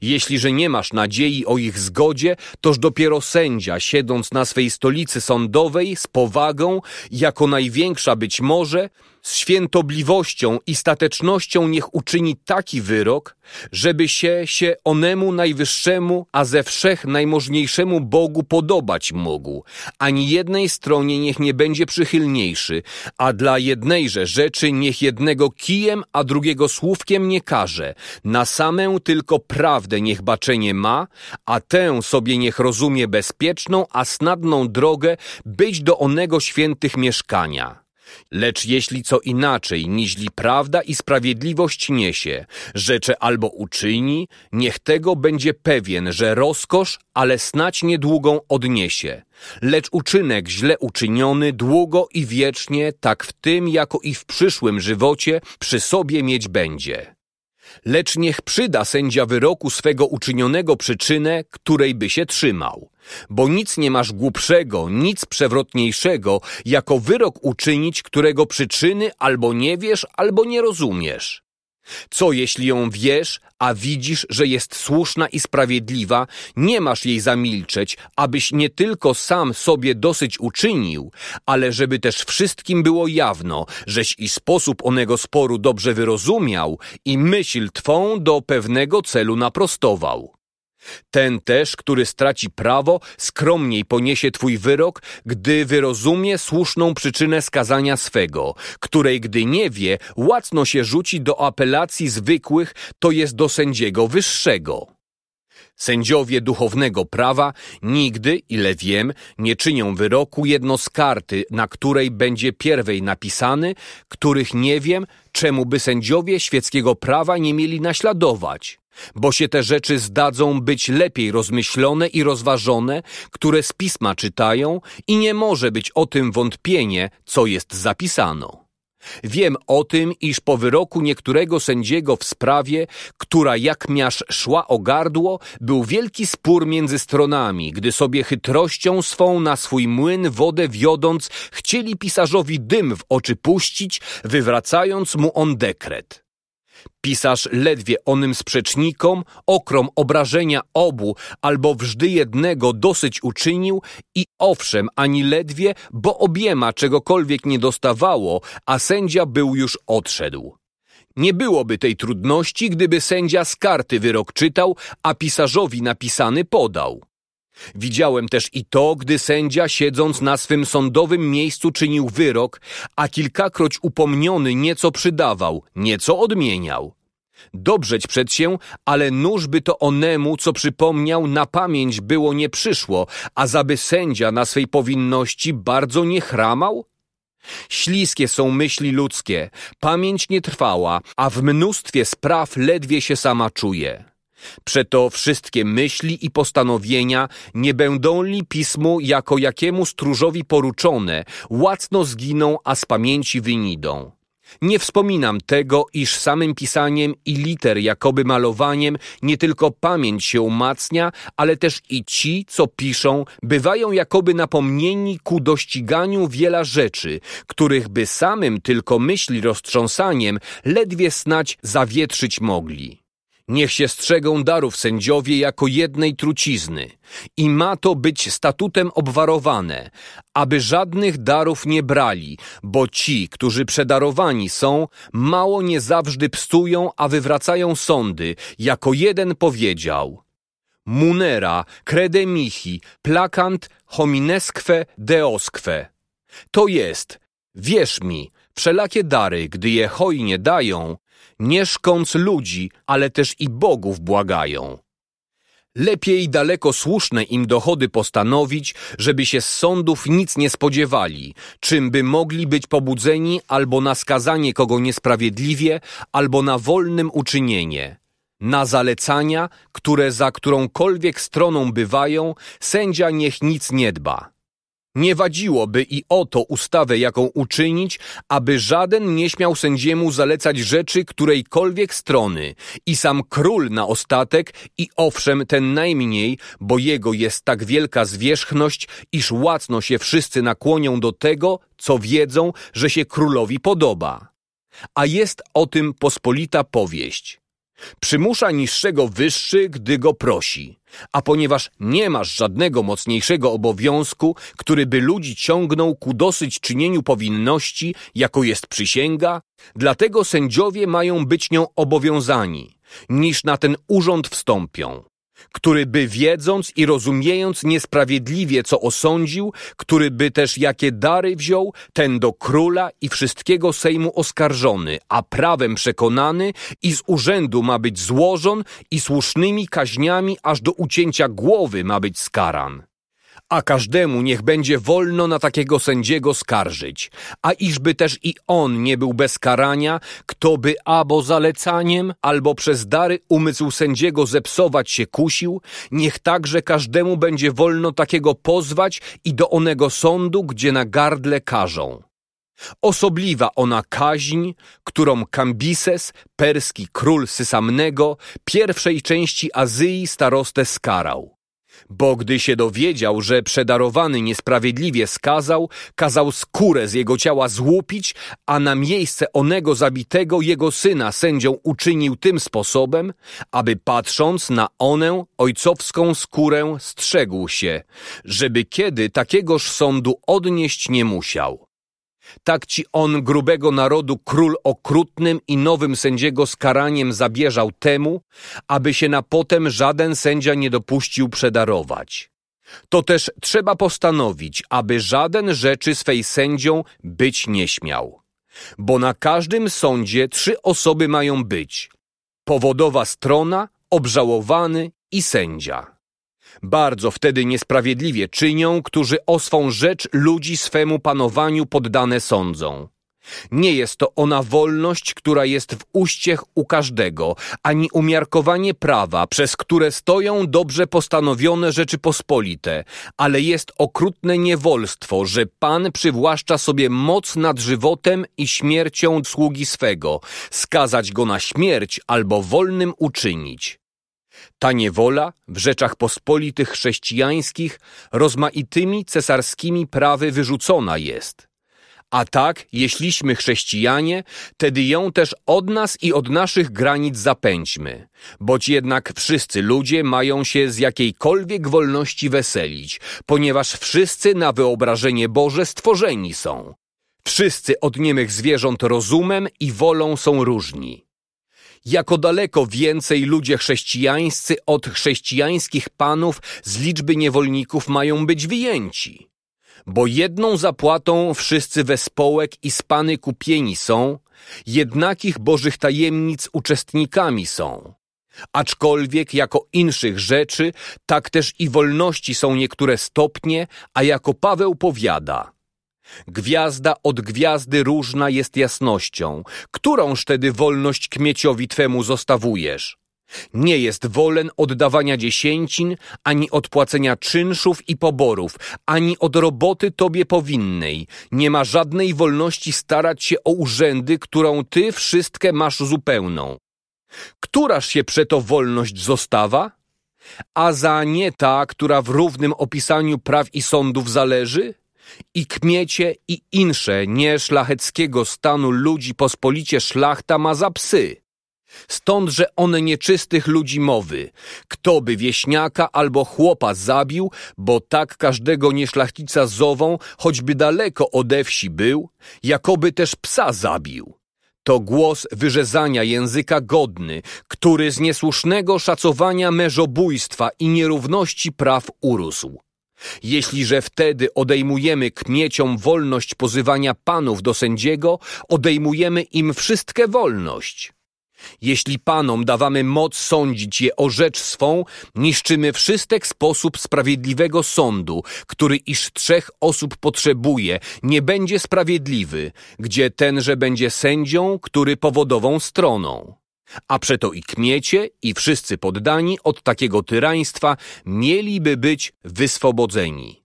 Jeśli że nie masz nadziei o ich zgodzie, toż dopiero sędzia, siedząc na swej stolicy sądowej z powagą, jako największa być może, z świętobliwością i statecznością niech uczyni taki wyrok, żeby się się onemu najwyższemu, a ze wszech najmożniejszemu Bogu podobać mógł. Ani jednej stronie niech nie będzie przychylniejszy, a dla jednejże rzeczy niech jednego kijem, a drugiego słówkiem nie każe. Na samę tylko prawdę niech baczenie ma, a tę sobie niech rozumie bezpieczną, a snadną drogę być do onego świętych mieszkania. Lecz jeśli co inaczej niźli prawda i sprawiedliwość niesie, rzecze albo uczyni, niech tego będzie pewien, że rozkosz, ale snać niedługą odniesie. Lecz uczynek źle uczyniony długo i wiecznie, tak w tym, jako i w przyszłym żywocie, przy sobie mieć będzie lecz niech przyda sędzia wyroku swego uczynionego przyczynę, której by się trzymał. Bo nic nie masz głupszego, nic przewrotniejszego, jako wyrok uczynić, którego przyczyny albo nie wiesz, albo nie rozumiesz. Co jeśli ją wiesz, a widzisz, że jest słuszna i sprawiedliwa, nie masz jej zamilczeć, abyś nie tylko sam sobie dosyć uczynił, ale żeby też wszystkim było jawno, żeś i sposób onego sporu dobrze wyrozumiał i myśl twą do pewnego celu naprostował. Ten też, który straci prawo, skromniej poniesie Twój wyrok, gdy wyrozumie słuszną przyczynę skazania swego, której gdy nie wie, łatno się rzuci do apelacji zwykłych, to jest do sędziego wyższego. Sędziowie duchownego prawa nigdy, ile wiem, nie czynią wyroku jedno z karty, na której będzie pierwej napisany, których nie wiem, czemu by sędziowie świeckiego prawa nie mieli naśladować bo się te rzeczy zdadzą być lepiej rozmyślone i rozważone, które z pisma czytają i nie może być o tym wątpienie, co jest zapisano. Wiem o tym, iż po wyroku niektórego sędziego w sprawie, która jak miarz szła o gardło, był wielki spór między stronami, gdy sobie chytrością swą na swój młyn wodę wiodąc, chcieli pisarzowi dym w oczy puścić, wywracając mu on dekret. Pisarz ledwie onym sprzecznikom, okrom obrażenia obu, albo wżdy jednego dosyć uczynił i owszem, ani ledwie, bo obiema czegokolwiek nie dostawało, a sędzia był już odszedł. Nie byłoby tej trudności, gdyby sędzia z karty wyrok czytał, a pisarzowi napisany podał. Widziałem też i to, gdy sędzia, siedząc na swym sądowym miejscu, czynił wyrok, a kilkakroć upomniony nieco przydawał, nieco odmieniał. Dobrzeć przed się, ale by to onemu, co przypomniał, na pamięć było nie przyszło, a zaby sędzia na swej powinności bardzo nie chramał? Śliskie są myśli ludzkie, pamięć nie trwała, a w mnóstwie spraw ledwie się sama czuje. Przeto wszystkie myśli i postanowienia, nie będą li pismu jako jakiemu stróżowi poruczone, łacno zginą, a z pamięci wynidą. Nie wspominam tego, iż samym pisaniem i liter jakoby malowaniem nie tylko pamięć się umacnia, ale też i ci, co piszą, bywają jakoby napomnieni ku dościganiu wiela rzeczy, których by samym tylko myśli roztrząsaniem ledwie snać zawietrzyć mogli. Niech się strzegą darów sędziowie jako jednej trucizny i ma to być statutem obwarowane, aby żadnych darów nie brali, bo ci, którzy przedarowani są, mało nie zawsze psują, a wywracają sądy, jako jeden powiedział. Munera, michi, plakant, hominesque, deosque. To jest, wierz mi, wszelakie dary, gdy je hojnie dają, nie szkąc ludzi, ale też i bogów błagają. Lepiej daleko słuszne im dochody postanowić, żeby się z sądów nic nie spodziewali, czym by mogli być pobudzeni albo na skazanie kogo niesprawiedliwie, albo na wolnym uczynienie. Na zalecania, które za którąkolwiek stroną bywają, sędzia niech nic nie dba. Nie wadziłoby i oto ustawę, jaką uczynić, aby żaden nie śmiał sędziemu zalecać rzeczy którejkolwiek strony i sam król na ostatek i owszem ten najmniej, bo jego jest tak wielka zwierzchność, iż łacno się wszyscy nakłonią do tego, co wiedzą, że się królowi podoba. A jest o tym pospolita powieść. Przymusza niższego wyższy, gdy go prosi. A ponieważ nie masz żadnego mocniejszego obowiązku, który by ludzi ciągnął ku dosyć czynieniu powinności, jako jest przysięga, dlatego sędziowie mają być nią obowiązani, niż na ten urząd wstąpią który by wiedząc i rozumiejąc niesprawiedliwie, co osądził, który by też jakie dary wziął, ten do króla i wszystkiego sejmu oskarżony, a prawem przekonany i z urzędu ma być złożon i słusznymi kaźniami aż do ucięcia głowy ma być skaran a każdemu niech będzie wolno na takiego sędziego skarżyć, a iżby też i on nie był bez karania, kto by albo zalecaniem, albo przez dary umysł sędziego zepsować się kusił, niech także każdemu będzie wolno takiego pozwać i do onego sądu, gdzie na gardle karzą. Osobliwa ona kaźń, którą Kambises, perski król Sysamnego, pierwszej części Azyi starostę skarał. Bo gdy się dowiedział, że przedarowany niesprawiedliwie skazał, kazał skórę z jego ciała złupić, a na miejsce onego zabitego jego syna sędzią uczynił tym sposobem, aby patrząc na onę ojcowską skórę strzegł się, żeby kiedy takiegoż sądu odnieść nie musiał. Tak ci on grubego narodu król okrutnym i nowym sędziego z karaniem zabierzał temu, aby się na potem żaden sędzia nie dopuścił przedarować. To też trzeba postanowić, aby żaden rzeczy swej sędzią być nie śmiał. Bo na każdym sądzie trzy osoby mają być. Powodowa strona, obżałowany i sędzia. Bardzo wtedy niesprawiedliwie czynią, którzy o swą rzecz ludzi swemu panowaniu poddane sądzą. Nie jest to ona wolność, która jest w uściech u każdego, ani umiarkowanie prawa, przez które stoją dobrze postanowione rzeczy pospolite, ale jest okrutne niewolstwo, że Pan przywłaszcza sobie moc nad żywotem i śmiercią sługi swego, skazać go na śmierć albo wolnym uczynić. Ta niewola w rzeczach pospolitych chrześcijańskich rozmaitymi cesarskimi prawy wyrzucona jest. A tak, jeśliśmy chrześcijanie, tedy ją też od nas i od naszych granic zapędźmy. Boć jednak wszyscy ludzie mają się z jakiejkolwiek wolności weselić, ponieważ wszyscy na wyobrażenie Boże stworzeni są. Wszyscy od niemych zwierząt rozumem i wolą są różni jako daleko więcej ludzie chrześcijańscy od chrześcijańskich panów z liczby niewolników mają być wyjęci. Bo jedną zapłatą wszyscy wespołek i spany kupieni są, jednakich bożych tajemnic uczestnikami są. Aczkolwiek jako inszych rzeczy, tak też i wolności są niektóre stopnie, a jako Paweł powiada – Gwiazda od gwiazdy różna jest jasnością, którąż tedy wolność kmieciowi twemu zostawujesz? Nie jest wolen oddawania dziesięcin, ani odpłacenia czynszów i poborów, ani od roboty tobie powinnej. Nie ma żadnej wolności starać się o urzędy, którą ty wszystkie masz zupełną. Któraż się przeto wolność zostawa? A za nie ta, która w równym opisaniu praw i sądów zależy? i kmiecie i insze nieszlacheckiego stanu ludzi pospolicie szlachta ma za psy. Stądże one nieczystych ludzi mowy. Kto by wieśniaka albo chłopa zabił, bo tak każdego nieszlachcica zową, choćby daleko ode wsi był, jakoby też psa zabił. To głos wyrzezania języka godny, który z niesłusznego szacowania meżobójstwa i nierówności praw urósł. Jeśliże wtedy odejmujemy kmieciom wolność pozywania panów do sędziego, odejmujemy im wszystkie wolność. Jeśli panom dawamy moc sądzić je o rzecz swą, niszczymy wszystek sposób sprawiedliwego sądu, który iż trzech osób potrzebuje, nie będzie sprawiedliwy, gdzie tenże będzie sędzią, który powodową stroną. A przeto i kmiecie, i wszyscy poddani od takiego tyraństwa mieliby być wyswobodzeni.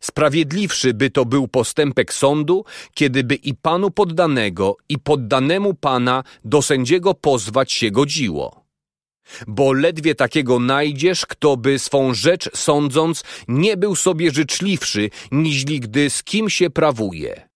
Sprawiedliwszy by to był postępek sądu, kiedyby i panu poddanego, i poddanemu pana do sędziego pozwać się godziło. Bo ledwie takiego najdziesz, kto by swą rzecz sądząc nie był sobie życzliwszy, niźli gdy z kim się prawuje.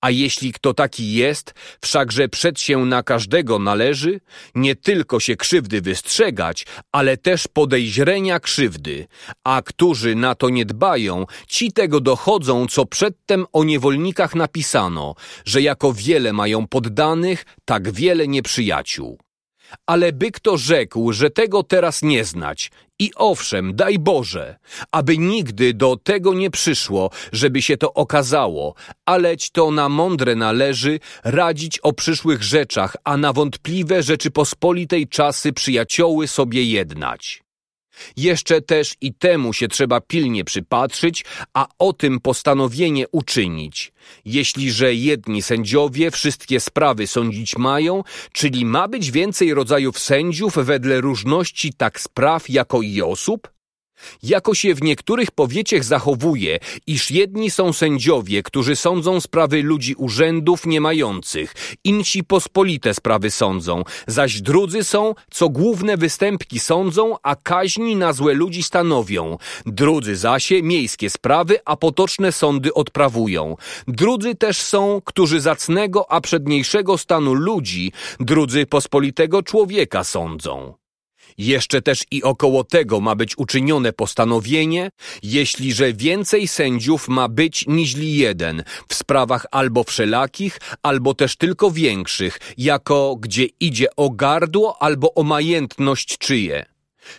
A jeśli kto taki jest, wszakże przed się na każdego należy nie tylko się krzywdy wystrzegać, ale też podejrzenia krzywdy. A którzy na to nie dbają, ci tego dochodzą, co przedtem o niewolnikach napisano, że jako wiele mają poddanych, tak wiele nieprzyjaciół. Ale by kto rzekł, że tego teraz nie znać, i owszem, daj Boże, aby nigdy do tego nie przyszło, żeby się to okazało, aleć to na mądre należy radzić o przyszłych rzeczach, a na wątpliwe Rzeczypospolitej czasy przyjacioły sobie jednać. Jeszcze też i temu się trzeba pilnie przypatrzyć, a o tym postanowienie uczynić. Jeśliże jedni sędziowie wszystkie sprawy sądzić mają, czyli ma być więcej rodzajów sędziów wedle różności tak spraw jako i osób, jako się w niektórych powieciech zachowuje, iż jedni są sędziowie, którzy sądzą sprawy ludzi urzędów nie mających, insi pospolite sprawy sądzą, zaś drudzy są, co główne występki sądzą, a kaźni na złe ludzi stanowią. Drudzy zasie miejskie sprawy, a potoczne sądy odprawują. Drudzy też są, którzy zacnego, a przedniejszego stanu ludzi, drudzy pospolitego człowieka sądzą. Jeszcze też i około tego ma być uczynione postanowienie, jeśli że więcej sędziów ma być niźli jeden, w sprawach albo wszelakich, albo też tylko większych, jako gdzie idzie o gardło albo o majętność czyje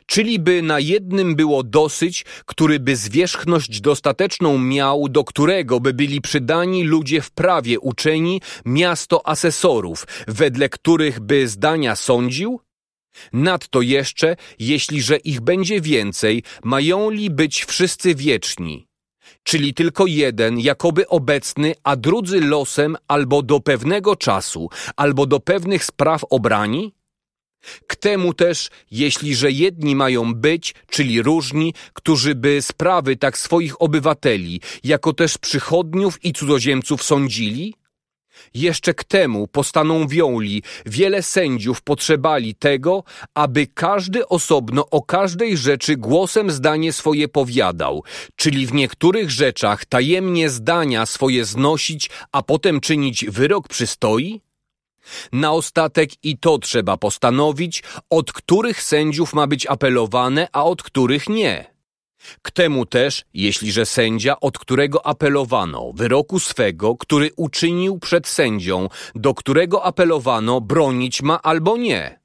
czyli by na jednym było dosyć, który by zwierzchność dostateczną miał, do którego by byli przydani ludzie w prawie uczeni, miasto asesorów, wedle których by zdania sądził, Nadto jeszcze, jeśli że ich będzie więcej, mają li być wszyscy wieczni? Czyli tylko jeden, jakoby obecny, a drudzy losem albo do pewnego czasu, albo do pewnych spraw obrani? K temu też, jeśliże jedni mają być, czyli różni, którzy by sprawy tak swoich obywateli, jako też przychodniów i cudzoziemców sądzili, jeszcze k temu postanowioli wiele sędziów potrzebali tego, aby każdy osobno o każdej rzeczy głosem zdanie swoje powiadał, czyli w niektórych rzeczach tajemnie zdania swoje znosić, a potem czynić wyrok przystoi? Na ostatek i to trzeba postanowić, od których sędziów ma być apelowane, a od których nie. K temu też, jeśliże sędzia, od którego apelowano, wyroku swego, który uczynił przed sędzią, do którego apelowano, bronić ma albo nie.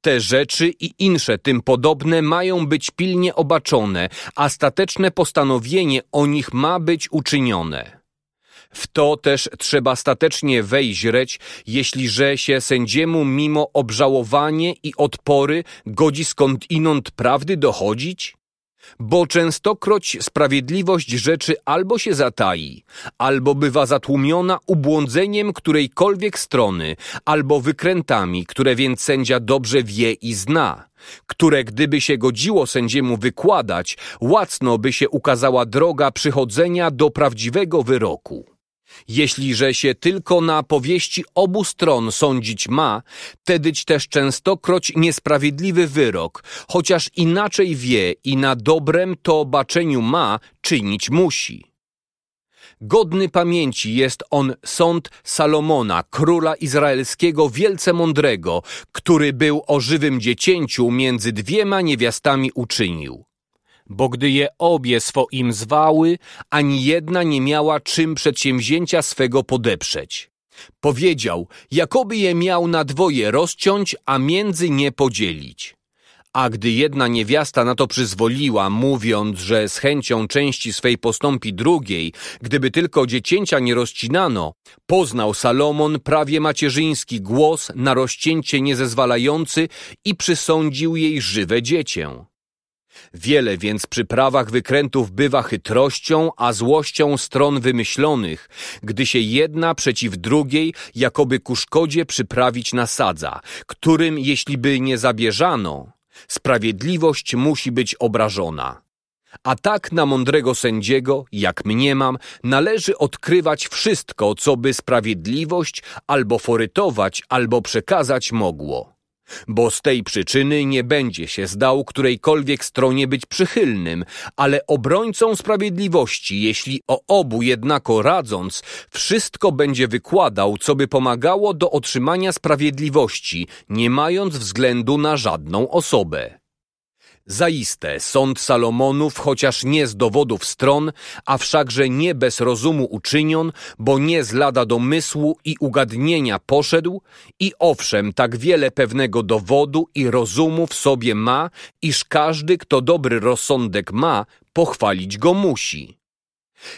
Te rzeczy i insze tym podobne mają być pilnie obaczone, a stateczne postanowienie o nich ma być uczynione. W to też trzeba statecznie wejrzeć, jeśliże się sędziemu mimo obżałowanie i odpory godzi skądinąd prawdy dochodzić? bo częstokroć sprawiedliwość rzeczy albo się zatai, albo bywa zatłumiona ubłądzeniem którejkolwiek strony, albo wykrętami, które więc sędzia dobrze wie i zna, które gdyby się godziło sędziemu wykładać, łacno by się ukazała droga przychodzenia do prawdziwego wyroku. Jeśliże się tylko na powieści obu stron sądzić ma, tedyć też częstokroć niesprawiedliwy wyrok, chociaż inaczej wie i na dobrem to baczeniu ma, czynić musi. Godny pamięci jest on sąd Salomona, króla izraelskiego wielce mądrego, który był o żywym dziecięciu między dwiema niewiastami uczynił bo gdy je obie swoim zwały, ani jedna nie miała czym przedsięwzięcia swego podeprzeć. Powiedział, jakoby je miał na dwoje rozciąć, a między nie podzielić. A gdy jedna niewiasta na to przyzwoliła, mówiąc, że z chęcią części swej postąpi drugiej, gdyby tylko dziecięcia nie rozcinano, poznał Salomon prawie macierzyński głos na rozcięcie niezezwalający i przysądził jej żywe dziecię. Wiele więc przy prawach wykrętów bywa chytrością, a złością stron wymyślonych, gdy się jedna przeciw drugiej jakoby ku szkodzie przyprawić nasadza, którym jeśli by nie zabierzano, sprawiedliwość musi być obrażona. A tak na mądrego sędziego, jak mniemam, należy odkrywać wszystko, co by sprawiedliwość albo forytować, albo przekazać mogło bo z tej przyczyny nie będzie się zdał którejkolwiek stronie być przychylnym, ale obrońcą sprawiedliwości, jeśli o obu jednako radząc, wszystko będzie wykładał, co by pomagało do otrzymania sprawiedliwości, nie mając względu na żadną osobę. Zaiste sąd Salomonów, chociaż nie z dowodów stron, a wszakże nie bez rozumu uczynion, bo nie z lada domysłu i ugadnienia poszedł i owszem tak wiele pewnego dowodu i rozumu w sobie ma, iż każdy, kto dobry rozsądek ma, pochwalić go musi.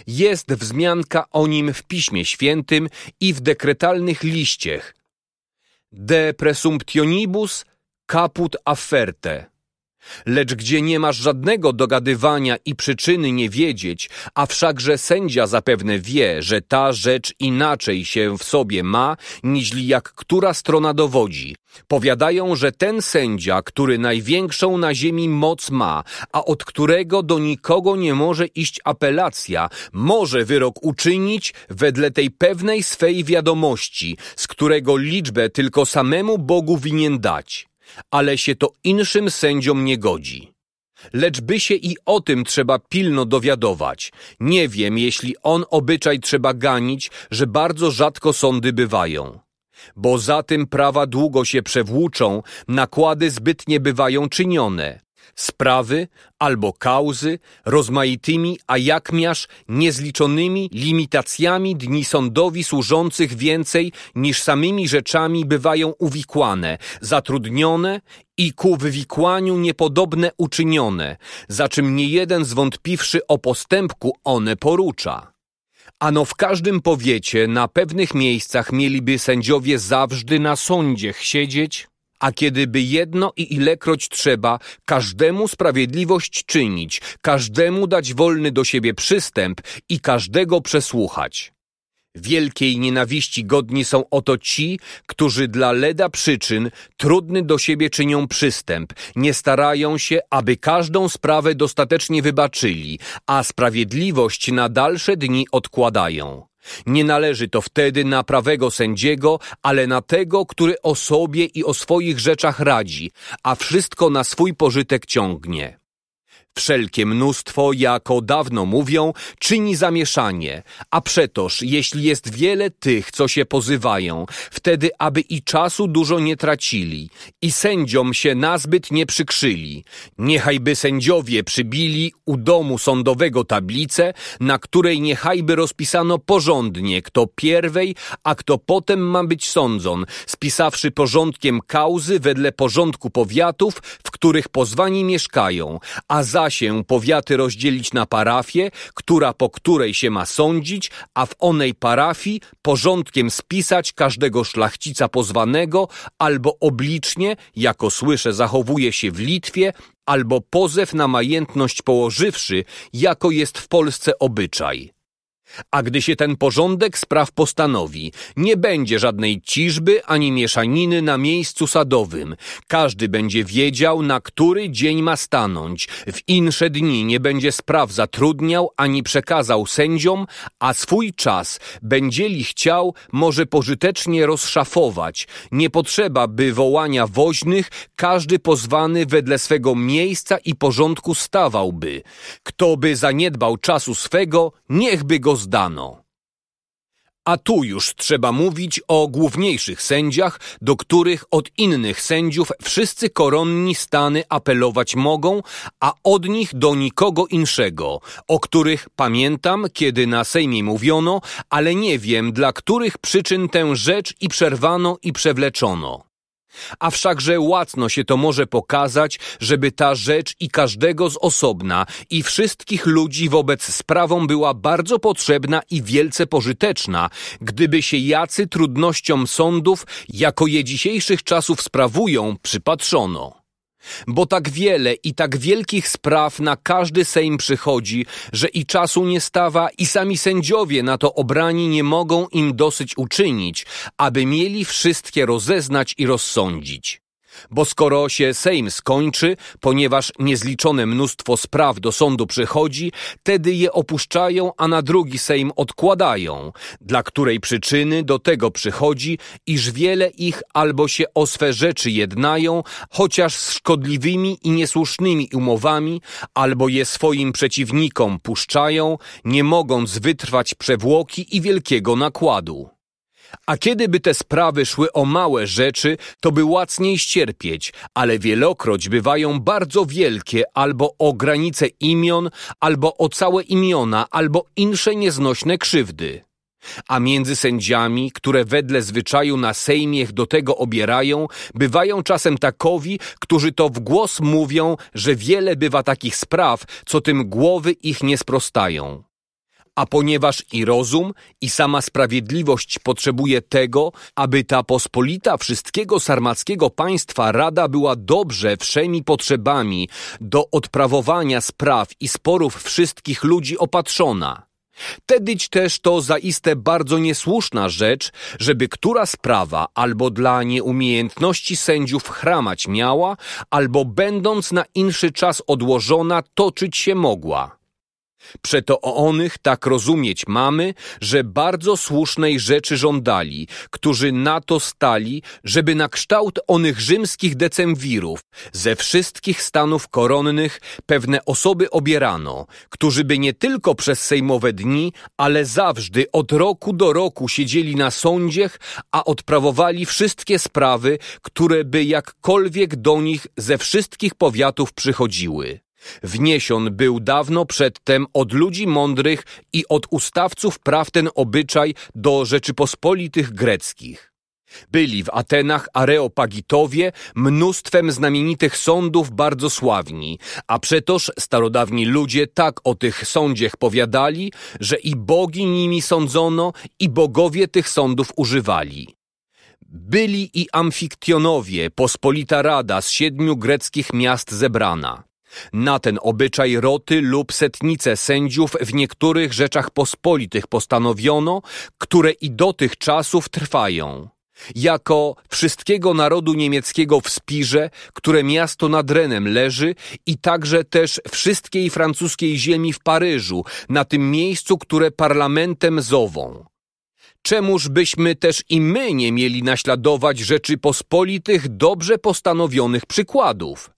Jest wzmianka o nim w Piśmie Świętym i w dekretalnych liściech. De presumptionibus caput afferte Lecz gdzie nie masz żadnego dogadywania i przyczyny nie wiedzieć, a wszakże sędzia zapewne wie, że ta rzecz inaczej się w sobie ma, niźli jak która strona dowodzi. Powiadają, że ten sędzia, który największą na ziemi moc ma, a od którego do nikogo nie może iść apelacja, może wyrok uczynić wedle tej pewnej swej wiadomości, z którego liczbę tylko samemu Bogu winien dać ale się to inszym sędziom nie godzi. Lecz by się i o tym trzeba pilno dowiadować. Nie wiem, jeśli on obyczaj trzeba ganić, że bardzo rzadko sądy bywają. Bo za tym prawa długo się przewłóczą, nakłady zbytnie bywają czynione, sprawy albo kauzy rozmaitymi, a jakmiarz niezliczonymi limitacjami dni sądowi służących więcej niż samymi rzeczami bywają uwikłane, zatrudnione i ku wywikłaniu niepodobne uczynione, za czym niejeden zwątpiwszy o postępku one porucza. Ano w każdym powiecie na pewnych miejscach mieliby sędziowie zawsze na sądziech siedzieć, a kiedyby jedno i ilekroć trzeba, każdemu sprawiedliwość czynić, każdemu dać wolny do siebie przystęp i każdego przesłuchać. Wielkiej nienawiści godni są oto ci, którzy dla leda przyczyn trudny do siebie czynią przystęp, nie starają się, aby każdą sprawę dostatecznie wybaczyli, a sprawiedliwość na dalsze dni odkładają. Nie należy to wtedy na prawego sędziego, ale na tego, który o sobie i o swoich rzeczach radzi, a wszystko na swój pożytek ciągnie. Wszelkie mnóstwo, jako dawno mówią, czyni zamieszanie, a przetoż, jeśli jest wiele tych, co się pozywają, wtedy aby i czasu dużo nie tracili i sędziom się nazbyt nie przykrzyli. Niechajby sędziowie przybili u domu sądowego tablicę, na której niechajby rozpisano porządnie, kto pierwej, a kto potem ma być sądzon, spisawszy porządkiem kauzy wedle porządku powiatów, w których pozwani mieszkają, a za się powiaty rozdzielić na parafię, która po której się ma sądzić, a w onej parafii porządkiem spisać każdego szlachcica pozwanego, albo oblicznie, jako słyszę zachowuje się w Litwie, albo pozew na majętność położywszy, jako jest w Polsce obyczaj. A gdy się ten porządek spraw postanowi, nie będzie żadnej ciżby ani mieszaniny na miejscu sadowym. Każdy będzie wiedział, na który dzień ma stanąć. W insze dni nie będzie spraw zatrudniał ani przekazał sędziom, a swój czas, będzieli chciał, może pożytecznie rozszafować. Nie potrzeba by wołania woźnych, każdy pozwany wedle swego miejsca i porządku stawałby. Kto by zaniedbał czasu swego, niechby go rozdano. A tu już trzeba mówić o główniejszych sędziach, do których od innych sędziów wszyscy koronni stany apelować mogą, a od nich do nikogo inszego, o których pamiętam, kiedy na Sejmie mówiono, ale nie wiem, dla których przyczyn tę rzecz i przerwano i przewleczono. A wszakże łatno się to może pokazać, żeby ta rzecz i każdego z osobna i wszystkich ludzi wobec sprawą była bardzo potrzebna i wielce pożyteczna, gdyby się jacy trudnościom sądów, jako je dzisiejszych czasów sprawują, przypatrzono. Bo tak wiele i tak wielkich spraw na każdy Sejm przychodzi, że i czasu nie stawa, i sami sędziowie na to obrani nie mogą im dosyć uczynić, aby mieli wszystkie rozeznać i rozsądzić bo skoro się Sejm skończy, ponieważ niezliczone mnóstwo spraw do sądu przychodzi, tedy je opuszczają, a na drugi Sejm odkładają, dla której przyczyny do tego przychodzi, iż wiele ich albo się o swe rzeczy jednają, chociaż z szkodliwymi i niesłusznymi umowami, albo je swoim przeciwnikom puszczają, nie mogąc wytrwać przewłoki i wielkiego nakładu. A kiedyby te sprawy szły o małe rzeczy, to by łacniej ścierpieć, ale wielokroć bywają bardzo wielkie albo o granice imion, albo o całe imiona, albo insze nieznośne krzywdy. A między sędziami, które wedle zwyczaju na sejmiech do tego obierają, bywają czasem takowi, którzy to w głos mówią, że wiele bywa takich spraw, co tym głowy ich nie sprostają. A ponieważ i rozum, i sama sprawiedliwość potrzebuje tego, aby ta pospolita wszystkiego sarmackiego państwa rada była dobrze wszemi potrzebami do odprawowania spraw i sporów wszystkich ludzi opatrzona. Tedyć też to zaiste bardzo niesłuszna rzecz, żeby która sprawa albo dla nieumiejętności sędziów chramać miała, albo będąc na inszy czas odłożona toczyć się mogła. Przeto o onych tak rozumieć mamy, że bardzo słusznej rzeczy żądali, którzy na to stali, żeby na kształt onych rzymskich decemwirów ze wszystkich stanów koronnych pewne osoby obierano, którzy by nie tylko przez sejmowe dni, ale zawsze od roku do roku siedzieli na sądziech, a odprawowali wszystkie sprawy, które by jakkolwiek do nich ze wszystkich powiatów przychodziły. Wniesion był dawno przedtem od ludzi mądrych i od ustawców praw ten obyczaj do Rzeczypospolitych greckich. Byli w Atenach areopagitowie mnóstwem znamienitych sądów bardzo sławni, a przetoż starodawni ludzie tak o tych sądziech powiadali, że i bogi nimi sądzono i bogowie tych sądów używali. Byli i amfiktionowie, pospolita rada z siedmiu greckich miast zebrana. Na ten obyczaj roty lub setnice sędziów w niektórych rzeczach pospolitych postanowiono, które i do tych czasów trwają. Jako wszystkiego narodu niemieckiego w Spirze, które miasto nad Renem leży i także też wszystkiej francuskiej ziemi w Paryżu, na tym miejscu, które parlamentem zową czemuż byśmy też i my nie mieli naśladować Rzeczypospolitych dobrze postanowionych przykładów?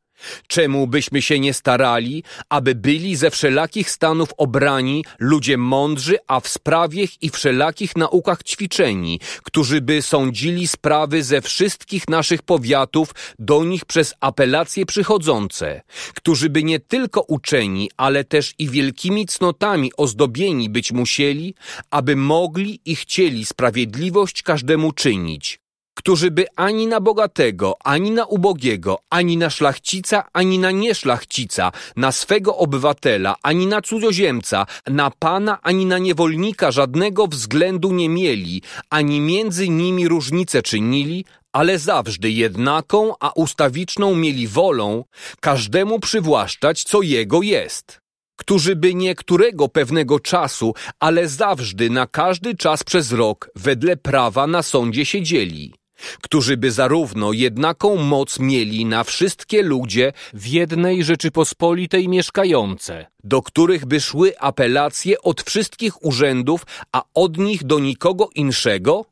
Czemu byśmy się nie starali, aby byli ze wszelakich stanów obrani ludzie mądrzy, a w sprawiech i wszelakich naukach ćwiczeni, którzy by sądzili sprawy ze wszystkich naszych powiatów do nich przez apelacje przychodzące, którzy by nie tylko uczeni, ale też i wielkimi cnotami ozdobieni być musieli, aby mogli i chcieli sprawiedliwość każdemu czynić, którzy by ani na bogatego, ani na ubogiego, ani na szlachcica, ani na nieszlachcica, na swego obywatela, ani na cudzoziemca, na pana, ani na niewolnika żadnego względu nie mieli, ani między nimi różnice czynili, ale zawsze jednaką, a ustawiczną mieli wolą każdemu przywłaszczać, co jego jest którzy by niektórego pewnego czasu, ale zawsze na każdy czas przez rok wedle prawa na sądzie siedzieli którzy by zarówno jednaką moc mieli na wszystkie ludzie w jednej Rzeczypospolitej mieszkające, do których by szły apelacje od wszystkich urzędów, a od nich do nikogo inszego?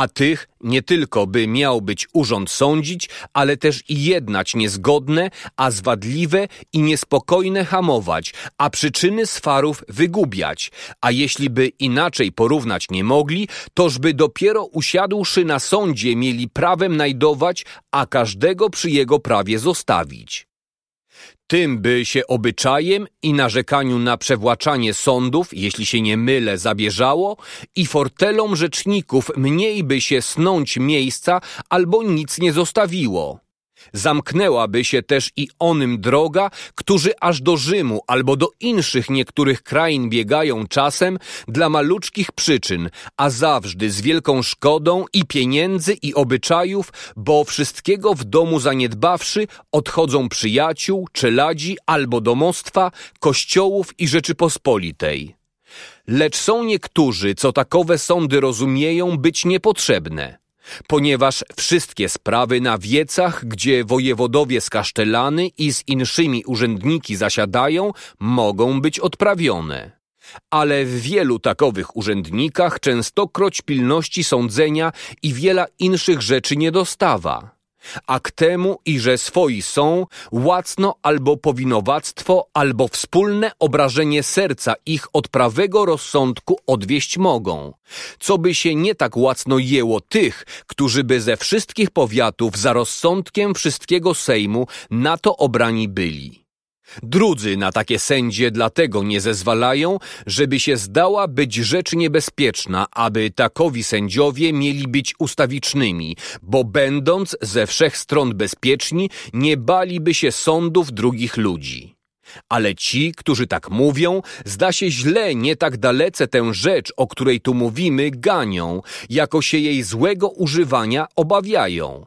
a tych nie tylko by miał być urząd sądzić, ale też i jednać niezgodne, a zwadliwe i niespokojne hamować, a przyczyny swarów wygubiać. A jeśli by inaczej porównać nie mogli, tożby dopiero usiadłszy na sądzie mieli prawem najdować, a każdego przy jego prawie zostawić tym, by się obyczajem i narzekaniu na przewłaczanie sądów, jeśli się nie mylę, zabierzało i fortelom rzeczników mniej by się snąć miejsca albo nic nie zostawiło. Zamknęłaby się też i onym droga, którzy aż do Rzymu albo do inszych niektórych krain biegają czasem dla maluczkich przyczyn, a zawsze z wielką szkodą i pieniędzy i obyczajów, bo wszystkiego w domu zaniedbawszy odchodzą przyjaciół, czeladzi albo domostwa, kościołów i Rzeczypospolitej. Lecz są niektórzy, co takowe sądy rozumieją być niepotrzebne ponieważ wszystkie sprawy na wiecach, gdzie wojewodowie z kasztelany i z inszymi urzędniki zasiadają, mogą być odprawione. Ale w wielu takowych urzędnikach częstokroć pilności sądzenia i wiele inszych rzeczy nie dostawa a k temu i że swoi są, łacno albo powinowactwo, albo wspólne obrażenie serca ich od prawego rozsądku odwieść mogą. Co by się nie tak łacno jęło tych, którzy by ze wszystkich powiatów za rozsądkiem wszystkiego Sejmu na to obrani byli. Drudzy na takie sędzie dlatego nie zezwalają, żeby się zdała być rzecz niebezpieczna, aby takowi sędziowie mieli być ustawicznymi, bo będąc ze wszech stron bezpieczni, nie baliby się sądów drugich ludzi. Ale ci, którzy tak mówią, zda się źle nie tak dalece tę rzecz, o której tu mówimy, ganią, jako się jej złego używania obawiają.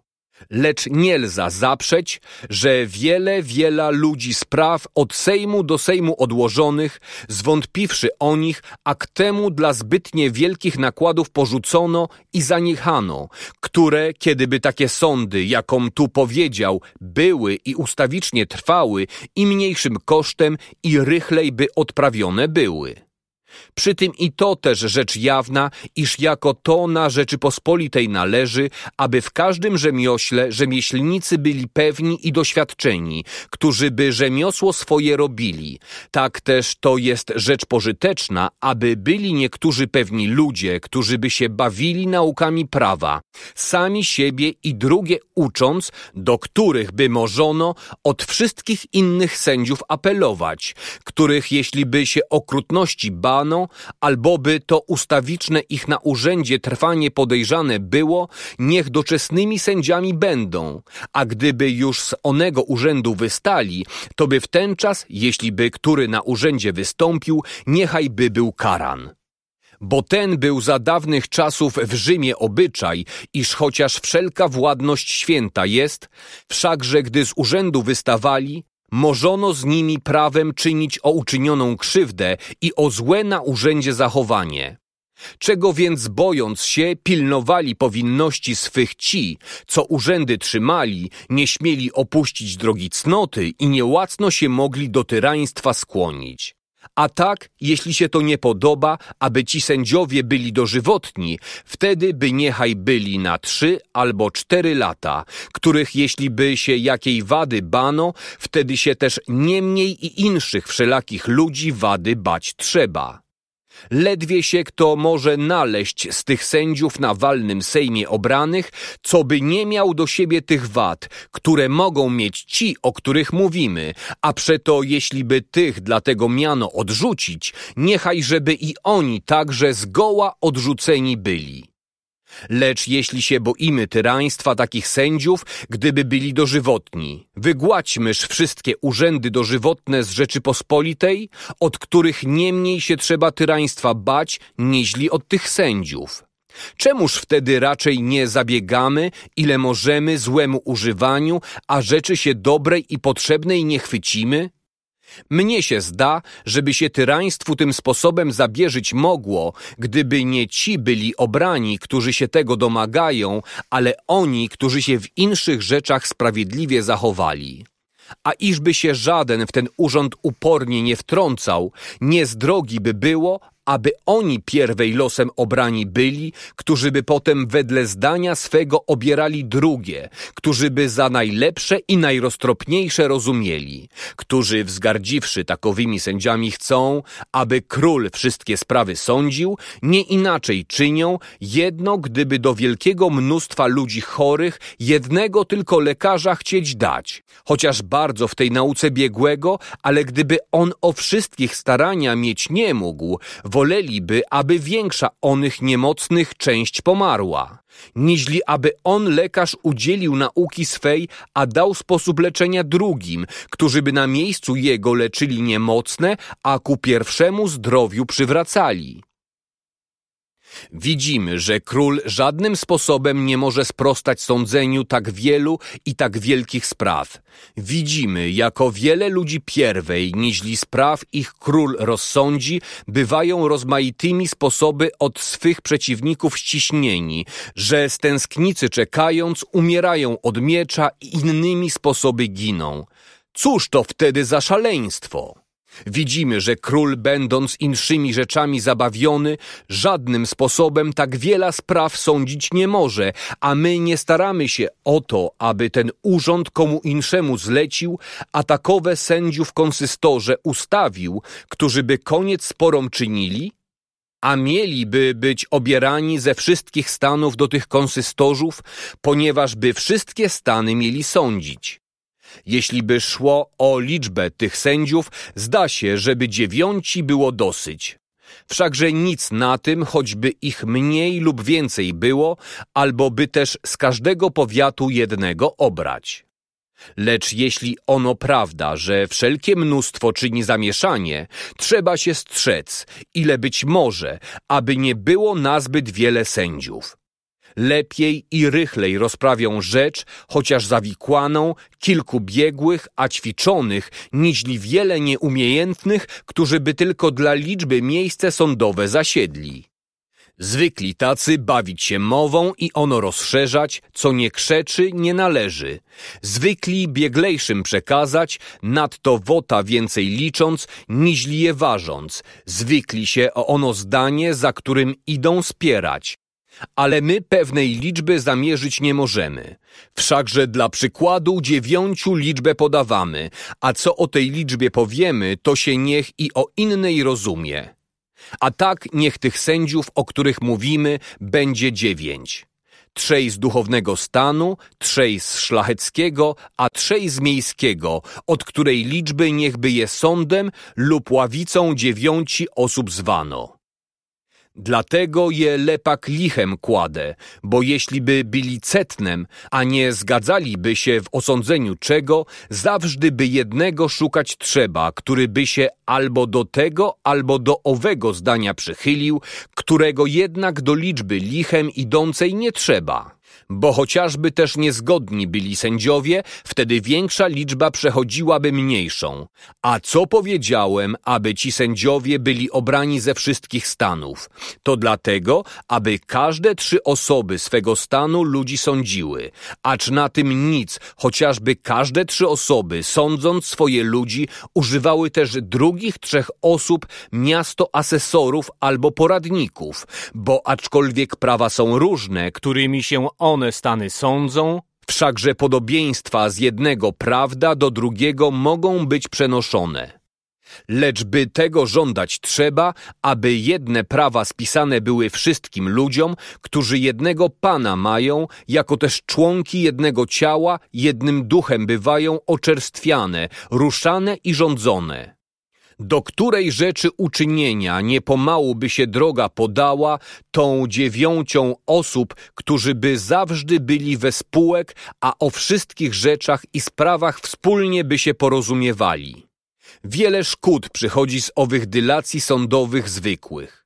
Lecz nie lza zaprzeć, że wiele, wiela ludzi spraw od Sejmu do Sejmu odłożonych, zwątpiwszy o nich, a k temu dla zbytnie wielkich nakładów porzucono i zaniechano, które, kiedyby takie sądy, jakom tu powiedział, były i ustawicznie trwały, i mniejszym kosztem i rychlej by odprawione były. Przy tym i to też rzecz jawna, iż jako to na Rzeczypospolitej należy, aby w każdym rzemiośle rzemieślnicy byli pewni i doświadczeni, którzy by rzemiosło swoje robili. Tak też to jest rzecz pożyteczna, aby byli niektórzy pewni ludzie, którzy by się bawili naukami prawa, sami siebie i drugie ucząc, do których by możono od wszystkich innych sędziów apelować, których jeśli by się okrutności bali, zatrzymano, alboby to ustawiczne ich na urzędzie trwanie podejrzane było, niech doczesnymi sędziami będą, a gdyby już z onego urzędu wystali, to by w ten czas, jeśli by który na urzędzie wystąpił, niechaj by był karan bo ten był za dawnych czasów w Rzymie obyczaj, iż chociaż wszelka władność święta jest, wszakże gdy z urzędu wystawali, Możono z nimi prawem czynić o uczynioną krzywdę i o złe na urzędzie zachowanie. Czego więc bojąc się, pilnowali powinności swych ci, co urzędy trzymali, nie śmieli opuścić drogi cnoty i niełacno się mogli do tyraństwa skłonić. A tak, jeśli się to nie podoba, aby ci sędziowie byli dożywotni, wtedy by niechaj byli na trzy albo cztery lata, których jeśli by się jakiej wady bano, wtedy się też niemniej i inszych wszelakich ludzi wady bać trzeba. Ledwie się kto może naleźć z tych sędziów na walnym sejmie obranych, co by nie miał do siebie tych wad, które mogą mieć ci, o których mówimy, a przeto jeśli by tych dlatego miano odrzucić, niechaj żeby i oni także zgoła odrzuceni byli. Lecz jeśli się boimy tyraństwa takich sędziów, gdyby byli dożywotni, wygładźmyż wszystkie urzędy dożywotne z Rzeczypospolitej, od których niemniej się trzeba tyraństwa bać, nieźli od tych sędziów. Czemuż wtedy raczej nie zabiegamy, ile możemy złemu używaniu, a rzeczy się dobrej i potrzebnej nie chwycimy? Mnie się zda, żeby się tyraństwu tym sposobem zabierzyć mogło, gdyby nie ci byli obrani, którzy się tego domagają, ale oni, którzy się w inszych rzeczach sprawiedliwie zachowali. A iżby się żaden w ten urząd upornie nie wtrącał, nie z drogi by było, aby oni pierwej losem obrani byli, którzy by potem wedle zdania swego obierali drugie, którzy by za najlepsze i najroztropniejsze rozumieli, którzy wzgardziwszy takowymi sędziami chcą, aby król wszystkie sprawy sądził, nie inaczej czynią, jedno gdyby do wielkiego mnóstwa ludzi chorych jednego tylko lekarza chcieć dać, chociaż bardzo w tej nauce biegłego, ale gdyby on o wszystkich starania mieć nie mógł, Woleliby, aby większa onych niemocnych część pomarła, niżli aby on lekarz udzielił nauki swej, a dał sposób leczenia drugim, którzy by na miejscu jego leczyli niemocne, a ku pierwszemu zdrowiu przywracali. Widzimy, że król żadnym sposobem nie może sprostać sądzeniu tak wielu i tak wielkich spraw. Widzimy, jako wiele ludzi pierwej, niźli spraw ich król rozsądzi, bywają rozmaitymi sposoby od swych przeciwników ściśnieni, że z tęsknicy czekając umierają od miecza i innymi sposoby giną. Cóż to wtedy za szaleństwo? Widzimy, że król, będąc inszymi rzeczami zabawiony, żadnym sposobem tak wiele spraw sądzić nie może, a my nie staramy się o to, aby ten urząd komu inszemu zlecił, a takowe sędziów konsystorze ustawił, którzy by koniec sporom czynili, a mieliby być obierani ze wszystkich stanów do tych konsystorzów, ponieważ by wszystkie stany mieli sądzić. Jeśli by szło o liczbę tych sędziów, zda się, żeby dziewiąci było dosyć. Wszakże nic na tym, choćby ich mniej lub więcej było, albo by też z każdego powiatu jednego obrać. Lecz jeśli ono prawda, że wszelkie mnóstwo czyni zamieszanie, trzeba się strzec, ile być może, aby nie było nazbyt wiele sędziów. Lepiej i rychlej rozprawią rzecz, chociaż zawikłaną, kilku biegłych, a ćwiczonych, niźli wiele nieumiejętnych, którzy by tylko dla liczby miejsce sądowe zasiedli. Zwykli tacy bawić się mową i ono rozszerzać, co nie krzeczy, nie należy. Zwykli bieglejszym przekazać, nadto wota więcej licząc, niźli je ważąc. Zwykli się o ono zdanie, za którym idą spierać ale my pewnej liczby zamierzyć nie możemy. Wszakże dla przykładu dziewięciu liczbę podawamy, a co o tej liczbie powiemy, to się niech i o innej rozumie. A tak niech tych sędziów, o których mówimy, będzie dziewięć. Trzej z duchownego stanu, trzej z szlacheckiego, a trzej z miejskiego, od której liczby niechby je sądem lub ławicą dziewiąci osób zwano Dlatego je lepak lichem kładę, bo jeśliby byli cetnem, a nie zgadzaliby się w osądzeniu czego, zawsze by jednego szukać trzeba, który by się albo do tego, albo do owego zdania przychylił, którego jednak do liczby lichem idącej nie trzeba bo chociażby też niezgodni byli sędziowie, wtedy większa liczba przechodziłaby mniejszą. A co powiedziałem, aby ci sędziowie byli obrani ze wszystkich stanów? To dlatego, aby każde trzy osoby swego stanu ludzi sądziły, acz na tym nic, chociażby każde trzy osoby, sądząc swoje ludzi, używały też drugich trzech osób, miasto asesorów albo poradników, bo aczkolwiek prawa są różne, którymi się on stany sądzą, wszakże podobieństwa z jednego prawda do drugiego mogą być przenoszone. Lecz by tego żądać trzeba, aby jedne prawa spisane były wszystkim ludziom, którzy jednego Pana mają, jako też członki jednego ciała, jednym duchem bywają oczerstwiane, ruszane i rządzone do której rzeczy uczynienia niepomału by się droga podała tą dziewiącią osób, którzy by zawsze byli we spółek, a o wszystkich rzeczach i sprawach wspólnie by się porozumiewali. Wiele szkód przychodzi z owych dylacji sądowych zwykłych.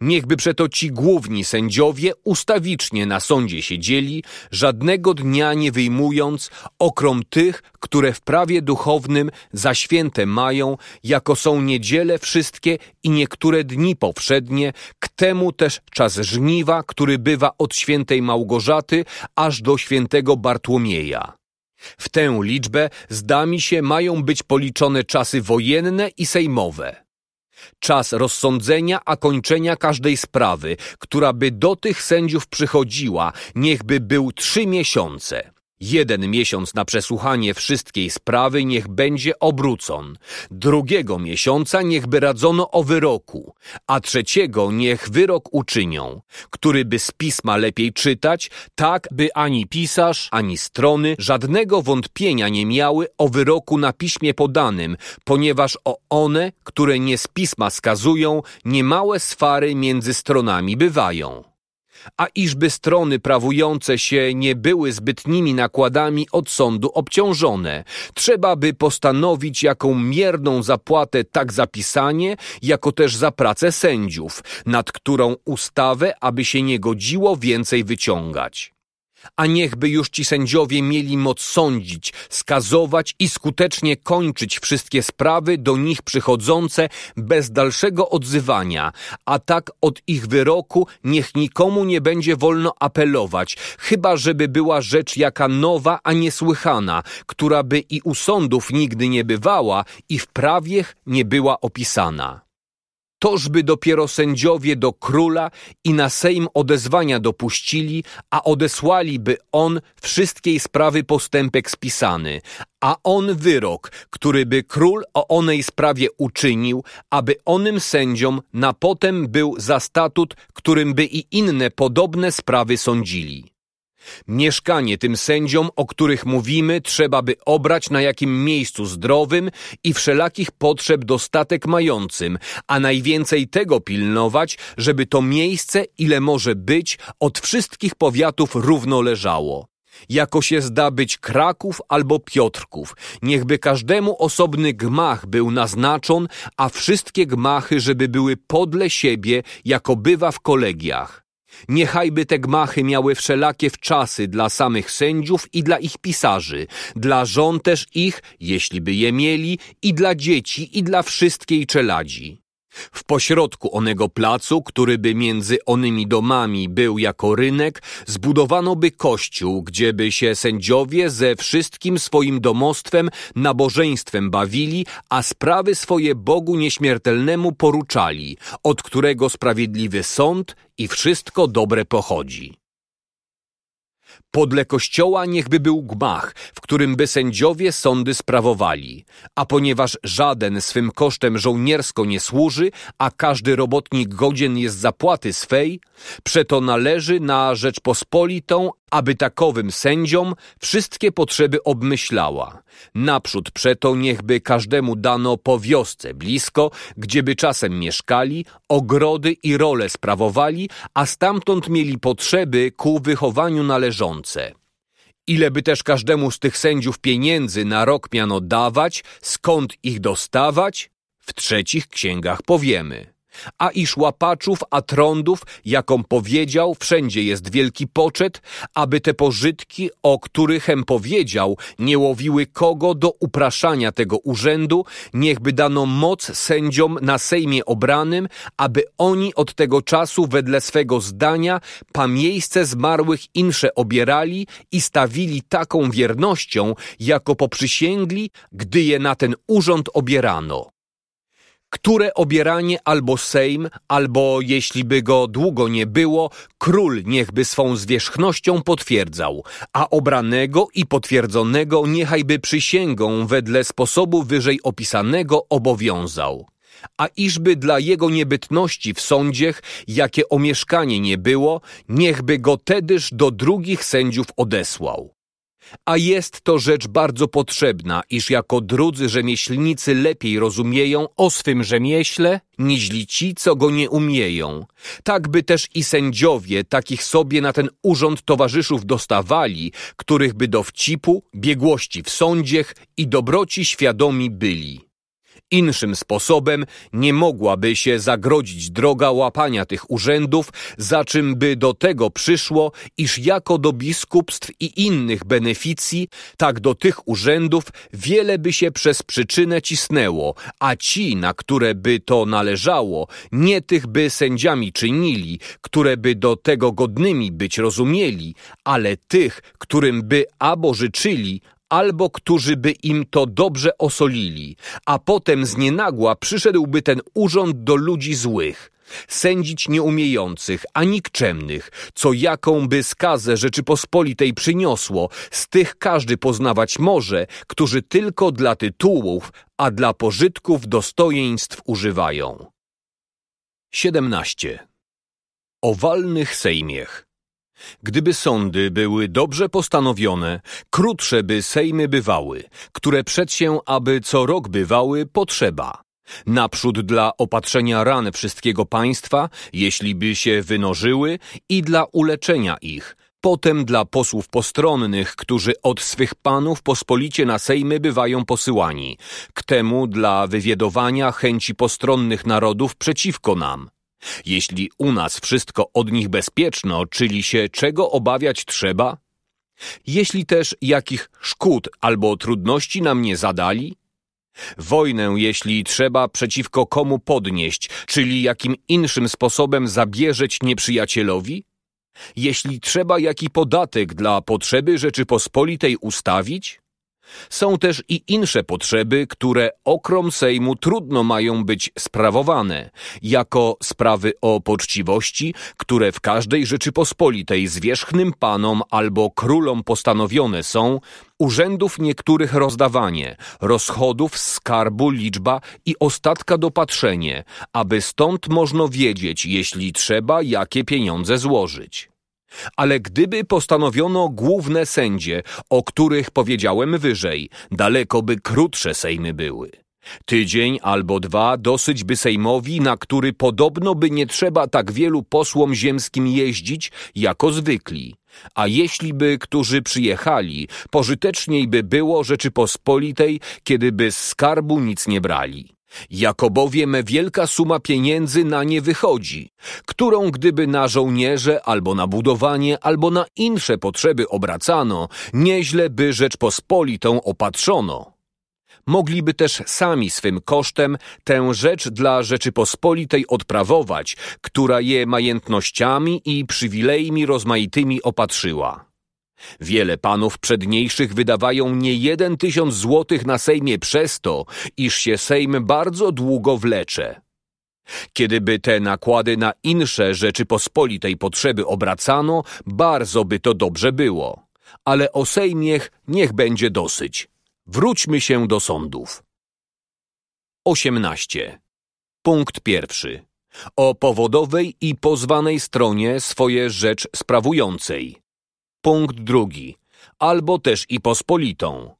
Niechby przeto ci główni sędziowie ustawicznie na sądzie siedzieli, żadnego dnia nie wyjmując, okrom tych, które w prawie duchownym za święte mają, jako są niedziele wszystkie i niektóre dni powszednie, k temu też czas żniwa, który bywa od świętej Małgorzaty aż do świętego Bartłomieja. W tę liczbę, zdami się, mają być policzone czasy wojenne i sejmowe czas rozsądzenia, a kończenia każdej sprawy, która by do tych sędziów przychodziła, niechby był trzy miesiące. Jeden miesiąc na przesłuchanie wszystkiej sprawy niech będzie obrócon, drugiego miesiąca niechby radzono o wyroku, a trzeciego niech wyrok uczynią, który by z pisma lepiej czytać, tak by ani pisarz, ani strony żadnego wątpienia nie miały o wyroku na piśmie podanym, ponieważ o one, które nie z pisma skazują, niemałe swary między stronami bywają a iżby strony prawujące się nie były zbytnimi nakładami od sądu obciążone. Trzeba by postanowić, jaką mierną zapłatę tak za pisanie, jako też za pracę sędziów, nad którą ustawę, aby się nie godziło więcej wyciągać a niechby już ci sędziowie mieli moc sądzić, skazować i skutecznie kończyć wszystkie sprawy do nich przychodzące bez dalszego odzywania, a tak od ich wyroku niech nikomu nie będzie wolno apelować, chyba żeby była rzecz jaka nowa, a niesłychana, która by i u sądów nigdy nie bywała i w prawiech nie była opisana. Tożby dopiero sędziowie do króla i na Sejm odezwania dopuścili, a odesłaliby on wszystkiej sprawy postępek spisany, a on wyrok, który by król o onej sprawie uczynił, aby onym sędziom na potem był za statut, którym by i inne podobne sprawy sądzili. Mieszkanie tym sędziom, o których mówimy, trzeba by obrać na jakim miejscu zdrowym i wszelakich potrzeb dostatek mającym, a najwięcej tego pilnować, żeby to miejsce, ile może być, od wszystkich powiatów równo leżało jako się zda być Kraków albo Piotrków. Niechby każdemu osobny gmach był naznaczon, a wszystkie gmachy, żeby były podle siebie, jako bywa w kolegiach. Niechajby te gmachy miały wszelakie wczasy dla samych sędziów i dla ich pisarzy, dla żon też ich, jeśli by je mieli, i dla dzieci, i dla wszystkiej czeladzi. W pośrodku onego placu, który by między onymi domami był jako rynek, zbudowano by kościół, gdzieby się sędziowie ze wszystkim swoim domostwem, nabożeństwem bawili, a sprawy swoje Bogu nieśmiertelnemu poruczali, od którego sprawiedliwy sąd i wszystko dobre pochodzi. Podle kościoła niechby był gmach, w którym by sędziowie sądy sprawowali. A ponieważ żaden swym kosztem żołniersko nie służy, a każdy robotnik godzien jest zapłaty swej, przeto należy na Rzeczpospolitą aby takowym sędziom wszystkie potrzeby obmyślała. Naprzód przeto niechby każdemu dano po wiosce blisko, gdzieby czasem mieszkali, ogrody i role sprawowali, a stamtąd mieli potrzeby ku wychowaniu należące. Ileby też każdemu z tych sędziów pieniędzy na rok miano dawać, skąd ich dostawać, w trzecich księgach powiemy. A iż łapaczów, trądów, jaką powiedział, wszędzie jest wielki poczet, aby te pożytki, o którychem powiedział, nie łowiły kogo do upraszania tego urzędu, niechby dano moc sędziom na Sejmie obranym, aby oni od tego czasu wedle swego zdania pa miejsce zmarłych insze obierali i stawili taką wiernością, jako poprzysięgli, gdy je na ten urząd obierano które obieranie albo Sejm, albo jeśli by go długo nie było, król niechby swą zwierzchnością potwierdzał, a obranego i potwierdzonego niechajby przysięgą wedle sposobu wyżej opisanego obowiązał a iżby dla jego niebytności w sądziech, jakie omieszkanie nie było, niechby go tedyż do drugich sędziów odesłał. A jest to rzecz bardzo potrzebna, iż jako drudzy rzemieślnicy lepiej rozumieją o swym rzemieśle, niźli ci, co go nie umieją. Tak by też i sędziowie takich sobie na ten urząd towarzyszów dostawali, których by do wcipu, biegłości w sądziech i dobroci świadomi byli. Inszym sposobem nie mogłaby się zagrodzić droga łapania tych urzędów, za czym by do tego przyszło, iż jako do biskupstw i innych beneficji, tak do tych urzędów wiele by się przez przyczynę cisnęło, a ci, na które by to należało, nie tych by sędziami czynili, które by do tego godnymi być rozumieli, ale tych, którym by abo życzyli, albo którzy by im to dobrze osolili, a potem z nienagła przyszedłby ten urząd do ludzi złych, sędzić nieumiejących, a nikczemnych, co jaką by skazę Rzeczypospolitej przyniosło, z tych każdy poznawać może, którzy tylko dla tytułów, a dla pożytków dostojeństw używają. 17. Owalnych sejmiech Gdyby sądy były dobrze postanowione, krótsze by sejmy bywały, które przed się, aby co rok bywały, potrzeba. Naprzód dla opatrzenia ran wszystkiego państwa, jeśli by się wynożyły, i dla uleczenia ich, potem dla posłów postronnych, którzy od swych panów pospolicie na sejmy bywają posyłani, k temu dla wywiedowania chęci postronnych narodów przeciwko nam, jeśli u nas wszystko od nich bezpieczno, czyli się czego obawiać trzeba? Jeśli też jakich szkód albo trudności nam nie zadali? Wojnę, jeśli trzeba, przeciwko komu podnieść, czyli jakim inszym sposobem zabierzeć nieprzyjacielowi? Jeśli trzeba jaki podatek dla potrzeby Rzeczypospolitej ustawić? Są też i inne potrzeby, które okrom Sejmu trudno mają być sprawowane, jako sprawy o poczciwości, które w każdej Rzeczypospolitej zwierzchnym panom albo królom postanowione są, urzędów niektórych rozdawanie, rozchodów skarbu liczba i ostatka dopatrzenie, aby stąd można wiedzieć, jeśli trzeba, jakie pieniądze złożyć. Ale gdyby postanowiono główne sędzie, o których powiedziałem wyżej, daleko by krótsze sejmy były. Tydzień albo dwa dosyć by sejmowi, na który podobno by nie trzeba tak wielu posłom ziemskim jeździć, jako zwykli. A jeśli by którzy przyjechali, pożyteczniej by było Rzeczypospolitej, kiedyby z skarbu nic nie brali. Jako bowiem wielka suma pieniędzy na nie wychodzi, którą gdyby na żołnierze albo na budowanie, albo na insze potrzeby obracano, nieźle by Rzeczpospolitą opatrzono. Mogliby też sami swym kosztem tę rzecz dla Rzeczypospolitej odprawować, która je majętnościami i przywilejmi rozmaitymi opatrzyła. Wiele panów przedniejszych wydawają nie jeden tysiąc złotych na Sejmie przez to, iż się Sejm bardzo długo wlecze. Kiedyby te nakłady na insze Rzeczypospolitej potrzeby obracano, bardzo by to dobrze było. Ale o Sejmiech niech będzie dosyć. Wróćmy się do sądów. 18. Punkt pierwszy. O powodowej i pozwanej stronie swoje rzecz sprawującej. Punkt drugi. Albo też i pospolitą.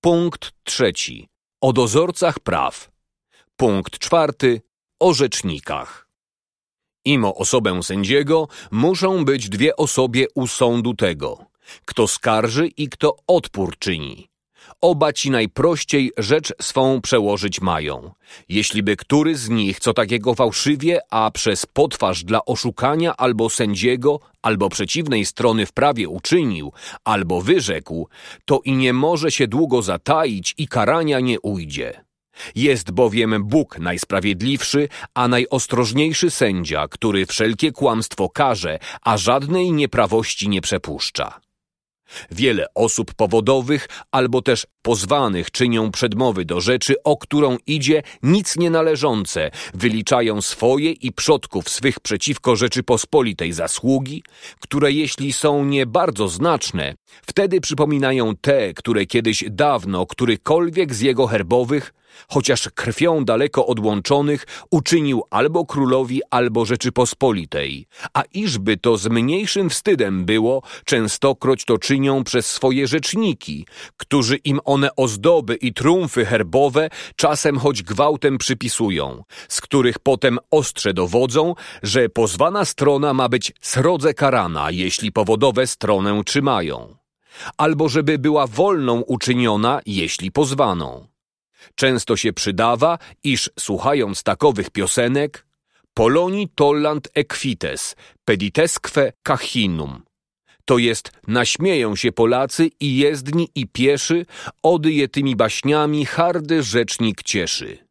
Punkt trzeci. O dozorcach praw. Punkt czwarty. O rzecznikach. Imo osobę sędziego muszą być dwie osobie u sądu tego. Kto skarży i kto odpór czyni oba ci najprościej rzecz swą przełożyć mają. Jeśliby który z nich co takiego fałszywie, a przez potwarz dla oszukania albo sędziego, albo przeciwnej strony w prawie uczynił, albo wyrzekł, to i nie może się długo zataić i karania nie ujdzie. Jest bowiem Bóg najsprawiedliwszy, a najostrożniejszy sędzia, który wszelkie kłamstwo karze, a żadnej nieprawości nie przepuszcza. Wiele osób powodowych albo też pozwanych czynią przedmowy do rzeczy, o którą idzie nic nienależące, wyliczają swoje i przodków swych przeciwko Rzeczypospolitej zasługi, które jeśli są nie bardzo znaczne, wtedy przypominają te, które kiedyś dawno którykolwiek z jego herbowych chociaż krwią daleko odłączonych, uczynił albo królowi, albo Rzeczypospolitej. A iżby to z mniejszym wstydem było, częstokroć to czynią przez swoje rzeczniki, którzy im one ozdoby i trumfy herbowe czasem choć gwałtem przypisują, z których potem ostrze dowodzą, że pozwana strona ma być srodze karana, jeśli powodowe stronę trzymają. Albo żeby była wolną uczyniona, jeśli pozwaną Często się przydawa, iż słuchając takowych piosenek Poloni tollant equites, peditesque cachinum. To jest naśmieją się Polacy i jezdni i pieszy, odyje tymi baśniami hardy rzecznik cieszy.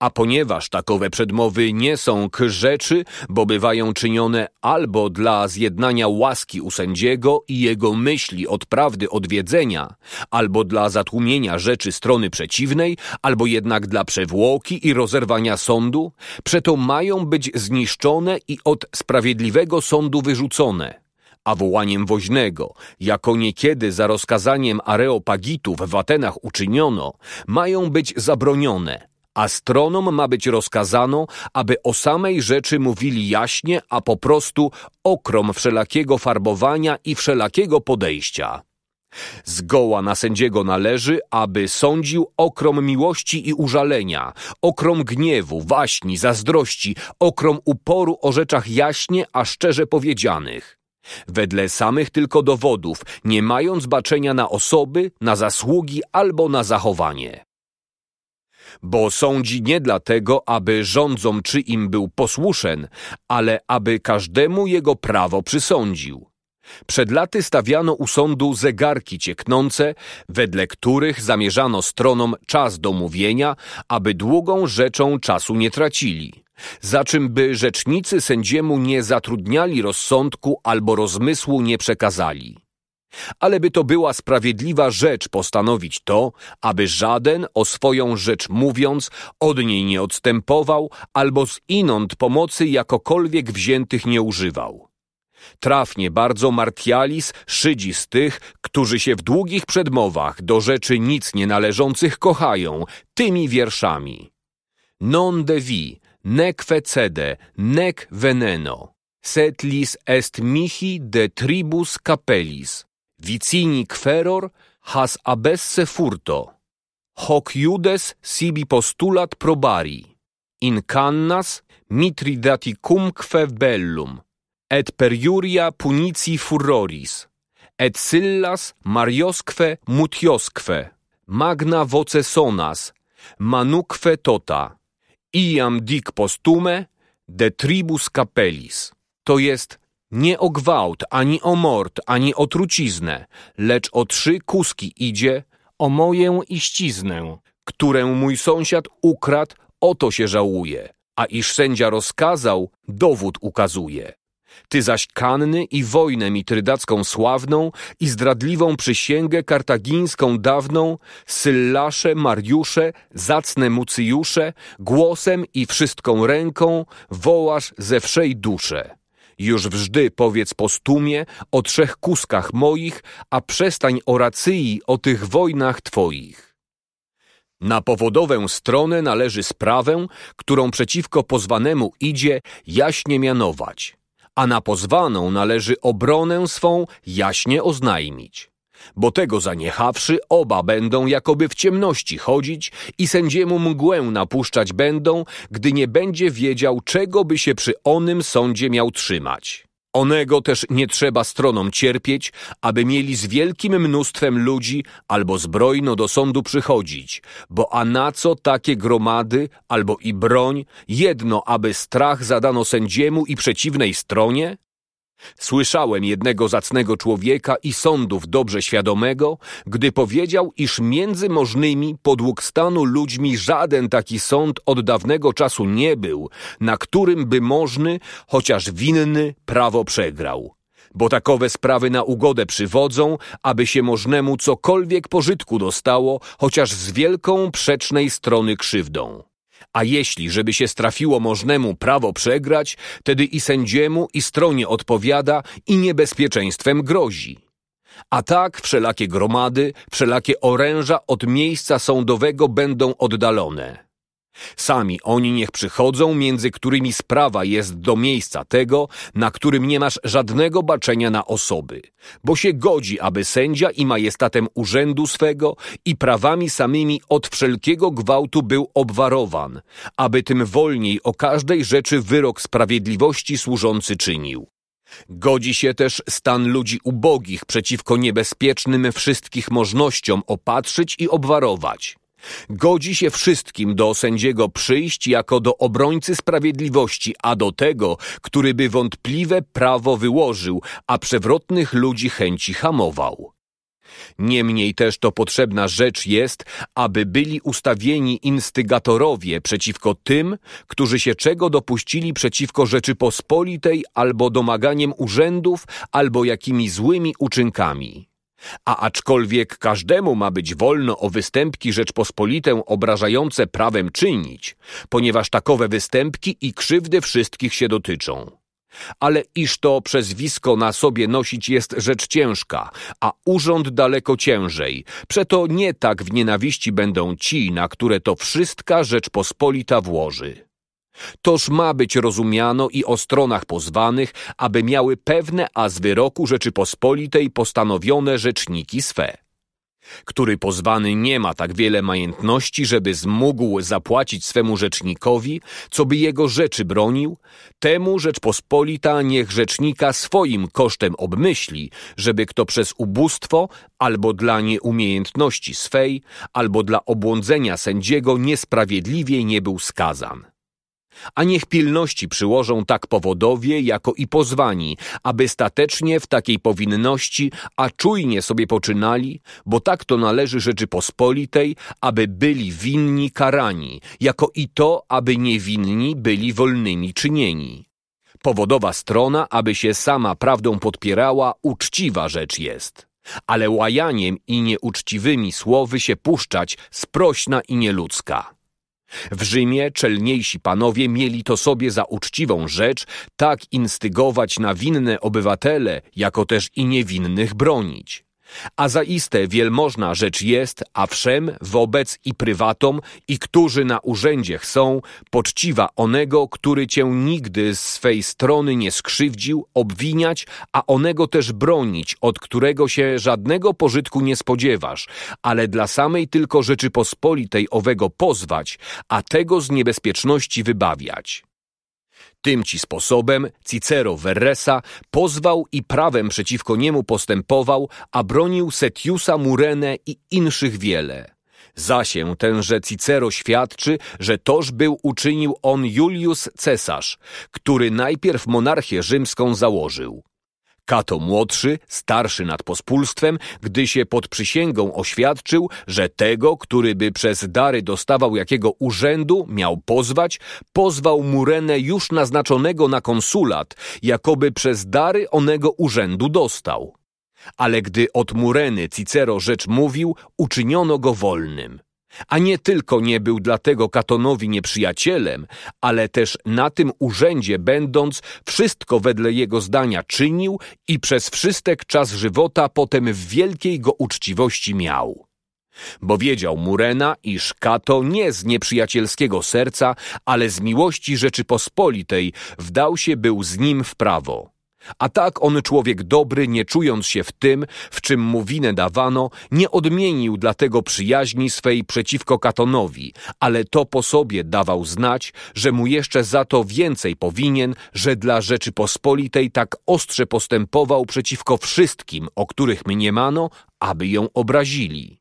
A ponieważ takowe przedmowy nie są k rzeczy, bo bywają czynione albo dla zjednania łaski u sędziego i jego myśli od prawdy odwiedzenia, albo dla zatłumienia rzeczy strony przeciwnej, albo jednak dla przewłoki i rozerwania sądu, przeto mają być zniszczone i od sprawiedliwego sądu wyrzucone a wołaniem woźnego, jako niekiedy za rozkazaniem areopagitów w Atenach uczyniono, mają być zabronione, Astronom ma być rozkazano, aby o samej rzeczy mówili jaśnie, a po prostu okrom wszelakiego farbowania i wszelakiego podejścia. Zgoła na sędziego należy, aby sądził okrom miłości i użalenia, okrom gniewu, waśni, zazdrości, okrom uporu o rzeczach jaśnie, a szczerze powiedzianych. Wedle samych tylko dowodów, nie mając baczenia na osoby, na zasługi albo na zachowanie bo sądzi nie dlatego, aby rządzą czy im był posłuszen, ale aby każdemu jego prawo przysądził. Przed laty stawiano u sądu zegarki cieknące, wedle których zamierzano stronom czas do mówienia, aby długą rzeczą czasu nie tracili. Za czym by rzecznicy sędziemu nie zatrudniali rozsądku albo rozmysłu nie przekazali. Ale by to była sprawiedliwa rzecz postanowić to, aby żaden o swoją rzecz mówiąc od niej nie odstępował albo z inąd pomocy jakokolwiek wziętych nie używał. Trafnie bardzo Martialis szydzi z tych, którzy się w długich przedmowach do rzeczy nic nie należących kochają, tymi wierszami. Non de vi, nec fecede, nec veneno, Setlis est mihi de tribus capelis, vicini queror has abesse furto, hoc iudes sibi postulat probari, in cannas mitridaticumque bellum, et per iuria punici furoris, et sillas mariosque mutiosque, magna sonas, manuque tota, iam dic postume de tribus capelis. To jest nie o gwałt, ani o mord, ani o truciznę, lecz o trzy kuski idzie, o moję iściznę, którę mój sąsiad ukradł, o to się żałuje, a iż sędzia rozkazał, dowód ukazuje. Ty zaś kanny i wojnę mitrydacką sławną i zdradliwą przysięgę kartagińską dawną, Syllasze, Mariusze, zacne Mucyjusze, głosem i wszystką ręką wołasz ze wszej dusze. Już wżdy powiedz postumie, o trzech kuskach moich, a przestań oracyi o tych wojnach twoich. Na powodowę stronę należy sprawę, którą przeciwko pozwanemu idzie, jaśnie mianować, a na pozwaną należy obronę swą jaśnie oznajmić bo tego zaniechawszy oba będą jakoby w ciemności chodzić i sędziemu mgłę napuszczać będą, gdy nie będzie wiedział, czego by się przy onym sądzie miał trzymać. Onego też nie trzeba stronom cierpieć, aby mieli z wielkim mnóstwem ludzi albo zbrojno do sądu przychodzić, bo a na co takie gromady albo i broń, jedno aby strach zadano sędziemu i przeciwnej stronie, Słyszałem jednego zacnego człowieka i sądów dobrze świadomego, gdy powiedział, iż między możnymi podług stanu ludźmi żaden taki sąd od dawnego czasu nie był, na którym by możny, chociaż winny, prawo przegrał. Bo takowe sprawy na ugodę przywodzą, aby się możnemu cokolwiek pożytku dostało, chociaż z wielką przecznej strony krzywdą. A jeśli, żeby się strafiło możnemu prawo przegrać, tedy i sędziemu, i stronie odpowiada, i niebezpieczeństwem grozi. A tak wszelakie gromady, wszelakie oręża od miejsca sądowego będą oddalone. Sami oni niech przychodzą, między którymi sprawa jest do miejsca tego, na którym nie masz żadnego baczenia na osoby, bo się godzi, aby sędzia i majestatem urzędu swego i prawami samymi od wszelkiego gwałtu był obwarowan, aby tym wolniej o każdej rzeczy wyrok sprawiedliwości służący czynił. Godzi się też stan ludzi ubogich przeciwko niebezpiecznym wszystkich możnościom opatrzyć i obwarować Godzi się wszystkim do sędziego przyjść jako do obrońcy sprawiedliwości, a do tego, który by wątpliwe prawo wyłożył, a przewrotnych ludzi chęci hamował. Niemniej też to potrzebna rzecz jest, aby byli ustawieni instygatorowie przeciwko tym, którzy się czego dopuścili przeciwko Rzeczypospolitej albo domaganiem urzędów, albo jakimi złymi uczynkami. A aczkolwiek każdemu ma być wolno o występki Rzeczpospolitę obrażające prawem czynić, ponieważ takowe występki i krzywdy wszystkich się dotyczą. Ale iż to przezwisko na sobie nosić jest rzecz ciężka, a urząd daleko ciężej. Przeto nie tak w nienawiści będą ci, na które to wszystka Rzeczpospolita włoży. Toż ma być rozumiano i o stronach pozwanych, aby miały pewne, a z wyroku Rzeczypospolitej postanowione rzeczniki swe który pozwany nie ma tak wiele majątności, żeby zmógł zapłacić swemu rzecznikowi, co by jego rzeczy bronił, temu Rzeczpospolita niech rzecznika swoim kosztem obmyśli, żeby kto przez ubóstwo albo dla nieumiejętności swej, albo dla obłądzenia sędziego niesprawiedliwie nie był skazan. A niech pilności przyłożą tak powodowie, jako i pozwani, aby statecznie w takiej powinności, a czujnie sobie poczynali, bo tak to należy Rzeczypospolitej, aby byli winni karani, jako i to, aby niewinni byli wolnymi czynieni. Powodowa strona, aby się sama prawdą podpierała, uczciwa rzecz jest. Ale łajaniem i nieuczciwymi słowy się puszczać, sprośna i nieludzka. W Rzymie czelniejsi panowie mieli to sobie za uczciwą rzecz tak instygować na winne obywatele, jako też i niewinnych bronić. A zaiste wielmożna rzecz jest, a wszem, wobec i prywatom, i którzy na urzędziech są, poczciwa onego, który cię nigdy z swej strony nie skrzywdził, obwiniać, a onego też bronić, od którego się żadnego pożytku nie spodziewasz, ale dla samej tylko Rzeczypospolitej owego pozwać, a tego z niebezpieczności wybawiać. Tym ci sposobem Cicero Verresa pozwał i prawem przeciwko niemu postępował, a bronił Setiusa Murenę i inszych wiele. Zasię tenże Cicero świadczy, że toż był uczynił on Julius Cesarz, który najpierw monarchię rzymską założył. Kato młodszy, starszy nad pospólstwem, gdy się pod przysięgą oświadczył, że tego, który by przez dary dostawał jakiego urzędu, miał pozwać, pozwał Murenę już naznaczonego na konsulat, jakoby przez dary onego urzędu dostał. Ale gdy od Mureny Cicero rzecz mówił, uczyniono go wolnym. A nie tylko nie był dlatego Katonowi nieprzyjacielem, ale też na tym urzędzie będąc wszystko wedle jego zdania czynił i przez wszystek czas żywota potem w wielkiej go uczciwości miał. Bo wiedział Murena, iż Kato nie z nieprzyjacielskiego serca, ale z miłości Rzeczypospolitej wdał się był z nim w prawo. A tak on człowiek dobry, nie czując się w tym, w czym mu winę dawano, nie odmienił dlatego przyjaźni swej przeciwko Katonowi, ale to po sobie dawał znać, że mu jeszcze za to więcej powinien, że dla Rzeczypospolitej tak ostrze postępował przeciwko wszystkim, o których mniemano, aby ją obrazili.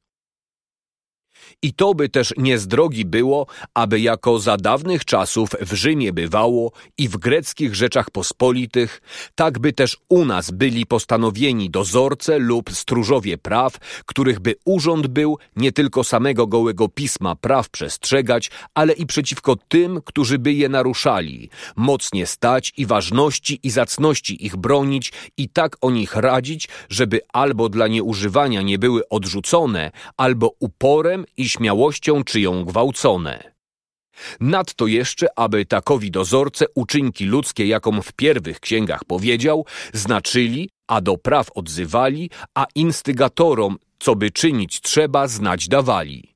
I to by też nie z drogi było, aby jako za dawnych czasów w Rzymie bywało i w greckich rzeczach pospolitych, tak by też u nas byli postanowieni dozorce lub stróżowie praw, których by urząd był nie tylko samego gołego pisma praw przestrzegać, ale i przeciwko tym, którzy by je naruszali, mocnie stać i ważności i zacności ich bronić i tak o nich radzić, żeby albo dla nieużywania nie były odrzucone, albo uporem i śmiałością czyją gwałcone. Nadto jeszcze, aby takowi dozorce uczynki ludzkie, jaką w pierwych księgach powiedział, znaczyli, a do praw odzywali, a instygatorom, co by czynić trzeba, znać dawali.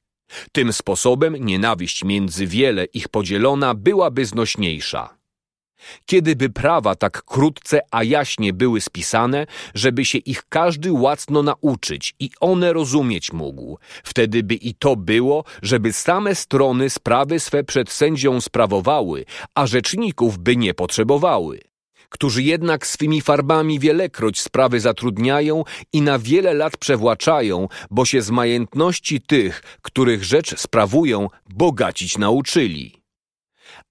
Tym sposobem nienawiść między wiele ich podzielona byłaby znośniejsza. Kiedyby prawa tak krótce, a jaśnie były spisane, żeby się ich każdy łacno nauczyć i one rozumieć mógł, wtedy by i to było, żeby same strony sprawy swe przed sędzią sprawowały, a rzeczników by nie potrzebowały którzy jednak swymi farbami wielekroć sprawy zatrudniają i na wiele lat przewłaczają, bo się z majątności tych, których rzecz sprawują, bogacić nauczyli.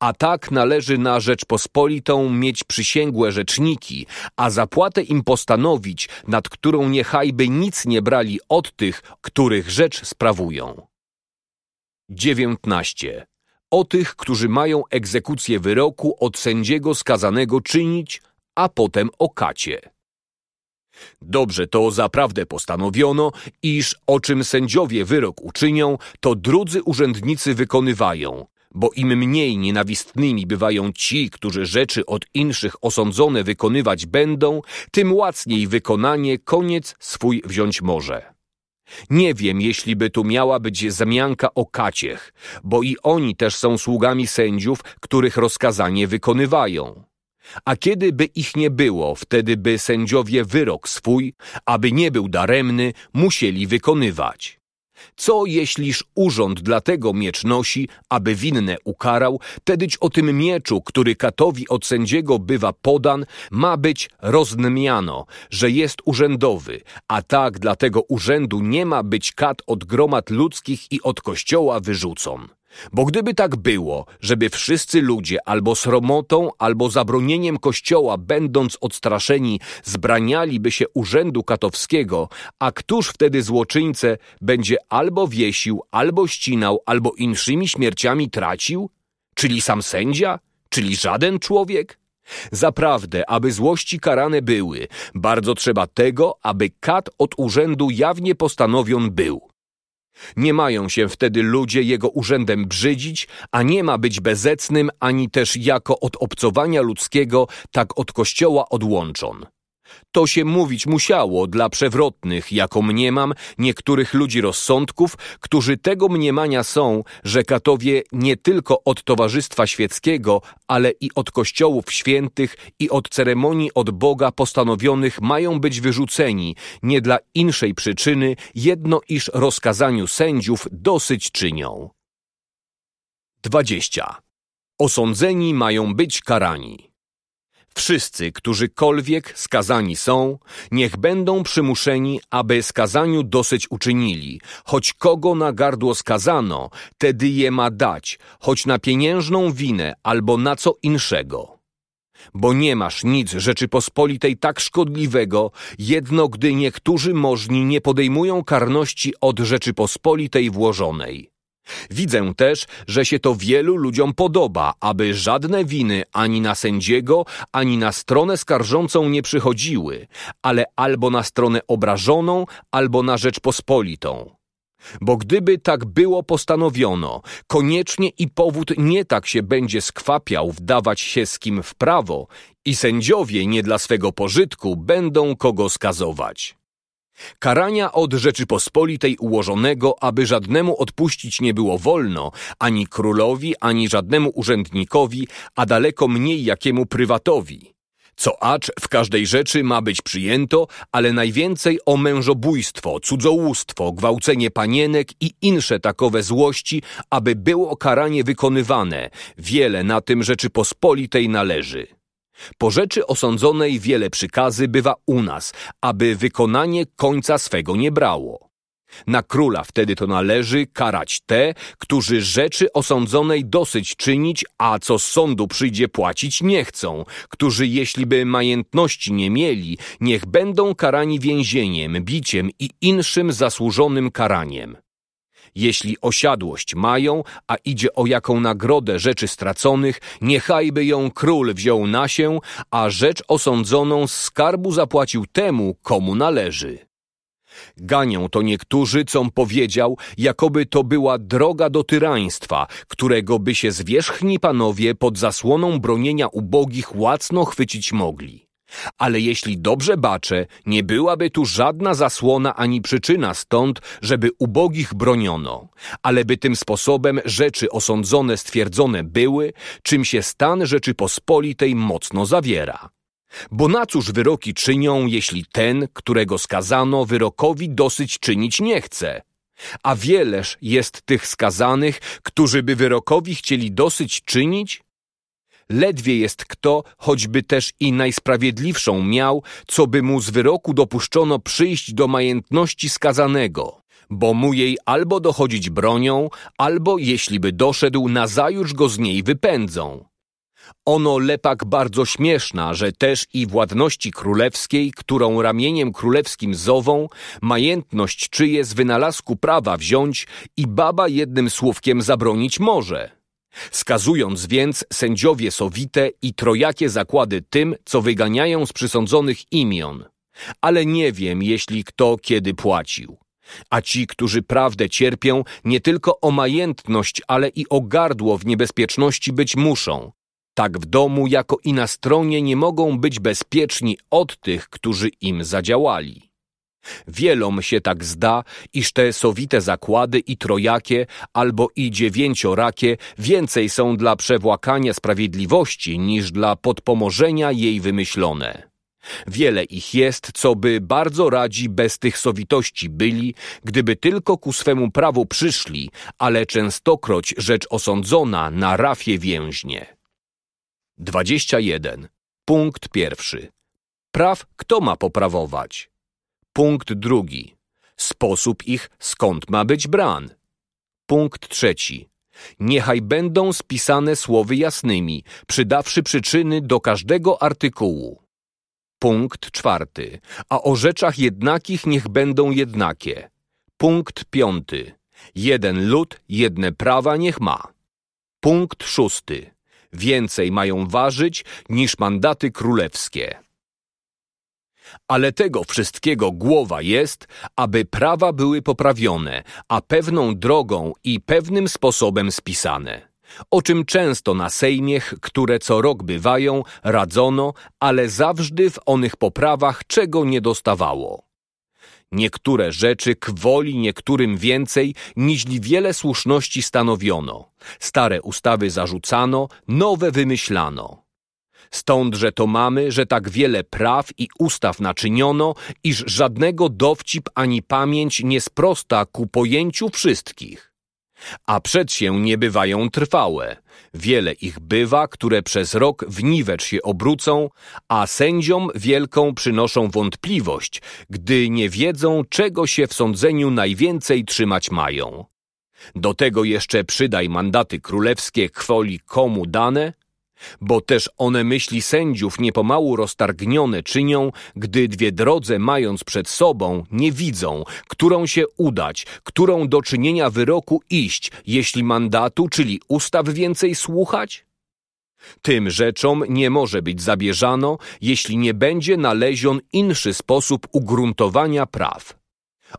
A tak należy na Rzeczpospolitą mieć przysięgłe rzeczniki, a zapłatę im postanowić, nad którą niechajby nic nie brali od tych, których rzecz sprawują. 19. O tych, którzy mają egzekucję wyroku od sędziego skazanego czynić, a potem o kacie. Dobrze to zaprawdę postanowiono, iż o czym sędziowie wyrok uczynią, to drudzy urzędnicy wykonywają, bo im mniej nienawistnymi bywają ci, którzy rzeczy od inszych osądzone wykonywać będą, tym łacniej wykonanie koniec swój wziąć może. Nie wiem, jeśli by tu miała być zmianka o kaciech, bo i oni też są sługami sędziów, których rozkazanie wykonywają. A kiedy by ich nie było, wtedy by sędziowie wyrok swój, aby nie był daremny, musieli wykonywać. Co jeśliż urząd dlatego miecz nosi, aby winne ukarał, tedyć o tym mieczu, który katowi od sędziego bywa podan, ma być roznmiano, że jest urzędowy, a tak dlatego urzędu nie ma być kat od gromad ludzkich i od kościoła wyrzucon. Bo gdyby tak było, żeby wszyscy ludzie albo sromotą, albo zabronieniem Kościoła, będąc odstraszeni, zbranialiby się urzędu katowskiego, a któż wtedy złoczyńcę będzie albo wiesił, albo ścinał, albo inszymi śmierciami tracił? Czyli sam sędzia? Czyli żaden człowiek? Zaprawdę, aby złości karane były, bardzo trzeba tego, aby kat od urzędu jawnie postanowion był. Nie mają się wtedy ludzie jego urzędem brzydzić, a nie ma być bezecnym ani też jako od obcowania ludzkiego, tak od kościoła odłączon. To się mówić musiało dla przewrotnych, jako mniemam, niektórych ludzi rozsądków, którzy tego mniemania są, że katowie nie tylko od towarzystwa świeckiego, ale i od kościołów świętych i od ceremonii od Boga postanowionych mają być wyrzuceni, nie dla inszej przyczyny, jedno iż rozkazaniu sędziów dosyć czynią. 20. Osądzeni mają być karani. Wszyscy, którzykolwiek skazani są, niech będą przymuszeni, aby skazaniu dosyć uczynili. Choć kogo na gardło skazano, tedy je ma dać, choć na pieniężną winę albo na co inszego. Bo nie masz nic Rzeczypospolitej tak szkodliwego, jedno gdy niektórzy możni nie podejmują karności od Rzeczypospolitej włożonej. Widzę też, że się to wielu ludziom podoba, aby żadne winy ani na sędziego, ani na stronę skarżącą nie przychodziły, ale albo na stronę obrażoną, albo na rzecz pospolitą. Bo gdyby tak było postanowiono, koniecznie i powód nie tak się będzie skwapiał wdawać się z kim w prawo i sędziowie nie dla swego pożytku będą kogo skazować. Karania od Rzeczypospolitej ułożonego, aby żadnemu odpuścić nie było wolno, ani królowi, ani żadnemu urzędnikowi, a daleko mniej jakiemu prywatowi. Co acz w każdej rzeczy ma być przyjęto, ale najwięcej o mężobójstwo, cudzołóstwo, gwałcenie panienek i insze takowe złości, aby było karanie wykonywane. Wiele na tym Rzeczypospolitej należy. Po rzeczy osądzonej wiele przykazy bywa u nas, aby wykonanie końca swego nie brało. Na króla wtedy to należy karać te, którzy rzeczy osądzonej dosyć czynić, a co z sądu przyjdzie płacić nie chcą, którzy jeśliby majętności nie mieli, niech będą karani więzieniem, biciem i inszym zasłużonym karaniem. Jeśli osiadłość mają, a idzie o jaką nagrodę rzeczy straconych, niechajby ją król wziął na się, a rzecz osądzoną z skarbu zapłacił temu, komu należy. Ganią to niektórzy, com powiedział, jakoby to była droga do tyraństwa, którego by się zwierzchni panowie pod zasłoną bronienia ubogich łacno chwycić mogli. Ale jeśli dobrze baczę, nie byłaby tu żadna zasłona ani przyczyna stąd, żeby ubogich broniono, ale by tym sposobem rzeczy osądzone stwierdzone były, czym się stan Rzeczypospolitej mocno zawiera. Bo na cóż wyroki czynią, jeśli ten, którego skazano, wyrokowi dosyć czynić nie chce? A wieleż jest tych skazanych, którzy by wyrokowi chcieli dosyć czynić, Ledwie jest kto, choćby też i najsprawiedliwszą miał, co by mu z wyroku dopuszczono przyjść do majętności skazanego, bo mu jej albo dochodzić bronią, albo, jeśli by doszedł, nazajutrz go z niej wypędzą. Ono lepak bardzo śmieszna, że też i władności królewskiej, którą ramieniem królewskim zową, majętność czyje z wynalazku prawa wziąć i baba jednym słówkiem zabronić może. Skazując więc sędziowie sowite i trojakie zakłady tym, co wyganiają z przysądzonych imion. Ale nie wiem, jeśli kto kiedy płacił. A ci, którzy prawdę cierpią, nie tylko o majętność, ale i o gardło w niebezpieczności być muszą. Tak w domu, jako i na stronie nie mogą być bezpieczni od tych, którzy im zadziałali. Wielom się tak zda, iż te sowite zakłady i trojakie albo i dziewięciorakie więcej są dla przewłakania sprawiedliwości niż dla podpomożenia jej wymyślone. Wiele ich jest, co by bardzo radzi bez tych sowitości byli, gdyby tylko ku swemu prawu przyszli, ale częstokroć rzecz osądzona na rafie więźnie. 21. Punkt pierwszy. Praw kto ma poprawować? Punkt drugi. Sposób ich skąd ma być bran. Punkt trzeci. Niechaj będą spisane słowy jasnymi, przydawszy przyczyny do każdego artykułu. Punkt czwarty. A o rzeczach jednakich niech będą jednakie. Punkt piąty. Jeden lud, jedne prawa niech ma. Punkt szósty. Więcej mają ważyć niż mandaty królewskie. Ale tego wszystkiego głowa jest, aby prawa były poprawione, a pewną drogą i pewnym sposobem spisane o czym często na sejmiech, które co rok bywają, radzono, ale zawsze w onych poprawach czego nie dostawało. Niektóre rzeczy kwoli niektórym więcej, niźli wiele słuszności stanowiono. Stare ustawy zarzucano, nowe wymyślano. Stądże to mamy, że tak wiele praw i ustaw naczyniono, iż żadnego dowcip ani pamięć nie sprosta ku pojęciu wszystkich. A przed się nie bywają trwałe. Wiele ich bywa, które przez rok w niwecz się obrócą, a sędziom wielką przynoszą wątpliwość, gdy nie wiedzą, czego się w sądzeniu najwięcej trzymać mają. Do tego jeszcze przydaj mandaty królewskie kwoli komu dane, bo też one myśli sędziów niepomału roztargnione czynią, gdy dwie drodze mając przed sobą, nie widzą, którą się udać, którą do czynienia wyroku iść, jeśli mandatu, czyli ustaw więcej słuchać? Tym rzeczom nie może być zabierzano, jeśli nie będzie nalezion inszy sposób ugruntowania praw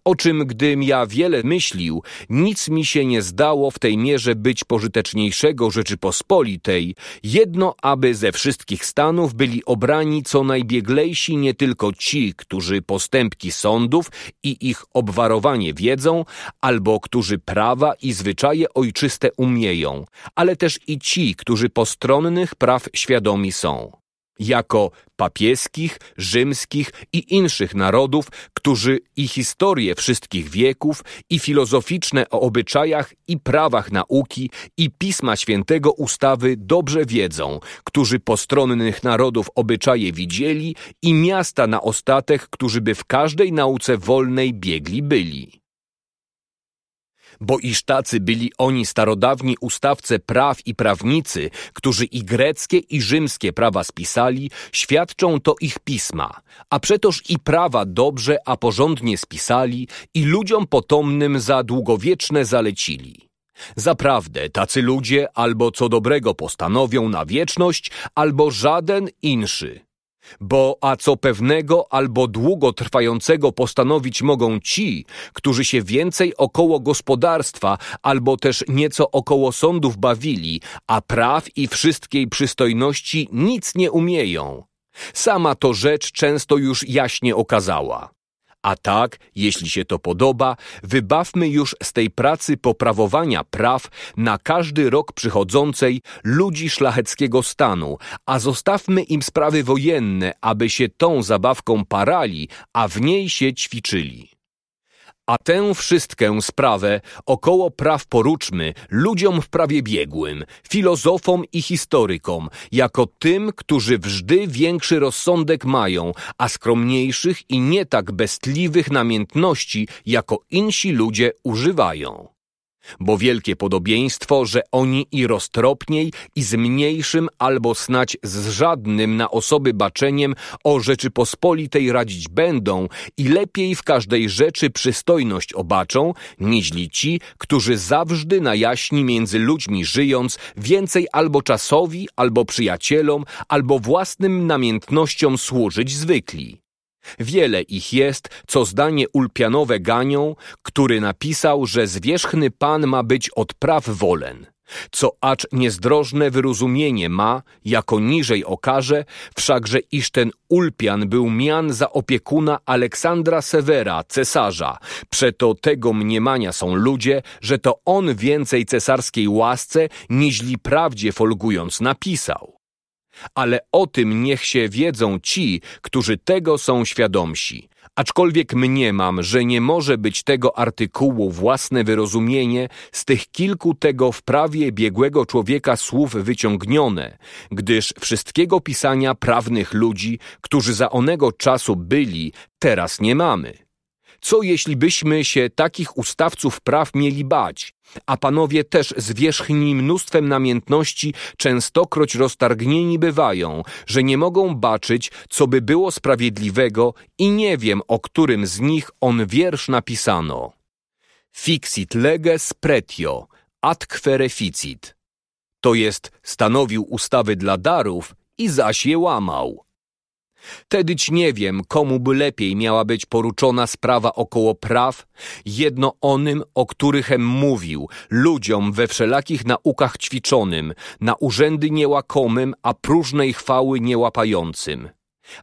o czym gdym ja wiele myślił, nic mi się nie zdało w tej mierze być pożyteczniejszego Rzeczypospolitej, jedno aby ze wszystkich stanów byli obrani co najbieglejsi nie tylko ci, którzy postępki sądów i ich obwarowanie wiedzą, albo którzy prawa i zwyczaje ojczyste umieją, ale też i ci, którzy postronnych praw świadomi są jako papieskich, rzymskich i inszych narodów, którzy i historię wszystkich wieków, i filozoficzne o obyczajach i prawach nauki, i Pisma Świętego ustawy dobrze wiedzą, którzy postronnych narodów obyczaje widzieli i miasta na ostatek, którzy by w każdej nauce wolnej biegli byli bo iż tacy byli oni starodawni ustawce praw i prawnicy, którzy i greckie i rzymskie prawa spisali, świadczą to ich pisma, a przetoż i prawa dobrze, a porządnie spisali i ludziom potomnym za długowieczne zalecili. Zaprawdę tacy ludzie albo co dobrego postanowią na wieczność, albo żaden inszy bo a co pewnego albo długotrwającego postanowić mogą ci, którzy się więcej około gospodarstwa albo też nieco około sądów bawili, a praw i wszystkiej przystojności nic nie umieją. Sama to rzecz często już jaśnie okazała. A tak, jeśli się to podoba, wybawmy już z tej pracy poprawowania praw na każdy rok przychodzącej ludzi szlacheckiego stanu, a zostawmy im sprawy wojenne, aby się tą zabawką parali, a w niej się ćwiczyli. A tę wszystkę sprawę około praw poruczmy ludziom w prawie biegłym, filozofom i historykom, jako tym, którzy wżdy większy rozsądek mają, a skromniejszych i nie tak bestliwych namiętności jako insi ludzie używają bo wielkie podobieństwo, że oni i roztropniej, i z mniejszym albo snać z żadnym na osoby baczeniem o Rzeczypospolitej radzić będą i lepiej w każdej rzeczy przystojność obaczą, niźli ci, którzy zawżdy na jaśni między ludźmi żyjąc, więcej albo czasowi, albo przyjacielom, albo własnym namiętnościom służyć zwykli. Wiele ich jest, co zdanie ulpianowe ganią, który napisał, że zwierzchny Pan ma być od praw wolen, co acz niezdrożne wyrozumienie ma, jako niżej okaże, wszakże iż ten ulpian był mian za opiekuna Aleksandra Severa, cesarza, przeto tego mniemania są ludzie, że to on więcej cesarskiej łasce, niźli prawdzie folgując napisał. Ale o tym niech się wiedzą ci, którzy tego są świadomsi. Aczkolwiek mniemam, że nie może być tego artykułu własne wyrozumienie z tych kilku tego w prawie biegłego człowieka słów wyciągnione, gdyż wszystkiego pisania prawnych ludzi, którzy za onego czasu byli, teraz nie mamy. Co jeśli byśmy się takich ustawców praw mieli bać? A panowie też zwierzchni mnóstwem namiętności częstokroć roztargnieni bywają, że nie mogą baczyć, co by było sprawiedliwego i nie wiem, o którym z nich on wiersz napisano. Fixit leges pretio, ad quereficit. To jest stanowił ustawy dla darów i zaś je łamał. Tedyć nie wiem, komu by lepiej miała być poruczona sprawa około praw, jedno onym, o którychem mówił, ludziom we wszelakich naukach ćwiczonym, na urzędy niełakomym, a próżnej chwały niełapającym.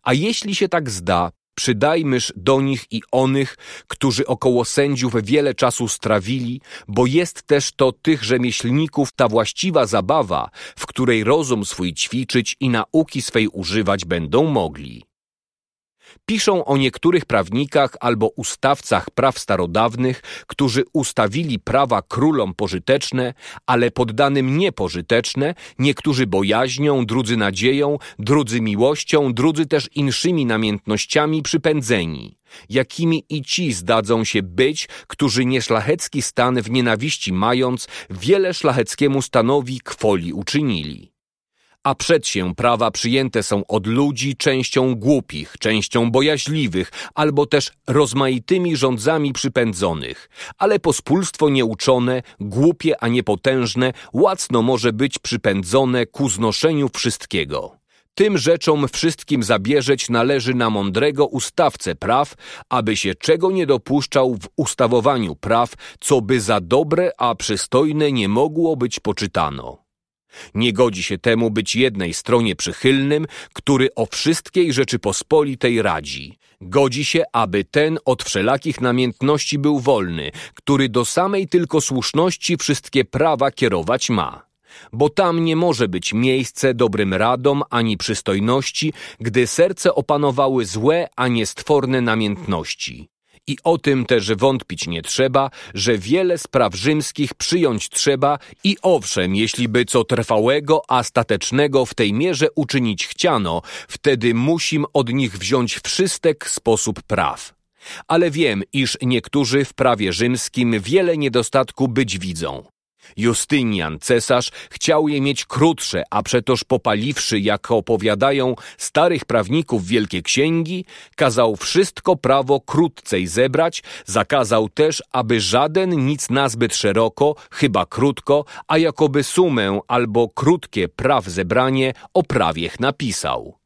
A jeśli się tak zda, przydajmyż do nich i onych, którzy około sędziów wiele czasu strawili, bo jest też to tych rzemieślników ta właściwa zabawa, w której rozum swój ćwiczyć i nauki swej używać będą mogli. Piszą o niektórych prawnikach albo ustawcach praw starodawnych, którzy ustawili prawa królom pożyteczne, ale poddanym niepożyteczne, niektórzy bojaźnią, drudzy nadzieją, drudzy miłością, drudzy też inszymi namiętnościami przypędzeni jakimi i ci zdadzą się być, którzy nieszlachecki stan w nienawiści mając, wiele szlacheckiemu stanowi kwoli uczynili a przed się prawa przyjęte są od ludzi częścią głupich, częścią bojaźliwych, albo też rozmaitymi rządzami przypędzonych. Ale pospólstwo nieuczone, głupie a niepotężne, łacno może być przypędzone ku znoszeniu wszystkiego. Tym rzeczom wszystkim zabierzeć należy na mądrego ustawcę praw, aby się czego nie dopuszczał w ustawowaniu praw, co by za dobre, a przystojne nie mogło być poczytano. Nie godzi się temu być jednej stronie przychylnym, który o wszystkiej Rzeczypospolitej radzi. Godzi się, aby ten od wszelakich namiętności był wolny, który do samej tylko słuszności wszystkie prawa kierować ma. Bo tam nie może być miejsce dobrym radom ani przystojności, gdy serce opanowały złe, a niestworne namiętności. I o tym też wątpić nie trzeba, że wiele spraw rzymskich przyjąć trzeba i owszem, jeśli by co trwałego, a statecznego w tej mierze uczynić chciano, wtedy musim od nich wziąć wszystek sposób praw. Ale wiem, iż niektórzy w prawie rzymskim wiele niedostatku być widzą. Justynian, cesarz, chciał je mieć krótsze, a przetoż popaliwszy, jak opowiadają starych prawników wielkie księgi, kazał wszystko prawo krótcej zebrać, zakazał też, aby żaden nic nazbyt szeroko, chyba krótko, a jakoby sumę albo krótkie praw zebranie o prawiech napisał.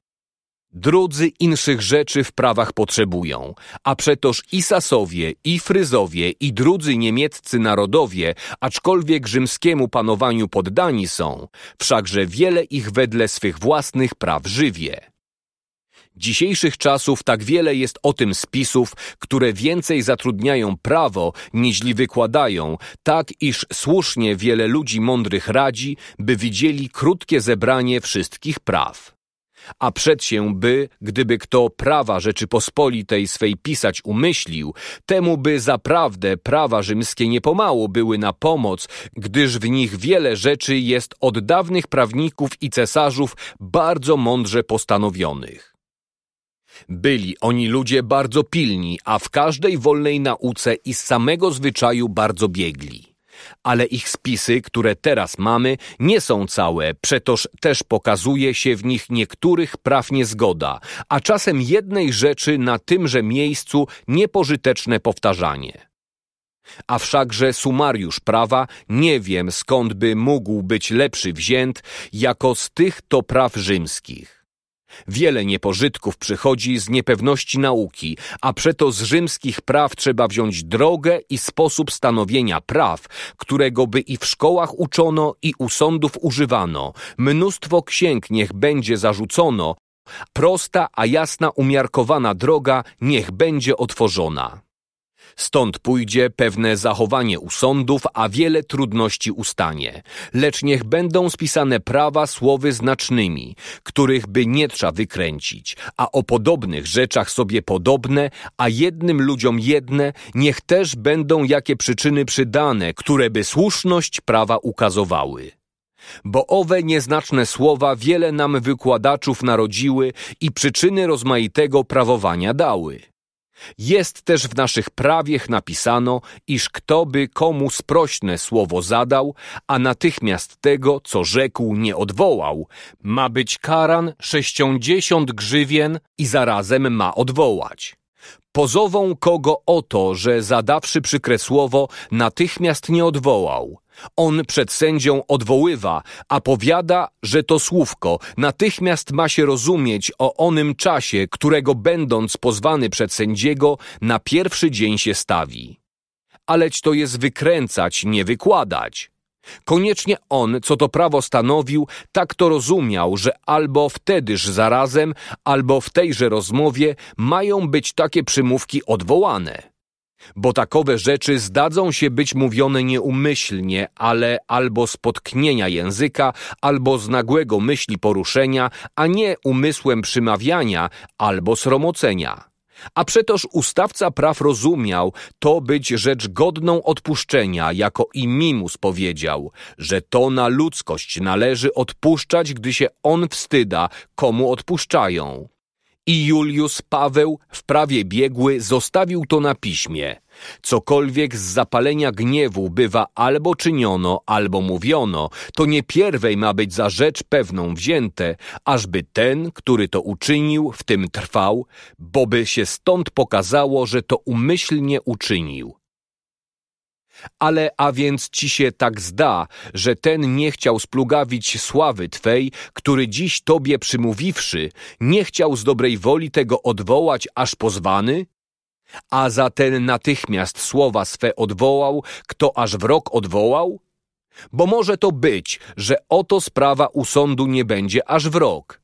Drudzy inszych rzeczy w prawach potrzebują, a przetoż i Sasowie, i Fryzowie, i drudzy niemieccy narodowie, aczkolwiek rzymskiemu panowaniu poddani są, wszakże wiele ich wedle swych własnych praw żywie. Dzisiejszych czasów tak wiele jest o tym spisów, które więcej zatrudniają prawo, niźli wykładają, tak iż słusznie wiele ludzi mądrych radzi, by widzieli krótkie zebranie wszystkich praw a przed się by, gdyby kto prawa Rzeczypospolitej swej pisać umyślił, temu by zaprawdę prawa rzymskie niepomało były na pomoc, gdyż w nich wiele rzeczy jest od dawnych prawników i cesarzów bardzo mądrze postanowionych. Byli oni ludzie bardzo pilni, a w każdej wolnej nauce i z samego zwyczaju bardzo biegli ale ich spisy, które teraz mamy, nie są całe, przetoż też pokazuje się w nich niektórych praw niezgoda, a czasem jednej rzeczy na tymże miejscu niepożyteczne powtarzanie. A wszakże sumariusz prawa nie wiem skąd by mógł być lepszy wzięt jako z tych to praw rzymskich. Wiele niepożytków przychodzi z niepewności nauki, a przeto z rzymskich praw trzeba wziąć drogę i sposób stanowienia praw, którego by i w szkołach uczono, i u sądów używano. Mnóstwo księg niech będzie zarzucono, prosta, a jasna, umiarkowana droga niech będzie otworzona. Stąd pójdzie pewne zachowanie usądów, a wiele trudności ustanie. Lecz niech będą spisane prawa słowy znacznymi, których by nie trza wykręcić, a o podobnych rzeczach sobie podobne, a jednym ludziom jedne, niech też będą jakie przyczyny przydane, które by słuszność prawa ukazowały bo owe nieznaczne słowa wiele nam wykładaczów narodziły i przyczyny rozmaitego prawowania dały. Jest też w naszych prawiech napisano, iż kto by komu sprośne słowo zadał, a natychmiast tego, co rzekł, nie odwołał, ma być karan sześćdziesiąt grzywien i zarazem ma odwołać. Pozową kogo o to, że zadawszy przykre słowo, natychmiast nie odwołał, on przed sędzią odwoływa, a powiada, że to słówko natychmiast ma się rozumieć o onym czasie, którego będąc pozwany przed sędziego, na pierwszy dzień się stawi. Aleć to jest wykręcać, nie wykładać. Koniecznie on, co to prawo stanowił, tak to rozumiał, że albo wtedyż zarazem, albo w tejże rozmowie mają być takie przymówki odwołane bo takowe rzeczy zdadzą się być mówione nieumyślnie, ale albo z potknienia języka, albo z nagłego myśli poruszenia, a nie umysłem przymawiania albo sromocenia. A przetoż ustawca praw rozumiał to być rzecz godną odpuszczenia, jako i Mimus powiedział, że to na ludzkość należy odpuszczać, gdy się on wstyda, komu odpuszczają. I Juliusz Paweł w prawie biegły zostawił to na piśmie. Cokolwiek z zapalenia gniewu bywa albo czyniono, albo mówiono, to nie pierwej ma być za rzecz pewną wzięte, ażby ten, który to uczynił, w tym trwał, bo by się stąd pokazało, że to umyślnie uczynił. Ale a więc ci się tak zda, że ten nie chciał splugawić sławy Twej, który dziś Tobie przymówiwszy, nie chciał z dobrej woli tego odwołać, aż pozwany? A za ten natychmiast słowa swe odwołał, kto aż w rok odwołał? Bo może to być, że oto sprawa u sądu nie będzie aż w rok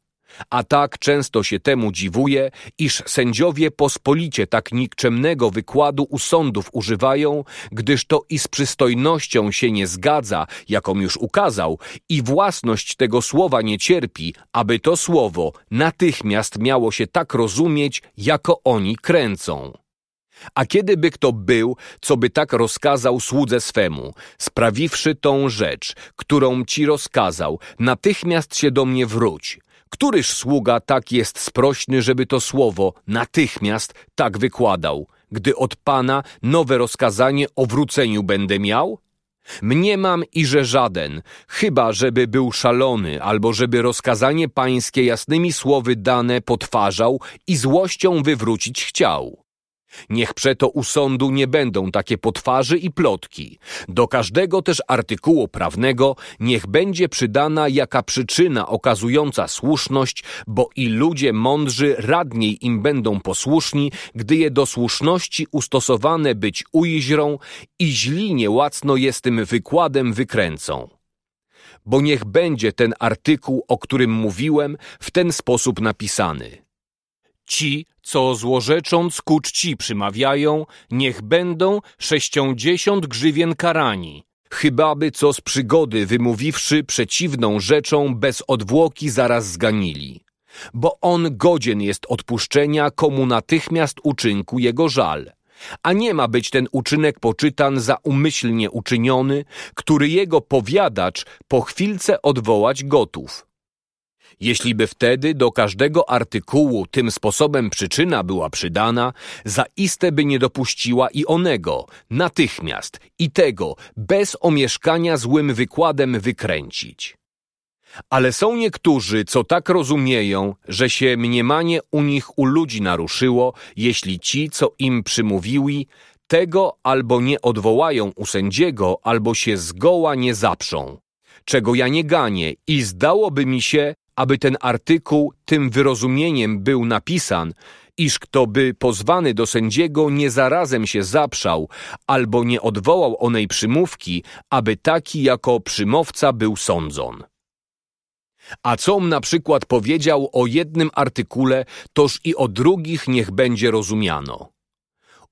a tak często się temu dziwuje, iż sędziowie pospolicie tak nikczemnego wykładu u sądów używają, gdyż to i z przystojnością się nie zgadza, jaką już ukazał, i własność tego słowa nie cierpi, aby to słowo natychmiast miało się tak rozumieć, jako oni kręcą. A kiedyby kto był, co by tak rozkazał słudze swemu, sprawiwszy tą rzecz, którą ci rozkazał, natychmiast się do mnie wróć – Któryż sługa tak jest sprośny, żeby to słowo natychmiast tak wykładał, gdy od Pana nowe rozkazanie o wróceniu będę miał? Mniemam i że żaden, chyba żeby był szalony, albo żeby rozkazanie pańskie jasnymi słowy dane potwarzał i złością wywrócić chciał. Niech przeto u sądu nie będą takie potwarzy i plotki. Do każdego też artykułu prawnego niech będzie przydana jaka przyczyna okazująca słuszność, bo i ludzie mądrzy radniej im będą posłuszni, gdy je do słuszności ustosowane być ujźrą i źli niełacno jest tym wykładem wykręcą bo niech będzie ten artykuł, o którym mówiłem, w ten sposób napisany. Ci, co złorzecząc ku czci przymawiają, niech będą sześciądziesiąt grzywien karani. Chybaby, co z przygody wymówiwszy przeciwną rzeczą bez odwłoki zaraz zganili. Bo on godzien jest odpuszczenia, komu natychmiast uczynku jego żal. A nie ma być ten uczynek poczytan za umyślnie uczyniony, który jego powiadacz po chwilce odwołać gotów. Jeśli by wtedy do każdego artykułu tym sposobem przyczyna była przydana, zaiste by nie dopuściła i onego, natychmiast, i tego, bez omieszkania złym wykładem wykręcić. Ale są niektórzy, co tak rozumieją, że się mniemanie u nich u ludzi naruszyło, jeśli ci, co im przymówiły, tego albo nie odwołają u sędziego, albo się zgoła nie zaprzą. Czego ja nie ganię i zdałoby mi się, aby ten artykuł tym wyrozumieniem był napisan, iż kto by pozwany do sędziego nie zarazem się zaprzał, albo nie odwołał onej przymówki, aby taki jako przymowca był sądzon. A com na przykład powiedział o jednym artykule, toż i o drugich niech będzie rozumiano.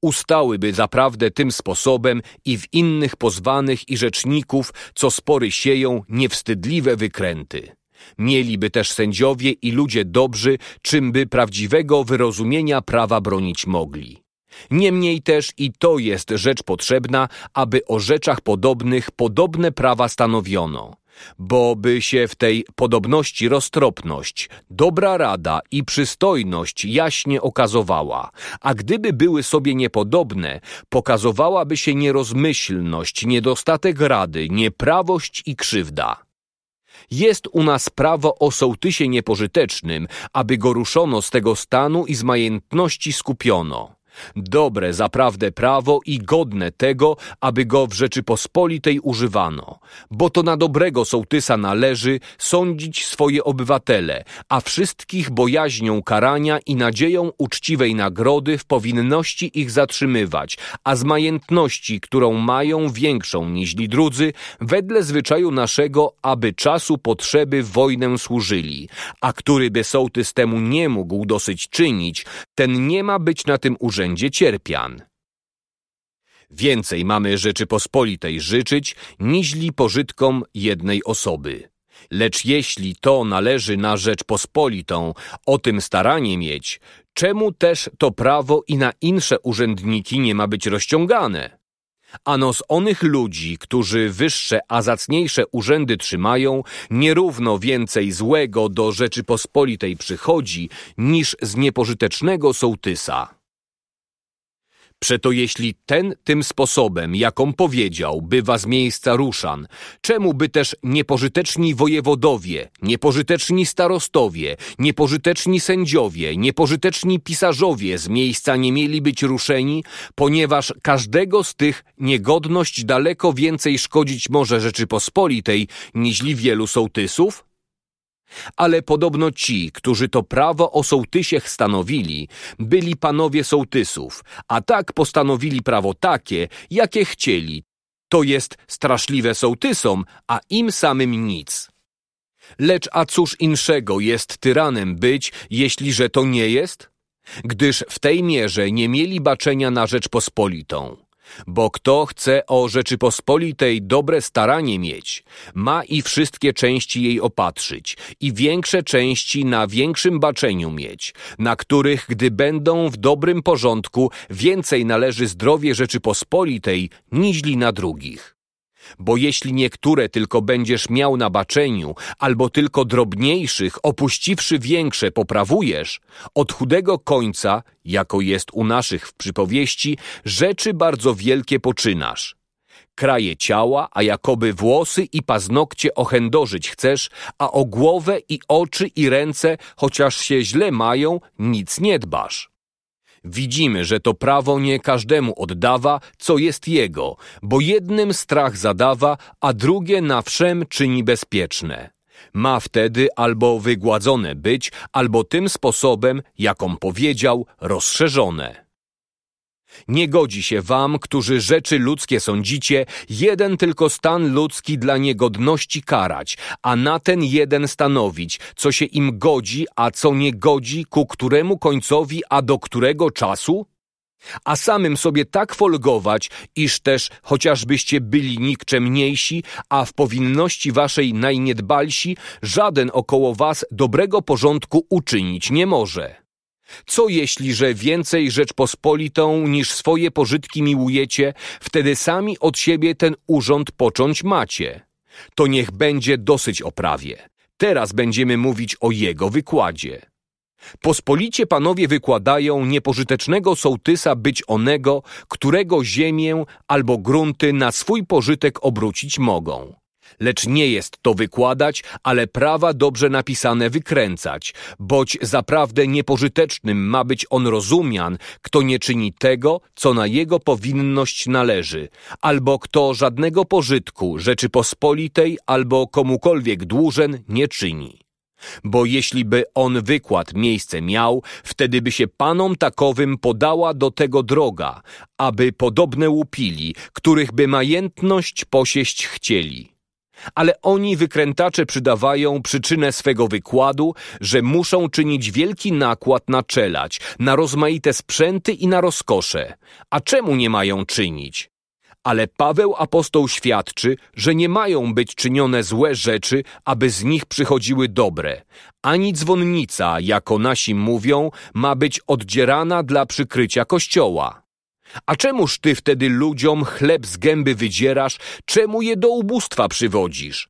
Ustałyby zaprawdę tym sposobem i w innych pozwanych i rzeczników, co spory sieją, niewstydliwe wykręty. Mieliby też sędziowie i ludzie dobrzy, czymby prawdziwego wyrozumienia prawa bronić mogli. Niemniej też i to jest rzecz potrzebna, aby o rzeczach podobnych podobne prawa stanowiono, bo by się w tej podobności roztropność, dobra rada i przystojność jaśnie okazowała, a gdyby były sobie niepodobne, pokazowałaby się nierozmyślność, niedostatek rady, nieprawość i krzywda. Jest u nas prawo o sołtysie niepożytecznym, aby go ruszono z tego stanu i z majętności skupiono. Dobre zaprawdę prawo i godne tego, aby go w Rzeczypospolitej używano, bo to na dobrego sołtysa należy sądzić swoje obywatele, a wszystkich bojaźnią karania i nadzieją uczciwej nagrody w powinności ich zatrzymywać, a z majętności, którą mają większą niźli drudzy, wedle zwyczaju naszego, aby czasu potrzeby wojnę służyli, a który by sołtys temu nie mógł dosyć czynić, ten nie ma być na tym urzędzie będzie cierpian. Więcej mamy Rzeczypospolitej życzyć, niźli pożytkom jednej osoby. Lecz jeśli to należy na Rzeczpospolitą, o tym staranie mieć, czemu też to prawo i na insze urzędniki nie ma być rozciągane? Ano z onych ludzi, którzy wyższe a zacniejsze urzędy trzymają, nierówno więcej złego do Rzeczypospolitej przychodzi niż z niepożytecznego sołtysa. Przeto jeśli ten tym sposobem, jaką powiedział, bywa z miejsca ruszan, czemu by też niepożyteczni wojewodowie, niepożyteczni starostowie, niepożyteczni sędziowie, niepożyteczni pisarzowie z miejsca nie mieli być ruszeni, ponieważ każdego z tych niegodność daleko więcej szkodzić może Rzeczypospolitej, niźli wielu sołtysów, ale podobno ci, którzy to prawo o sołtysiech stanowili, byli panowie sołtysów, a tak postanowili prawo takie, jakie chcieli. To jest straszliwe sołtysom, a im samym nic. Lecz a cóż inszego jest tyranem być, jeśli że to nie jest? Gdyż w tej mierze nie mieli baczenia na Rzeczpospolitą bo kto chce o Rzeczypospolitej dobre staranie mieć, ma i wszystkie części jej opatrzyć, i większe części na większym baczeniu mieć, na których, gdy będą w dobrym porządku, więcej należy zdrowie Rzeczypospolitej niźli na drugich. Bo jeśli niektóre tylko będziesz miał na baczeniu, albo tylko drobniejszych, opuściwszy większe, poprawujesz, od chudego końca, jako jest u naszych w przypowieści, rzeczy bardzo wielkie poczynasz kraje ciała, a jakoby włosy i paznokcie ochędożyć chcesz, a o głowę i oczy i ręce, chociaż się źle mają, nic nie dbasz. Widzimy, że to prawo nie każdemu oddawa, co jest jego, bo jednym strach zadawa, a drugie na wszem czyni bezpieczne. Ma wtedy albo wygładzone być, albo tym sposobem, jaką powiedział, rozszerzone. Nie godzi się wam, którzy rzeczy ludzkie sądzicie, jeden tylko stan ludzki dla niegodności karać, a na ten jeden stanowić, co się im godzi, a co nie godzi, ku któremu końcowi, a do którego czasu? A samym sobie tak folgować, iż też chociażbyście byli nikczemniejsi, a w powinności waszej najniedbalsi, żaden około was dobrego porządku uczynić nie może. Co jeśli, że więcej Rzeczpospolitą niż swoje pożytki miłujecie, wtedy sami od siebie ten urząd począć macie? To niech będzie dosyć o prawie. Teraz będziemy mówić o jego wykładzie. Pospolicie panowie wykładają niepożytecznego sołtysa być onego, którego ziemię albo grunty na swój pożytek obrócić mogą lecz nie jest to wykładać, ale prawa dobrze napisane wykręcać, boć zaprawdę niepożytecznym ma być on rozumian, kto nie czyni tego, co na jego powinność należy, albo kto żadnego pożytku Rzeczypospolitej albo komukolwiek dłużen nie czyni. Bo jeśli by on wykład miejsce miał, wtedy by się panom takowym podała do tego droga, aby podobne łupili, których by majętność posieść chcieli. Ale oni wykrętacze przydawają przyczynę swego wykładu, że muszą czynić wielki nakład na czelać, na rozmaite sprzęty i na rozkosze. A czemu nie mają czynić? Ale Paweł apostoł świadczy, że nie mają być czynione złe rzeczy, aby z nich przychodziły dobre. Ani dzwonnica, jako nasi mówią, ma być oddzierana dla przykrycia kościoła. A czemuż ty wtedy ludziom chleb z gęby wydzierasz, czemu je do ubóstwa przywodzisz?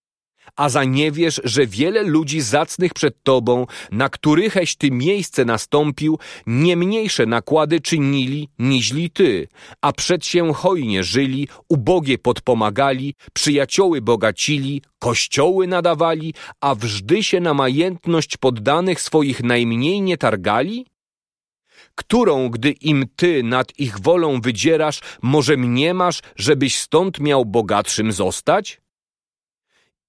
A za nie wiesz, że wiele ludzi zacnych przed tobą, na którychś ty miejsce nastąpił, nie mniejsze nakłady czynili niźli ty, a przed się hojnie żyli, ubogie podpomagali, przyjacioły bogacili, kościoły nadawali, a wżdy się na majętność poddanych swoich najmniej nie targali? którą, gdy im ty nad ich wolą wydzierasz, może mniemasz, żebyś stąd miał bogatszym zostać?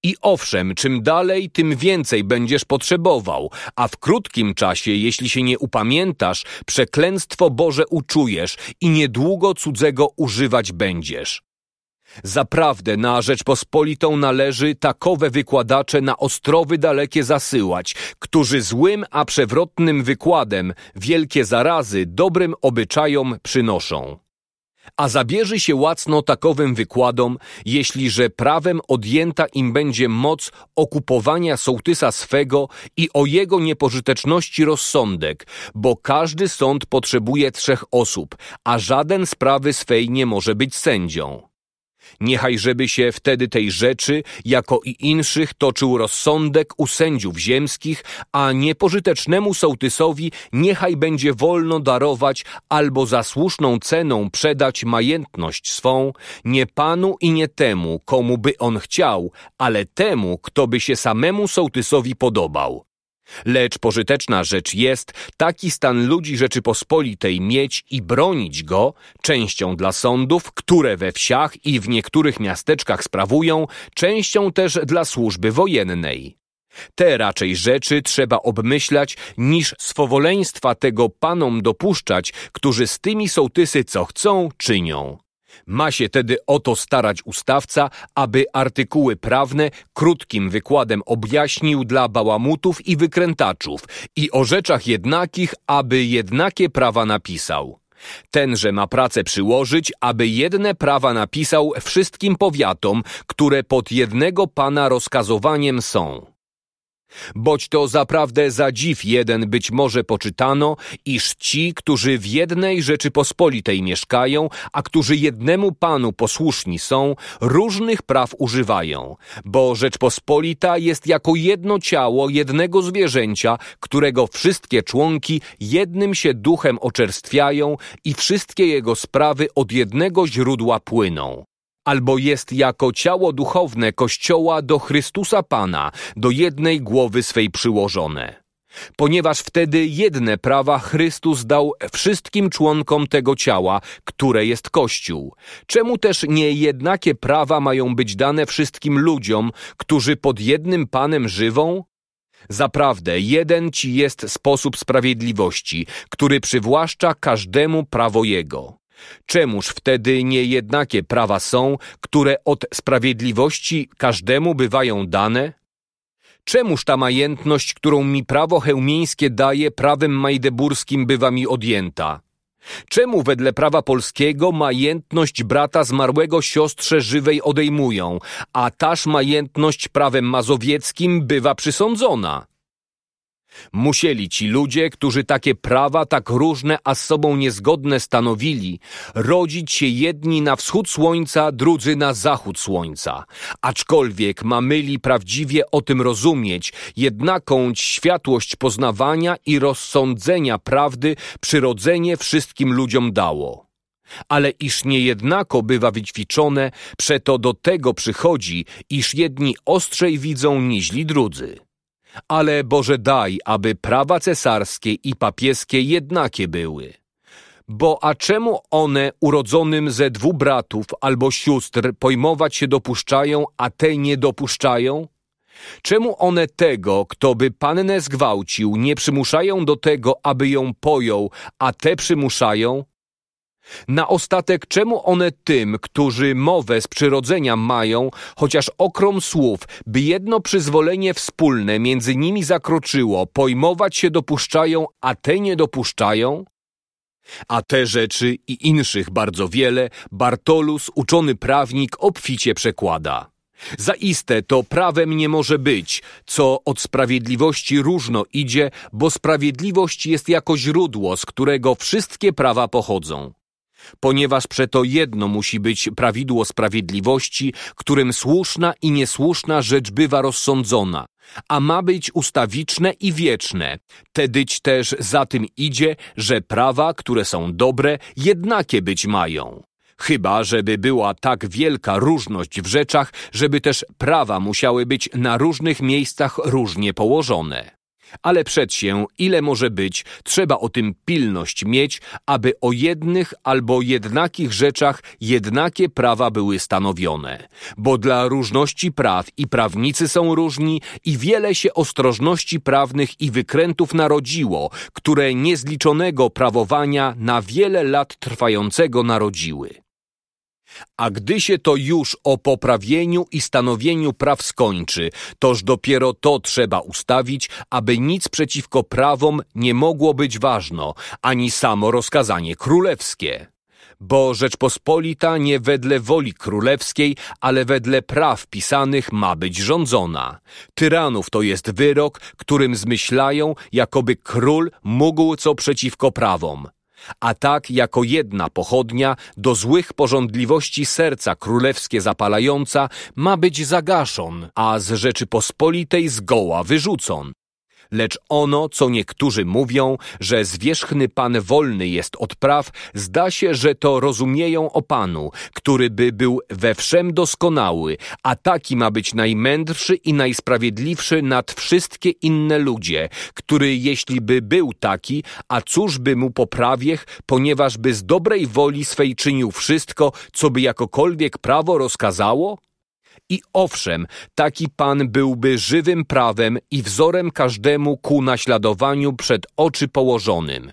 I owszem, czym dalej, tym więcej będziesz potrzebował, a w krótkim czasie, jeśli się nie upamiętasz, przeklęstwo Boże uczujesz i niedługo cudzego używać będziesz. Zaprawdę na Rzeczpospolitą należy takowe wykładacze na ostrowy dalekie zasyłać, którzy złym a przewrotnym wykładem wielkie zarazy dobrym obyczajom przynoszą. A zabierze się łacno takowym wykładom, jeśli że prawem odjęta im będzie moc okupowania sołtysa swego i o jego niepożyteczności rozsądek, bo każdy sąd potrzebuje trzech osób, a żaden sprawy swej nie może być sędzią. Niechaj, żeby się wtedy tej rzeczy, jako i inszych, toczył rozsądek u sędziów ziemskich, a niepożytecznemu sołtysowi niechaj będzie wolno darować albo za słuszną ceną przedać majętność swą, nie panu i nie temu, komu by on chciał, ale temu, kto by się samemu sołtysowi podobał. Lecz pożyteczna rzecz jest taki stan ludzi Rzeczypospolitej mieć i bronić go częścią dla sądów, które we wsiach i w niektórych miasteczkach sprawują, częścią też dla służby wojennej. Te raczej rzeczy trzeba obmyślać, niż swowoleństwa tego panom dopuszczać, którzy z tymi sołtysy co chcą czynią. Ma się tedy o to starać ustawca, aby artykuły prawne krótkim wykładem objaśnił dla bałamutów i wykrętaczów i o rzeczach jednakich, aby jednakie prawa napisał. Tenże ma pracę przyłożyć, aby jedne prawa napisał wszystkim powiatom, które pod jednego pana rozkazowaniem są. Boć to zaprawdę za dziw jeden być może poczytano, iż ci, którzy w jednej Rzeczypospolitej mieszkają, a którzy jednemu Panu posłuszni są, różnych praw używają, bo Rzeczpospolita jest jako jedno ciało jednego zwierzęcia, którego wszystkie członki jednym się duchem oczerstwiają i wszystkie jego sprawy od jednego źródła płyną albo jest jako ciało duchowne Kościoła do Chrystusa Pana, do jednej głowy swej przyłożone. Ponieważ wtedy jedne prawa Chrystus dał wszystkim członkom tego ciała, które jest Kościół. Czemu też nie jednakie prawa mają być dane wszystkim ludziom, którzy pod jednym Panem żywą? Zaprawdę, jeden ci jest sposób sprawiedliwości, który przywłaszcza każdemu prawo jego. Czemuż wtedy nie jednakie prawa są, które od sprawiedliwości każdemu bywają dane? Czemuż ta majętność, którą mi prawo hełmieńskie daje, prawem majdeburskim bywa mi odjęta? Czemu wedle prawa polskiego majętność brata zmarłego siostrze żywej odejmują, a taż majętność prawem mazowieckim bywa przysądzona? Musieli ci ludzie, którzy takie prawa tak różne a z sobą niezgodne stanowili, rodzić się jedni na wschód słońca, drudzy na zachód słońca. Aczkolwiek mamyli prawdziwie o tym rozumieć, jednakąć światłość poznawania i rozsądzenia prawdy przyrodzenie wszystkim ludziom dało ale iż niejednako bywa wyćwiczone, przeto do tego przychodzi, iż jedni ostrzej widzą niźli drudzy. Ale Boże daj, aby prawa cesarskie i papieskie jednakie były. Bo a czemu one urodzonym ze dwóch bratów albo sióstr pojmować się dopuszczają, a te nie dopuszczają? Czemu one tego, kto by pannę zgwałcił, nie przymuszają do tego, aby ją pojął, a te przymuszają? Na ostatek, czemu one tym, którzy mowę z przyrodzenia mają, chociaż okrom słów, by jedno przyzwolenie wspólne między nimi zakroczyło, pojmować się dopuszczają, a te nie dopuszczają? A te rzeczy i inszych bardzo wiele Bartolus, uczony prawnik, obficie przekłada. Zaiste to prawem nie może być, co od sprawiedliwości różno idzie, bo sprawiedliwość jest jako źródło, z którego wszystkie prawa pochodzą. Ponieważ przeto jedno musi być prawidło sprawiedliwości, którym słuszna i niesłuszna rzecz bywa rozsądzona, a ma być ustawiczne i wieczne. Tedyć też za tym idzie, że prawa, które są dobre, jednakie być mają. Chyba, żeby była tak wielka różność w rzeczach, żeby też prawa musiały być na różnych miejscach różnie położone. Ale przed się, ile może być, trzeba o tym pilność mieć, aby o jednych albo jednakich rzeczach jednakie prawa były stanowione. Bo dla różności praw i prawnicy są różni i wiele się ostrożności prawnych i wykrętów narodziło, które niezliczonego prawowania na wiele lat trwającego narodziły. A gdy się to już o poprawieniu i stanowieniu praw skończy, toż dopiero to trzeba ustawić, aby nic przeciwko prawom nie mogło być ważno, ani samo rozkazanie królewskie. Bo Rzeczpospolita nie wedle woli królewskiej, ale wedle praw pisanych ma być rządzona. Tyranów to jest wyrok, którym zmyślają, jakoby król mógł co przeciwko prawom. A tak jako jedna pochodnia do złych porządliwości serca królewskie zapalająca ma być zagaszon, a z Rzeczypospolitej zgoła wyrzucon, lecz ono, co niektórzy mówią, że zwierzchny Pan wolny jest od praw, zda się, że to rozumieją o Panu, który by był we wszem doskonały, a taki ma być najmędrszy i najsprawiedliwszy nad wszystkie inne ludzie, który jeśli by był taki, a cóż by mu poprawiech, ponieważ by z dobrej woli swej czynił wszystko, co by jakokolwiek prawo rozkazało? I owszem, taki pan byłby żywym prawem i wzorem każdemu ku naśladowaniu przed oczy położonym.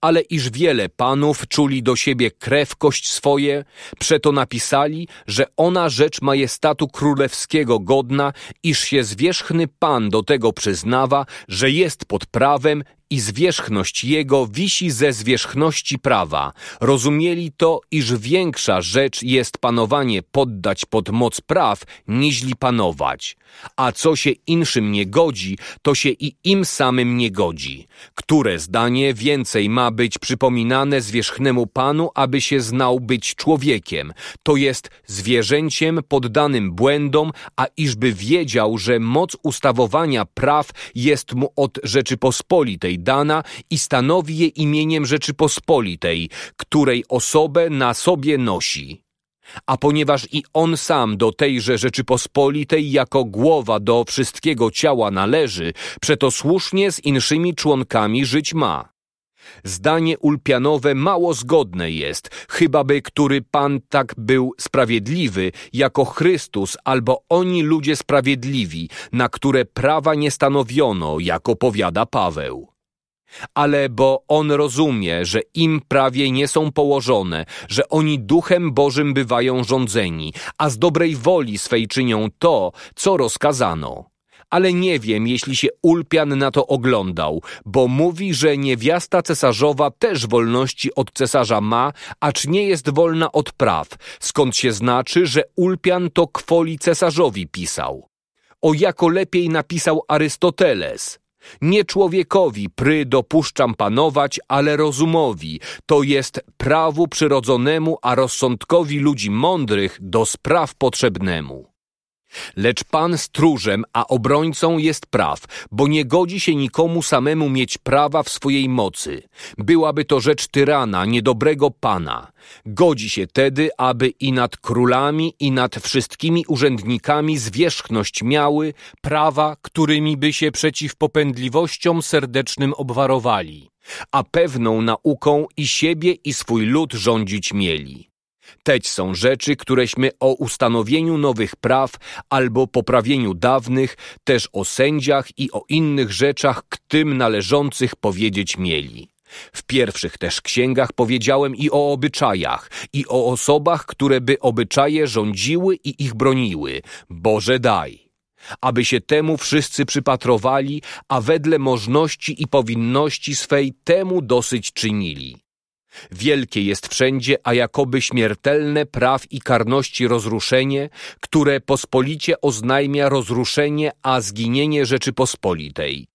Ale iż wiele panów czuli do siebie krewkość swoje, przeto napisali, że ona rzecz majestatu królewskiego godna, iż się zwierzchny pan do tego przyznawa, że jest pod prawem, i zwierzchność jego wisi ze zwierzchności prawa. Rozumieli to, iż większa rzecz jest panowanie poddać pod moc praw, niźli panować. A co się inszym nie godzi, to się i im samym nie godzi. Które zdanie więcej ma być przypominane zwierzchnemu panu, aby się znał być człowiekiem, to jest zwierzęciem poddanym błędom, a iżby wiedział, że moc ustawowania praw jest mu od Rzeczypospolitej dana i stanowi je imieniem Rzeczypospolitej, której osobę na sobie nosi. A ponieważ i on sam do tejże Rzeczypospolitej jako głowa do wszystkiego ciała należy, przeto słusznie z inszymi członkami żyć ma. Zdanie ulpianowe mało zgodne jest, chyba by który Pan tak był sprawiedliwy, jako Chrystus, albo oni ludzie sprawiedliwi, na które prawa nie stanowiono, jako powiada Paweł ale bo on rozumie, że im prawie nie są położone, że oni duchem Bożym bywają rządzeni, a z dobrej woli swej czynią to, co rozkazano. Ale nie wiem, jeśli się Ulpian na to oglądał, bo mówi, że niewiasta cesarzowa też wolności od cesarza ma, acz nie jest wolna od praw, skąd się znaczy, że Ulpian to kwoli cesarzowi pisał. O jako lepiej napisał Arystoteles – nie człowiekowi pry dopuszczam panować, ale rozumowi, to jest prawu przyrodzonemu, a rozsądkowi ludzi mądrych do spraw potrzebnemu. Lecz Pan stróżem, a obrońcą jest praw, bo nie godzi się nikomu samemu mieć prawa w swojej mocy. Byłaby to rzecz tyrana, niedobrego Pana. Godzi się tedy, aby i nad królami, i nad wszystkimi urzędnikami zwierzchność miały prawa, którymi by się przeciw popędliwościom serdecznym obwarowali, a pewną nauką i siebie i swój lud rządzić mieli. Teć są rzeczy, któreśmy o ustanowieniu nowych praw albo poprawieniu dawnych, też o sędziach i o innych rzeczach, k tym należących powiedzieć mieli. W pierwszych też księgach powiedziałem i o obyczajach, i o osobach, które by obyczaje rządziły i ich broniły. Boże daj! aby się temu wszyscy przypatrowali, a wedle możności i powinności swej temu dosyć czynili. Wielkie jest wszędzie, a jakoby śmiertelne praw i karności rozruszenie, które pospolicie oznajmia rozruszenie, a zginienie Rzeczypospolitej.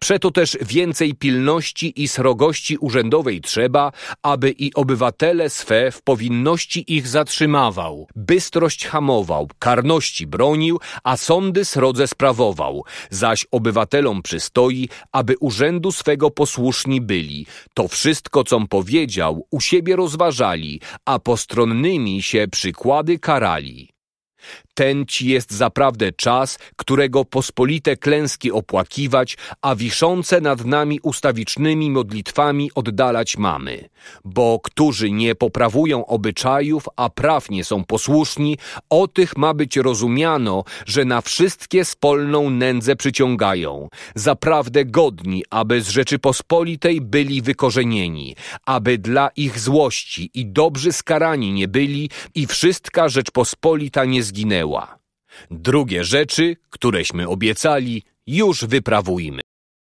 Przeto też więcej pilności i srogości urzędowej trzeba, aby i obywatele swe w powinności ich zatrzymawał, bystrość hamował, karności bronił, a sądy srodze sprawował, zaś obywatelom przystoi, aby urzędu swego posłuszni byli. To wszystko, com powiedział, u siebie rozważali, a postronnymi się przykłady karali ten ci jest zaprawdę czas, którego pospolite klęski opłakiwać, a wiszące nad nami ustawicznymi modlitwami oddalać mamy. Bo którzy nie poprawują obyczajów, a praw nie są posłuszni, o tych ma być rozumiano, że na wszystkie spolną nędzę przyciągają. Zaprawdę godni, aby z Rzeczypospolitej byli wykorzenieni, aby dla ich złości i dobrzy skarani nie byli i wszystka Rzeczpospolita nie zginęła zginęła. Drugie rzeczy, któreśmy obiecali, już wyprawujmy.